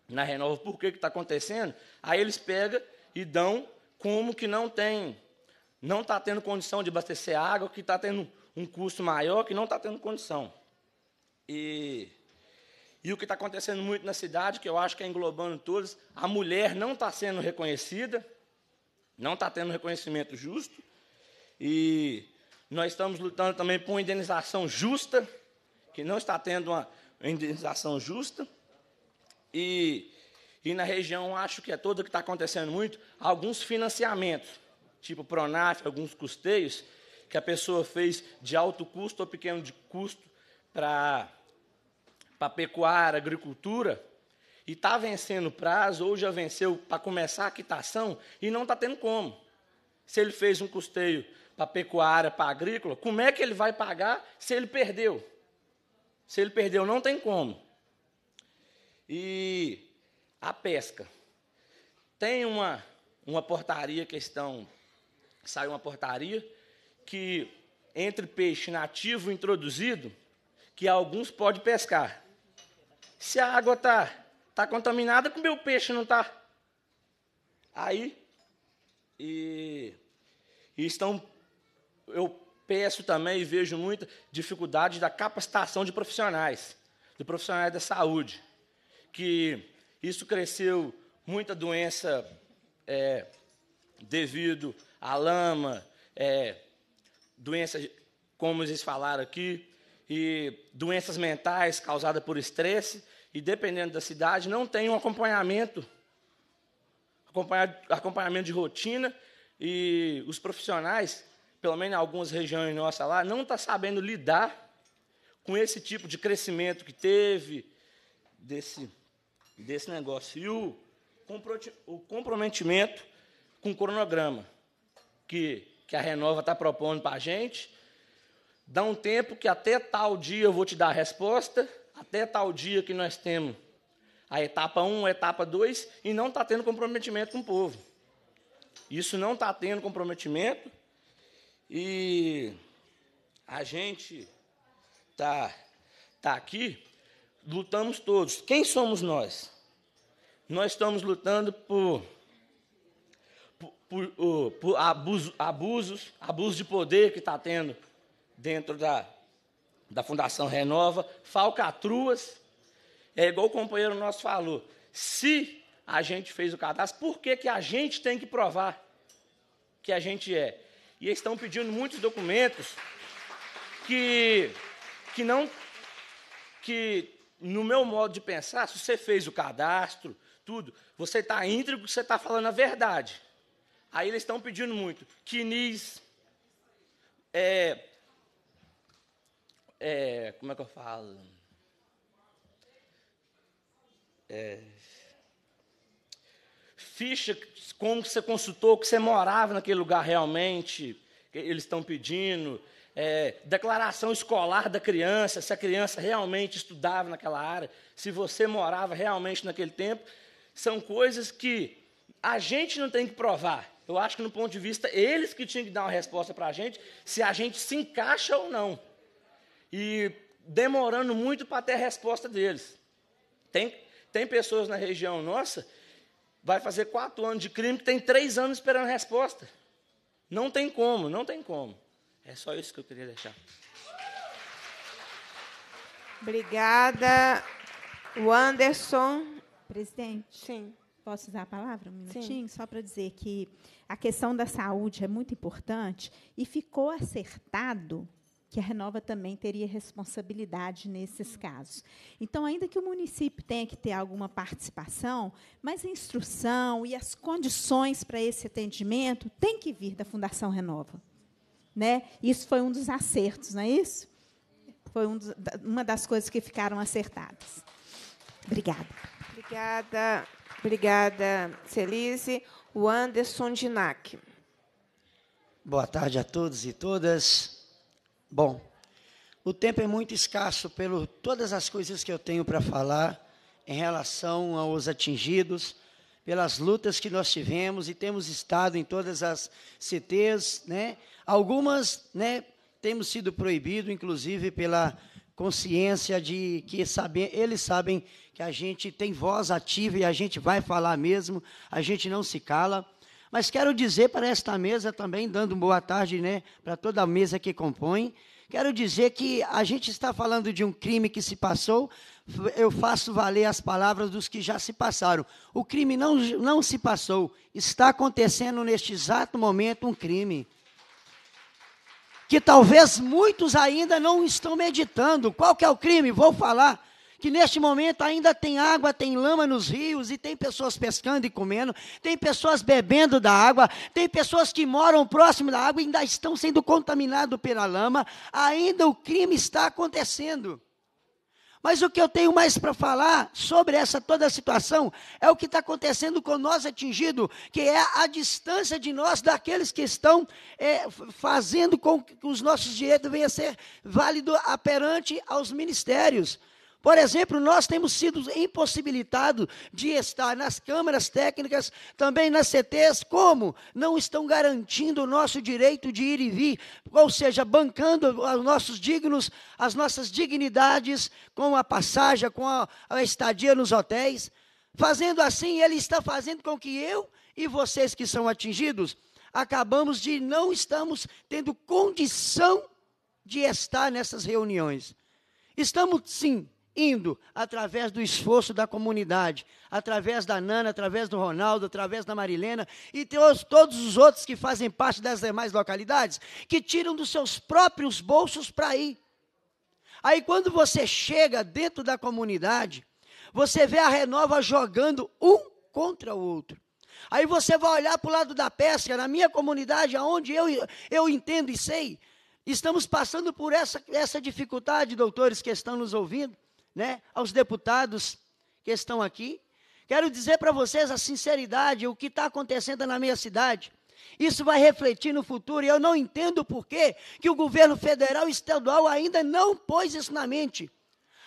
na Renova por que está acontecendo, aí eles pegam e dão como que não tem, não está tendo condição de abastecer água, que está tendo um custo maior, que não está tendo condição. E, e o que está acontecendo muito na cidade, que eu acho que é englobando todos, a mulher não está sendo reconhecida, não está tendo reconhecimento justo. E nós estamos lutando também por uma indenização justa, que não está tendo uma indenização justa. E, e na região, acho que é todo o que está acontecendo muito, alguns financiamentos, tipo Pronaf, alguns custeios, que a pessoa fez de alto custo ou pequeno de custo para pecuária, agricultura, e está vencendo o prazo, ou já venceu para começar a quitação, e não está tendo como. Se ele fez um custeio para pecuária, para agrícola, como é que ele vai pagar se ele perdeu? Se ele perdeu, não tem como. E a pesca. Tem uma, uma portaria que estão. Saiu uma portaria que entre peixe nativo e introduzido, que alguns pode pescar. Se a água está Tá contaminada com meu peixe, não tá? Aí, e, e estão, eu peço também e vejo muita dificuldade da capacitação de profissionais, de profissionais da saúde, que isso cresceu muita doença é, devido à lama, é, doenças, como eles falaram aqui, e doenças mentais causadas por estresse, e dependendo da cidade, não tem um acompanhamento, acompanhamento de rotina, e os profissionais, pelo menos em algumas regiões nossas lá, não estão tá sabendo lidar com esse tipo de crescimento que teve, desse, desse negócio. E o, o comprometimento com o cronograma que, que a Renova está propondo para a gente. Dá um tempo que até tal dia eu vou te dar a resposta, até tal dia que nós temos a etapa 1, a etapa 2, e não está tendo comprometimento com o povo. Isso não está tendo comprometimento e a gente está tá aqui, lutamos todos. Quem somos nós? Nós estamos lutando por, por, por, por abuso, abusos, abuso de poder que está tendo dentro da, da Fundação Renova, falcatruas. É igual o companheiro nosso falou: se a gente fez o cadastro, por que, que a gente tem que provar que a gente é? E eles estão pedindo muitos documentos que, que não. que, no meu modo de pensar, se você fez o cadastro, tudo, você está íntegro, você está falando a verdade. Aí eles estão pedindo muito. Quinis, é, é, como é que eu falo? É, ficha como você consultou, que você morava naquele lugar realmente, eles estão pedindo. É, declaração escolar da criança, se a criança realmente estudava naquela área, se você morava realmente naquele tempo, são coisas que a gente não tem que provar. Eu acho que, no ponto de vista, eles que tinham que dar uma resposta para a gente, se a gente se encaixa ou não e demorando muito para ter a resposta deles. Tem, tem pessoas na região nossa, vai fazer quatro anos de crime, que tem três anos esperando a resposta. Não tem como, não tem como. É só isso que eu queria deixar. Obrigada. O Anderson. Presidente. Sim. Posso usar a palavra um minutinho? Sim. Só para dizer que a questão da saúde é muito importante e ficou acertado que a Renova também teria responsabilidade nesses casos. Então, ainda que o município tenha que ter alguma participação, mas a instrução e as condições para esse atendimento tem que vir da Fundação Renova. Né? Isso foi um dos acertos, não é isso? Foi um dos, uma das coisas que ficaram acertadas. Obrigada. Obrigada, obrigada, Celise. O Anderson Dinac. Boa tarde a todos e todas. Bom, o tempo é muito escasso pelo todas as coisas que eu tenho para falar em relação aos atingidos, pelas lutas que nós tivemos e temos estado em todas as CTs, né? Algumas, né, temos sido proibido, inclusive pela consciência de que sabem, eles sabem que a gente tem voz ativa e a gente vai falar mesmo, a gente não se cala. Mas quero dizer para esta mesa também, dando boa tarde né, para toda a mesa que compõe, quero dizer que a gente está falando de um crime que se passou, eu faço valer as palavras dos que já se passaram. O crime não, não se passou, está acontecendo neste exato momento um crime. Que talvez muitos ainda não estão meditando. Qual que é o crime? Vou falar que neste momento ainda tem água, tem lama nos rios, e tem pessoas pescando e comendo, tem pessoas bebendo da água, tem pessoas que moram próximo da água e ainda estão sendo contaminadas pela lama, ainda o crime está acontecendo. Mas o que eu tenho mais para falar sobre essa toda a situação é o que está acontecendo com nós atingido, que é a distância de nós daqueles que estão é, fazendo com que os nossos direitos venham a ser válidos perante aos ministérios. Por exemplo, nós temos sido impossibilitados de estar nas câmaras técnicas, também nas CTs, como não estão garantindo o nosso direito de ir e vir, ou seja, bancando os nossos dignos, as nossas dignidades com a passagem, com a, a estadia nos hotéis. Fazendo assim, ele está fazendo com que eu e vocês que são atingidos acabamos de não estamos tendo condição de estar nessas reuniões. Estamos sim indo através do esforço da comunidade, através da Nana, através do Ronaldo, através da Marilena e todos os outros que fazem parte das demais localidades, que tiram dos seus próprios bolsos para ir. Aí quando você chega dentro da comunidade, você vê a Renova jogando um contra o outro. Aí você vai olhar para o lado da pesca, na minha comunidade, aonde eu, eu entendo e sei, estamos passando por essa, essa dificuldade, doutores que estão nos ouvindo né, aos deputados que estão aqui. Quero dizer para vocês a sinceridade, o que está acontecendo na minha cidade. Isso vai refletir no futuro, e eu não entendo por que o governo federal e estadual ainda não pôs isso na mente.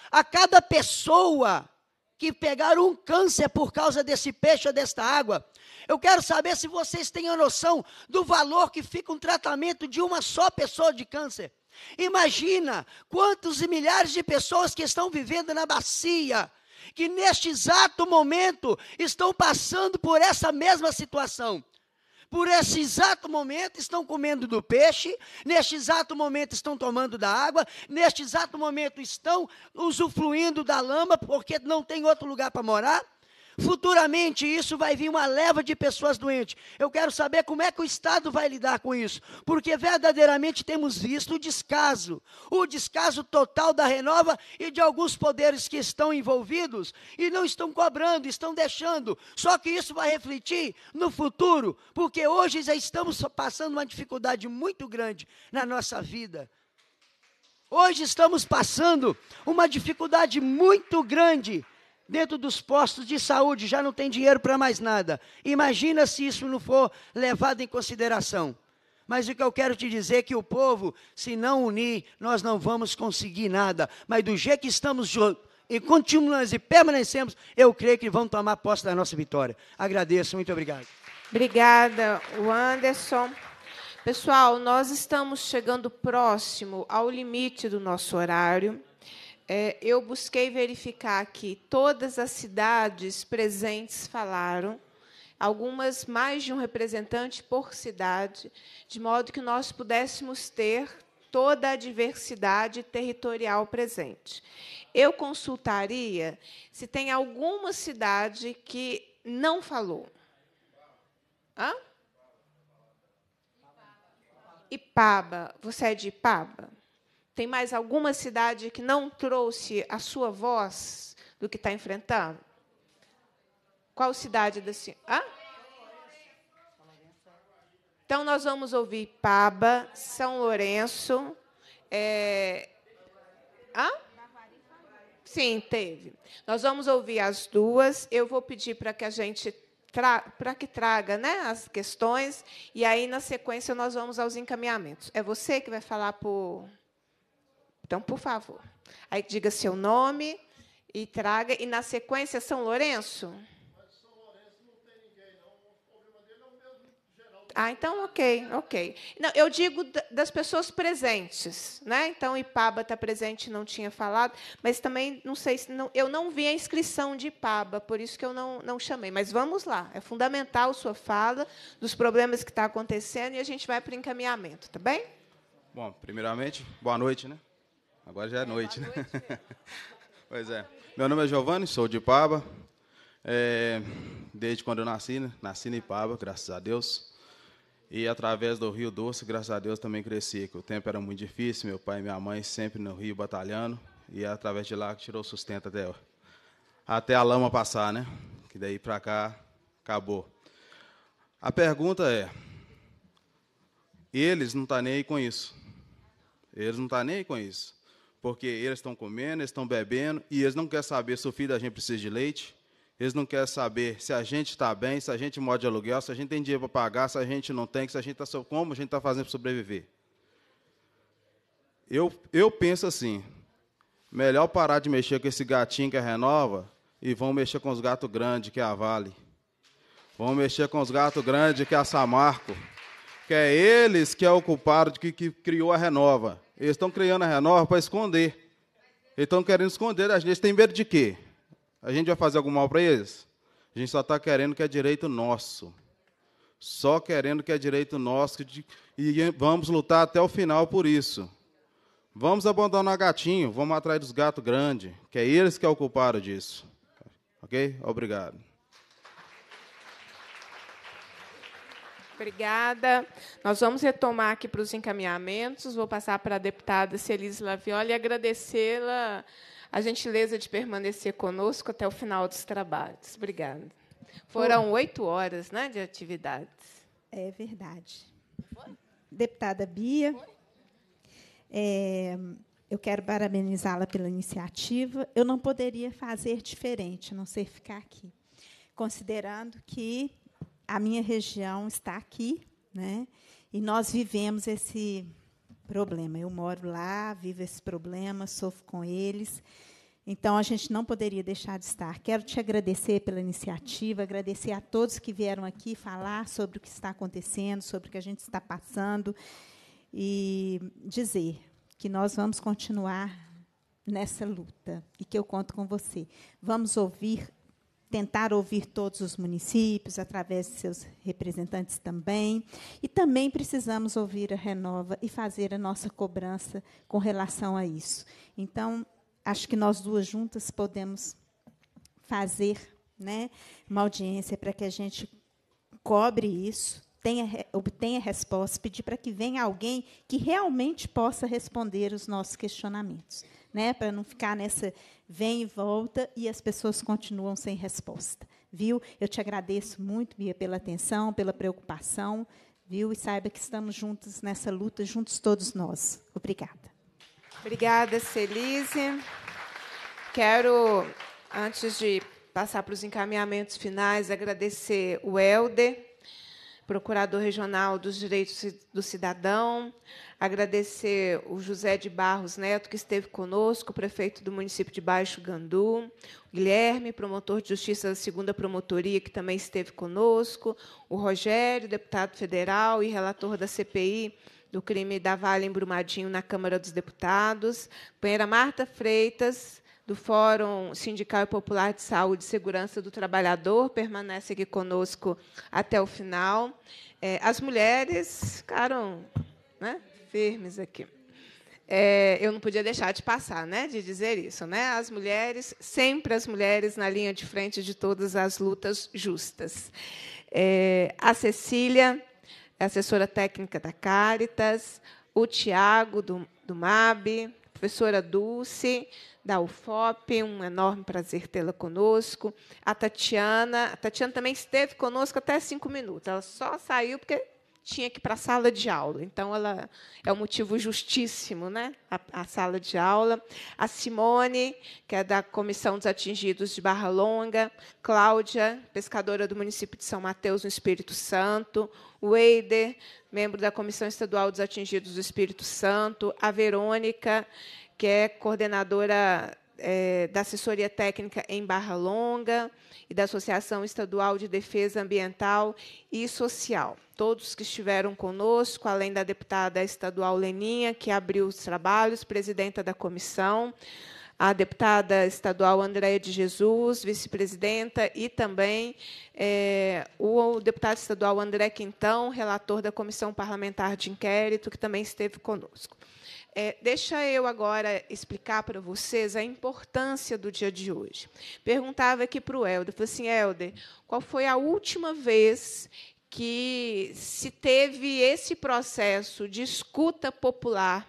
A cada pessoa que pegar um câncer por causa desse peixe ou desta água, eu quero saber se vocês têm a noção do valor que fica um tratamento de uma só pessoa de câncer. Imagina quantos e milhares de pessoas que estão vivendo na bacia, que neste exato momento estão passando por essa mesma situação. Por esse exato momento estão comendo do peixe, neste exato momento estão tomando da água, neste exato momento estão usufruindo da lama, porque não tem outro lugar para morar, Futuramente isso vai vir uma leva de pessoas doentes. Eu quero saber como é que o Estado vai lidar com isso, porque verdadeiramente temos visto o descaso, o descaso total da Renova e de alguns poderes que estão envolvidos e não estão cobrando, estão deixando. Só que isso vai refletir no futuro, porque hoje já estamos passando uma dificuldade muito grande na nossa vida. Hoje estamos passando uma dificuldade muito grande dentro dos postos de saúde já não tem dinheiro para mais nada. Imagina se isso não for levado em consideração. Mas o que eu quero te dizer é que o povo, se não unir, nós não vamos conseguir nada. Mas do jeito que estamos e continuamos e permanecemos, eu creio que vão tomar posse da nossa vitória. Agradeço, muito obrigado. Obrigada, Anderson. Pessoal, nós estamos chegando próximo ao limite do nosso horário é, eu busquei verificar que todas as cidades presentes falaram, algumas mais de um representante por cidade, de modo que nós pudéssemos ter toda a diversidade territorial presente. Eu consultaria se tem alguma cidade que não falou. Hã? Ipaba. Você é de Ipaba? Tem mais alguma cidade que não trouxe a sua voz do que está enfrentando? Qual cidade da senhora? Então, nós vamos ouvir Paba, São Lourenço. É... Hã? Sim, teve. Nós vamos ouvir as duas. Eu vou pedir para que a gente para que traga né, as questões, e aí, na sequência, nós vamos aos encaminhamentos. É você que vai falar por. Então, por favor. Aí diga seu nome e traga. E na sequência, São Lourenço? Mas São Lourenço não tem ninguém, não. O problema dele é o mesmo geral. Ah, então, ok, ok. Não, eu digo das pessoas presentes. Né? Então, Ipaba está presente, não tinha falado. Mas também, não sei se. Não, eu não vi a inscrição de Ipaba, por isso que eu não, não chamei. Mas vamos lá. É fundamental sua fala dos problemas que está acontecendo e a gente vai para o encaminhamento, tá bem? Bom, primeiramente, boa noite, né? Agora já é, é noite, é né? Noite é. (laughs) pois é. Meu nome é Giovanni, sou de Paba. É, desde quando eu nasci, né? nasci em Paba, graças a Deus. E através do Rio Doce, graças a Deus, também cresci, que o tempo era muito difícil, meu pai e minha mãe sempre no Rio batalhando, e é através de lá que tirou sustento até, até a lama passar, né? Que daí para cá acabou. A pergunta é: eles não estão tá nem aí com isso. Eles não estão tá nem aí com isso porque eles estão comendo, eles estão bebendo, e eles não querem saber se o filho da gente precisa de leite, eles não querem saber se a gente está bem, se a gente mora de aluguel, se a gente tem dinheiro para pagar, se a gente não tem, se a gente está como a gente está fazendo para sobreviver. Eu, eu penso assim: melhor parar de mexer com esse gatinho que é renova e vão mexer com os gatos grandes, que é a Vale. Vão mexer com os gatos grandes, que é a Samarco. Que é eles que é o culpado de que, que criou a renova. Eles estão criando a Renova para esconder. Eles estão querendo esconder a gente. Eles têm medo de quê? A gente vai fazer algum mal para eles? A gente só está querendo que é direito nosso. Só querendo que é direito nosso. E vamos lutar até o final por isso. Vamos abandonar gatinho, vamos atrás dos gatos grandes, que é eles que é ocuparam disso. Ok? Obrigado. Obrigada. Nós vamos retomar aqui para os encaminhamentos. Vou passar para a deputada Celise Laviola e agradecê-la a gentileza de permanecer conosco até o final dos trabalhos. Obrigada. Foram oito horas né, de atividades. É verdade. Deputada Bia, é, eu quero parabenizá-la pela iniciativa. Eu não poderia fazer diferente, a não ser ficar aqui, considerando que a minha região está aqui, né? E nós vivemos esse problema. Eu moro lá, vivo esse problema, sofro com eles. Então, a gente não poderia deixar de estar. Quero te agradecer pela iniciativa, agradecer a todos que vieram aqui falar sobre o que está acontecendo, sobre o que a gente está passando, e dizer que nós vamos continuar nessa luta e que eu conto com você. Vamos ouvir tentar ouvir todos os municípios, através de seus representantes também. E também precisamos ouvir a Renova e fazer a nossa cobrança com relação a isso. Então, acho que nós duas juntas podemos fazer né, uma audiência para que a gente cobre isso, tenha, obtenha resposta, pedir para que venha alguém que realmente possa responder os nossos questionamentos né, para não ficar nessa vem e volta e as pessoas continuam sem resposta, viu? Eu te agradeço muito, Bia, pela atenção, pela preocupação, viu? E saiba que estamos juntos nessa luta, juntos todos nós. Obrigada. Obrigada, Celise. Quero, antes de passar para os encaminhamentos finais, agradecer o Helder Procurador Regional dos Direitos do Cidadão, agradecer o José de Barros Neto, que esteve conosco, prefeito do município de Baixo Gandu, Guilherme, promotor de justiça da segunda promotoria, que também esteve conosco, o Rogério, deputado federal e relator da CPI do crime da Vale em Brumadinho na Câmara dos Deputados, companheira Marta Freitas, do Fórum Sindical e Popular de Saúde e Segurança do Trabalhador, permanece aqui conosco até o final. É, as mulheres ficaram né, firmes aqui. É, eu não podia deixar de passar, né, de dizer isso, né? As mulheres, sempre as mulheres na linha de frente de todas as lutas justas. É, a Cecília, assessora técnica da Caritas, o Tiago do, do MAB, professora Dulce, da UFOP, um enorme prazer tê-la conosco. A Tatiana, a Tatiana também esteve conosco até cinco minutos, ela só saiu porque tinha que ir para a sala de aula. Então, ela é um motivo justíssimo, né? A, a, sala de aula. A Simone, que é da Comissão dos Atingidos de Barra Longa. Cláudia, pescadora do município de São Mateus, no Espírito Santo. Weider, membro da Comissão Estadual dos Atingidos do Espírito Santo. A Verônica, que é coordenadora é, da assessoria técnica em Barra Longa e da Associação Estadual de Defesa Ambiental e Social. Todos que estiveram conosco, além da deputada estadual Leninha, que abriu os trabalhos, presidenta da comissão, a deputada estadual Andréia de Jesus, vice-presidenta, e também é, o deputado estadual André Quintão, relator da Comissão Parlamentar de Inquérito, que também esteve conosco. É, deixa eu agora explicar para vocês a importância do dia de hoje. Perguntava aqui para o Helder, falei assim, Helder, qual foi a última vez que se teve esse processo de escuta popular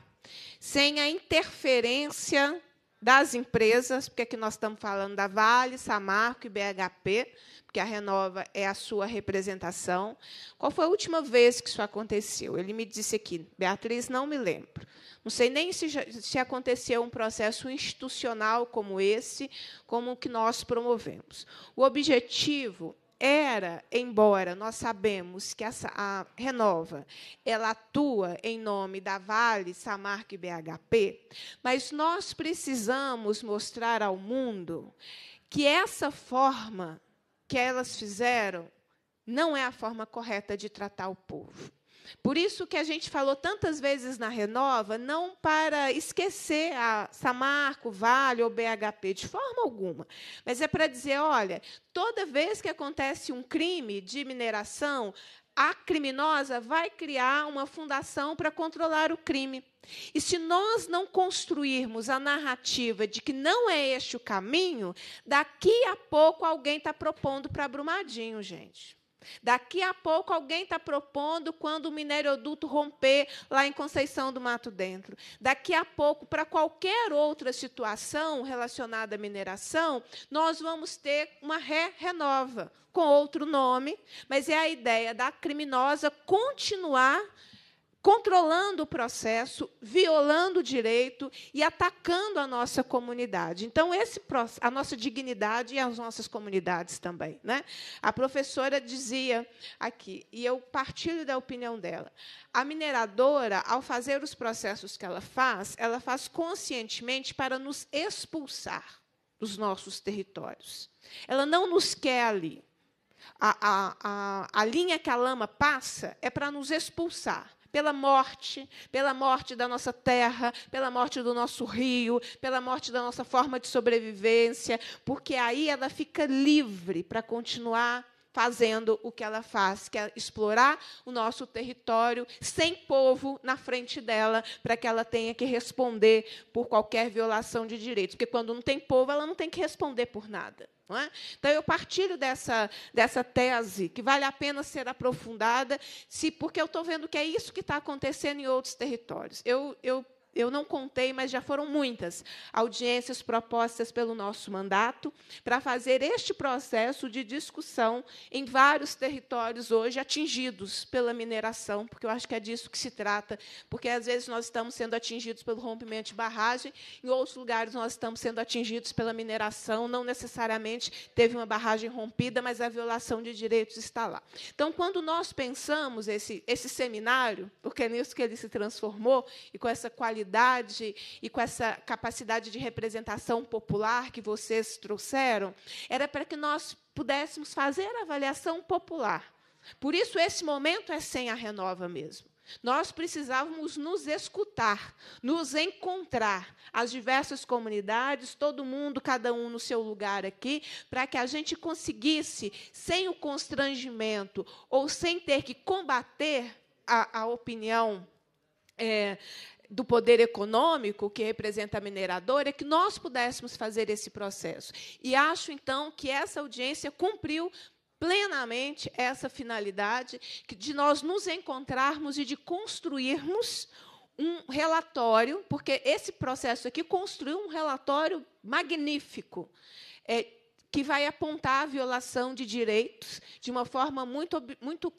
sem a interferência das empresas, porque aqui nós estamos falando da Vale, Samarco e BHP, porque a Renova é a sua representação. Qual foi a última vez que isso aconteceu? Ele me disse aqui, Beatriz, não me lembro. Não sei nem se, se aconteceu um processo institucional como esse, como o que nós promovemos. O objetivo era, embora nós sabemos que essa, a Renova ela atua em nome da Vale, Samarc e BHP, mas nós precisamos mostrar ao mundo que essa forma que elas fizeram não é a forma correta de tratar o povo. Por isso que a gente falou tantas vezes na Renova, não para esquecer a Samarco, Vale ou BHP, de forma alguma, mas é para dizer, olha, toda vez que acontece um crime de mineração, a criminosa vai criar uma fundação para controlar o crime. E se nós não construirmos a narrativa de que não é este o caminho, daqui a pouco alguém está propondo para Brumadinho, gente. Daqui a pouco alguém está propondo quando o minério romper lá em Conceição do Mato Dentro. Daqui a pouco, para qualquer outra situação relacionada à mineração, nós vamos ter uma ré-renova, com outro nome, mas é a ideia da criminosa continuar controlando o processo, violando o direito e atacando a nossa comunidade. Então, esse, a nossa dignidade e as nossas comunidades também. Né? A professora dizia aqui, e eu partilho da opinião dela, a mineradora, ao fazer os processos que ela faz, ela faz conscientemente para nos expulsar dos nossos territórios. Ela não nos quer ali. A, a, a, a linha que a lama passa é para nos expulsar pela morte, pela morte da nossa terra, pela morte do nosso rio, pela morte da nossa forma de sobrevivência, porque aí ela fica livre para continuar fazendo o que ela faz, que é explorar o nosso território sem povo na frente dela, para que ela tenha que responder por qualquer violação de direitos. Porque quando não tem povo, ela não tem que responder por nada. É? Então, eu partilho dessa, dessa tese, que vale a pena ser aprofundada, se porque eu estou vendo que é isso que está acontecendo em outros territórios. Eu, eu eu não contei, mas já foram muitas audiências propostas pelo nosso mandato para fazer este processo de discussão em vários territórios hoje atingidos pela mineração, porque eu acho que é disso que se trata, porque às vezes nós estamos sendo atingidos pelo rompimento de barragem, em outros lugares nós estamos sendo atingidos pela mineração, não necessariamente teve uma barragem rompida, mas a violação de direitos está lá. Então, quando nós pensamos esse, esse seminário, porque é nisso que ele se transformou e com essa qualidade e com essa capacidade de representação popular que vocês trouxeram, era para que nós pudéssemos fazer a avaliação popular. Por isso, esse momento é sem a renova mesmo. Nós precisávamos nos escutar, nos encontrar, as diversas comunidades, todo mundo, cada um no seu lugar aqui, para que a gente conseguisse, sem o constrangimento ou sem ter que combater a, a opinião é, do poder econômico, que representa a mineradora, é que nós pudéssemos fazer esse processo. E acho, então, que essa audiência cumpriu plenamente essa finalidade de nós nos encontrarmos e de construirmos um relatório, porque esse processo aqui construiu um relatório magnífico. É, que vai apontar a violação de direitos de uma forma muito, muito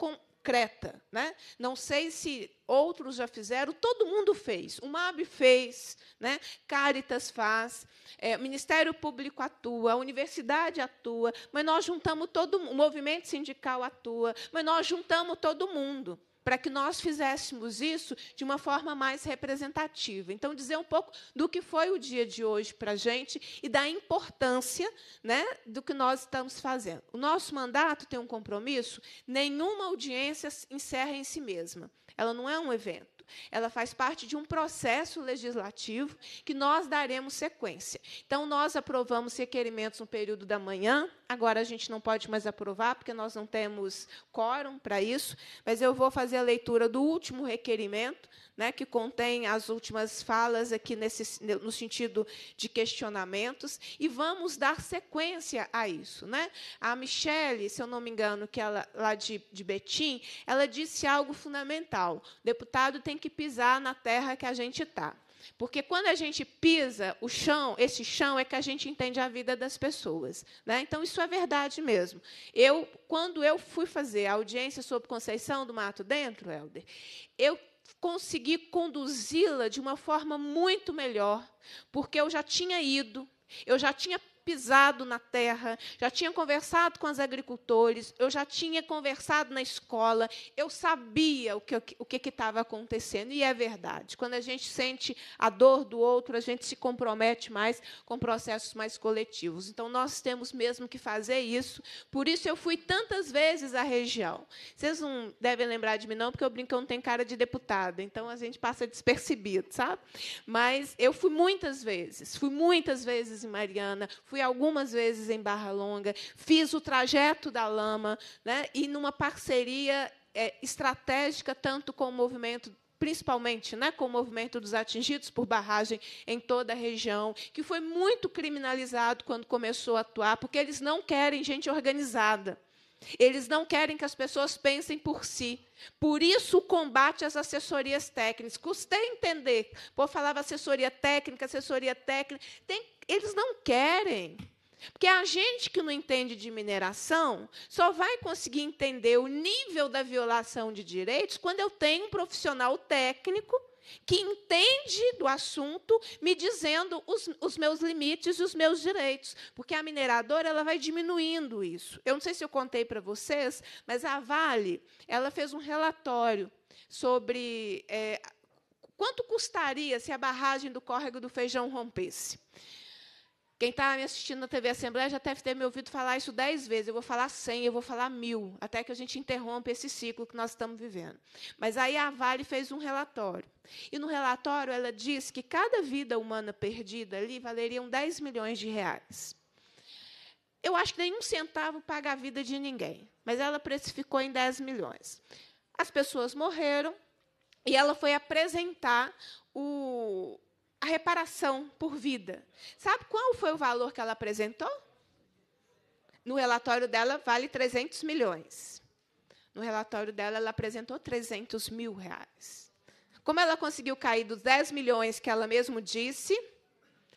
concreta. Né? Não sei se outros já fizeram, todo mundo fez. O MAB fez, né? Caritas faz, é, o Ministério Público atua, a universidade atua, mas nós juntamos todo o movimento sindical atua, mas nós juntamos todo mundo para que nós fizéssemos isso de uma forma mais representativa. Então, dizer um pouco do que foi o dia de hoje para a gente e da importância né, do que nós estamos fazendo. O nosso mandato tem um compromisso: nenhuma audiência encerra em si mesma. Ela não é um evento ela faz parte de um processo legislativo que nós daremos sequência. Então, nós aprovamos requerimentos no período da manhã, agora a gente não pode mais aprovar, porque nós não temos quórum para isso, mas eu vou fazer a leitura do último requerimento, né, que contém as últimas falas aqui nesse, no sentido de questionamentos, e vamos dar sequência a isso. Né? A Michele, se eu não me engano, que ela lá de, de Betim, ela disse algo fundamental: o deputado tem que pisar na terra que a gente está. Porque quando a gente pisa o chão, esse chão é que a gente entende a vida das pessoas, né? Então isso é verdade mesmo. Eu, quando eu fui fazer a audiência sobre Conceição do Mato Dentro, Helder, eu consegui conduzi-la de uma forma muito melhor, porque eu já tinha ido, eu já tinha pisado na terra, já tinha conversado com os agricultores, eu já tinha conversado na escola, eu sabia o que o que estava acontecendo. E é verdade. Quando a gente sente a dor do outro, a gente se compromete mais com processos mais coletivos. Então nós temos mesmo que fazer isso. Por isso eu fui tantas vezes à região. Vocês não devem lembrar de mim não, porque eu brinco eu não tenho cara de deputada. Então a gente passa despercebido, sabe? Mas eu fui muitas vezes, fui muitas vezes em Mariana, fui fui algumas vezes em Barra Longa, fiz o trajeto da lama, né? e numa parceria é, estratégica tanto com o movimento principalmente né, com o movimento dos atingidos por barragem em toda a região, que foi muito criminalizado quando começou a atuar, porque eles não querem gente organizada. Eles não querem que as pessoas pensem por si. Por isso, o combate às assessorias técnicas. Custei entender. Pô, falava assessoria técnica, assessoria técnica. Tem, eles não querem. Porque a gente que não entende de mineração só vai conseguir entender o nível da violação de direitos quando eu tenho um profissional técnico que entende do assunto, me dizendo os, os meus limites e os meus direitos, porque a mineradora ela vai diminuindo isso. Eu não sei se eu contei para vocês, mas a Vale ela fez um relatório sobre é, quanto custaria se a barragem do córrego do Feijão rompesse. Quem está me assistindo na TV Assembleia já deve ter me ouvido falar isso dez vezes. Eu vou falar cem, eu vou falar mil, até que a gente interrompa esse ciclo que nós estamos vivendo. Mas aí a Vale fez um relatório. E no relatório ela disse que cada vida humana perdida ali valeriam 10 milhões de reais. Eu acho que nenhum centavo paga a vida de ninguém, mas ela precificou em 10 milhões. As pessoas morreram e ela foi apresentar o, a reparação por vida. Sabe qual foi o valor que ela apresentou? No relatório dela, vale 300 milhões. No relatório dela, ela apresentou 300 mil reais. Como ela conseguiu cair dos 10 milhões que ela mesmo disse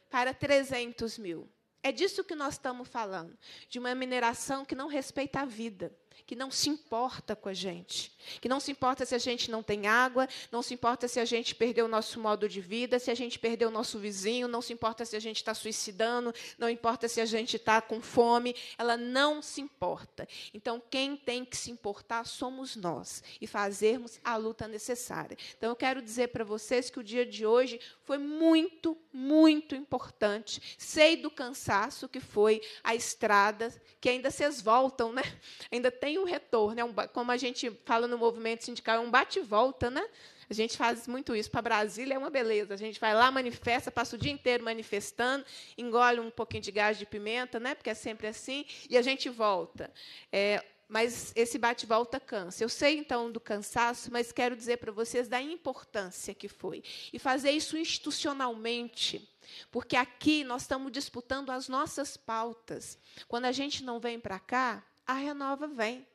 para 300 mil? É disso que nós estamos falando, de uma mineração que não respeita a vida que não se importa com a gente, que não se importa se a gente não tem água, não se importa se a gente perdeu o nosso modo de vida, se a gente perdeu o nosso vizinho, não se importa se a gente está suicidando, não importa se a gente está com fome, ela não se importa. Então, quem tem que se importar somos nós e fazermos a luta necessária. Então, eu quero dizer para vocês que o dia de hoje foi muito, muito importante. Sei do cansaço que foi a estrada, que ainda vocês voltam, né? Ainda tem tem um retorno. É um, como a gente fala no movimento sindical, é um bate-volta, né? A gente faz muito isso. Para Brasília é uma beleza. A gente vai lá, manifesta, passa o dia inteiro manifestando, engole um pouquinho de gás de pimenta, né? porque é sempre assim, e a gente volta. É, mas esse bate-volta cansa. Eu sei, então, do cansaço, mas quero dizer para vocês da importância que foi. E fazer isso institucionalmente. Porque aqui nós estamos disputando as nossas pautas. Quando a gente não vem para cá, a Renova vem.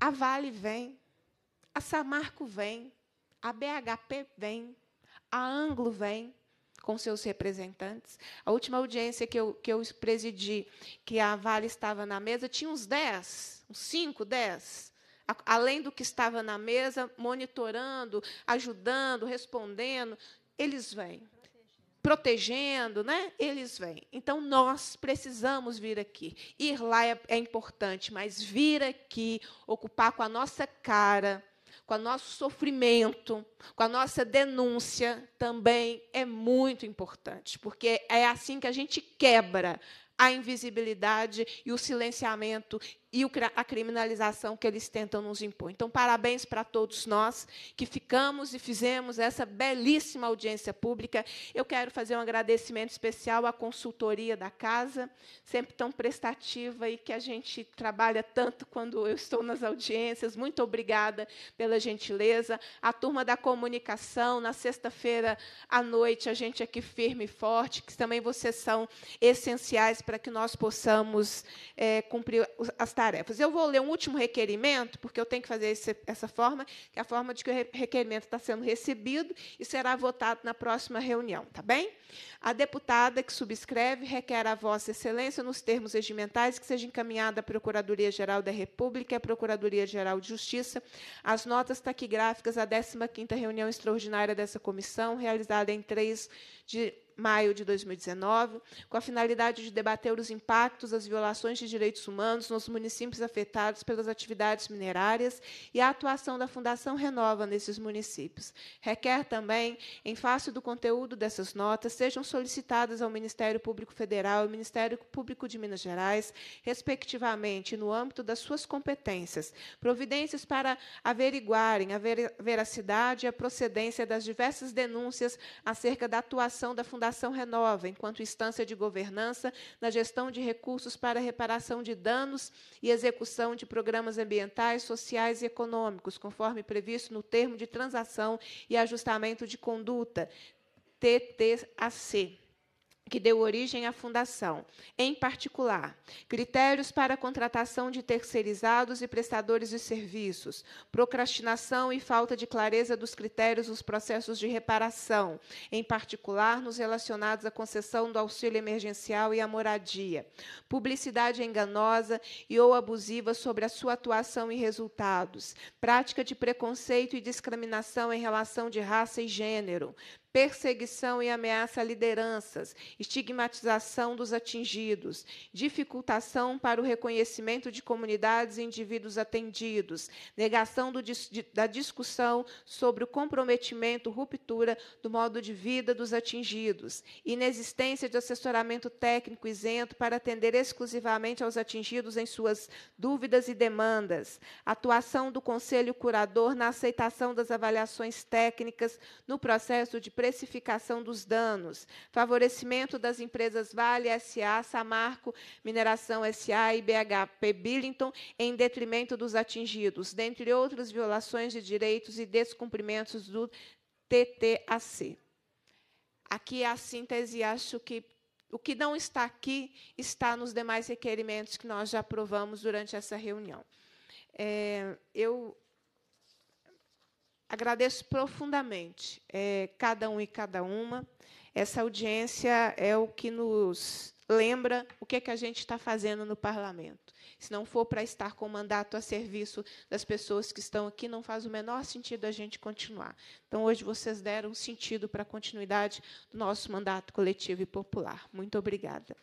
A Vale vem. A Samarco vem. A BHP vem. A Anglo vem com seus representantes. A última audiência que eu, que eu presidi, que a Vale estava na mesa, tinha uns 10, uns 5, 10 além do que estava na mesa, monitorando, ajudando, respondendo, eles vêm protegendo, né? Eles vêm. Então nós precisamos vir aqui. Ir lá é, é importante, mas vir aqui, ocupar com a nossa cara, com o nosso sofrimento, com a nossa denúncia, também é muito importante, porque é assim que a gente quebra a invisibilidade e o silenciamento e a criminalização que eles tentam nos impor. Então, parabéns para todos nós que ficamos e fizemos essa belíssima audiência pública. Eu quero fazer um agradecimento especial à consultoria da casa, sempre tão prestativa e que a gente trabalha tanto quando eu estou nas audiências. Muito obrigada pela gentileza. A turma da comunicação, na sexta-feira à noite, a gente aqui firme e forte, que também vocês são essenciais para que nós possamos é, cumprir as tarefas tarefas. Eu vou ler um último requerimento, porque eu tenho que fazer esse, essa forma, que é a forma de que o requerimento está sendo recebido e será votado na próxima reunião, tá bem? A deputada que subscreve requer a Vossa Excelência, nos termos regimentais, que seja encaminhada à Procuradoria-Geral da República e à Procuradoria-Geral de Justiça as notas taquigráficas à 15 reunião extraordinária dessa comissão, realizada em 3 de maio de 2019, com a finalidade de debater os impactos das violações de direitos humanos nos municípios afetados pelas atividades minerárias e a atuação da Fundação Renova nesses municípios. Requer também, em face do conteúdo dessas notas, sejam solicitadas ao Ministério Público Federal e ao Ministério Público de Minas Gerais, respectivamente, no âmbito das suas competências, providências para averiguarem a veracidade e a procedência das diversas denúncias acerca da atuação da Fundação Fundação Renova, enquanto instância de governança na gestão de recursos para reparação de danos e execução de programas ambientais, sociais e econômicos, conforme previsto no termo de transação e ajustamento de conduta, TTAC que deu origem à fundação. Em particular, critérios para contratação de terceirizados e prestadores de serviços, procrastinação e falta de clareza dos critérios nos processos de reparação, em particular nos relacionados à concessão do auxílio emergencial e à moradia, publicidade enganosa e ou abusiva sobre a sua atuação e resultados, prática de preconceito e discriminação em relação de raça e gênero, perseguição e ameaça a lideranças, estigmatização dos atingidos, dificultação para o reconhecimento de comunidades e indivíduos atendidos, negação do, da discussão sobre o comprometimento, ruptura do modo de vida dos atingidos, inexistência de assessoramento técnico isento para atender exclusivamente aos atingidos em suas dúvidas e demandas, atuação do conselho curador na aceitação das avaliações técnicas no processo de precificação dos danos, favorecimento das empresas Vale, SA, Samarco, Mineração SA e BHP Billington em detrimento dos atingidos, dentre outras violações de direitos e descumprimentos do TTAC. Aqui é a síntese, acho que o que não está aqui está nos demais requerimentos que nós já aprovamos durante essa reunião. É, eu Agradeço profundamente é, cada um e cada uma. Essa audiência é o que nos lembra o que, é que a gente está fazendo no parlamento. Se não for para estar com o mandato a serviço das pessoas que estão aqui, não faz o menor sentido a gente continuar. Então, hoje vocês deram sentido para a continuidade do nosso mandato coletivo e popular. Muito obrigada.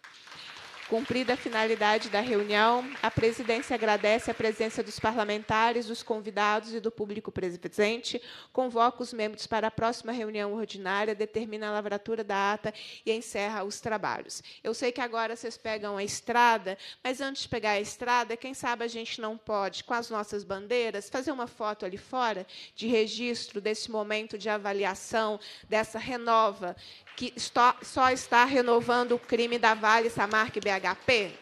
Cumprida a finalidade da reunião, a presidência agradece a presença dos parlamentares, dos convidados e do público presente, convoca os membros para a próxima reunião ordinária, determina a lavratura da ata e encerra os trabalhos. Eu sei que agora vocês pegam a estrada, mas antes de pegar a estrada, quem sabe a gente não pode, com as nossas bandeiras, fazer uma foto ali fora de registro desse momento de avaliação, dessa renova que só está renovando o crime da Vale, Samarque e BHP?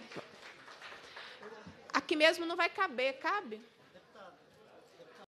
Aqui mesmo não vai caber, cabe?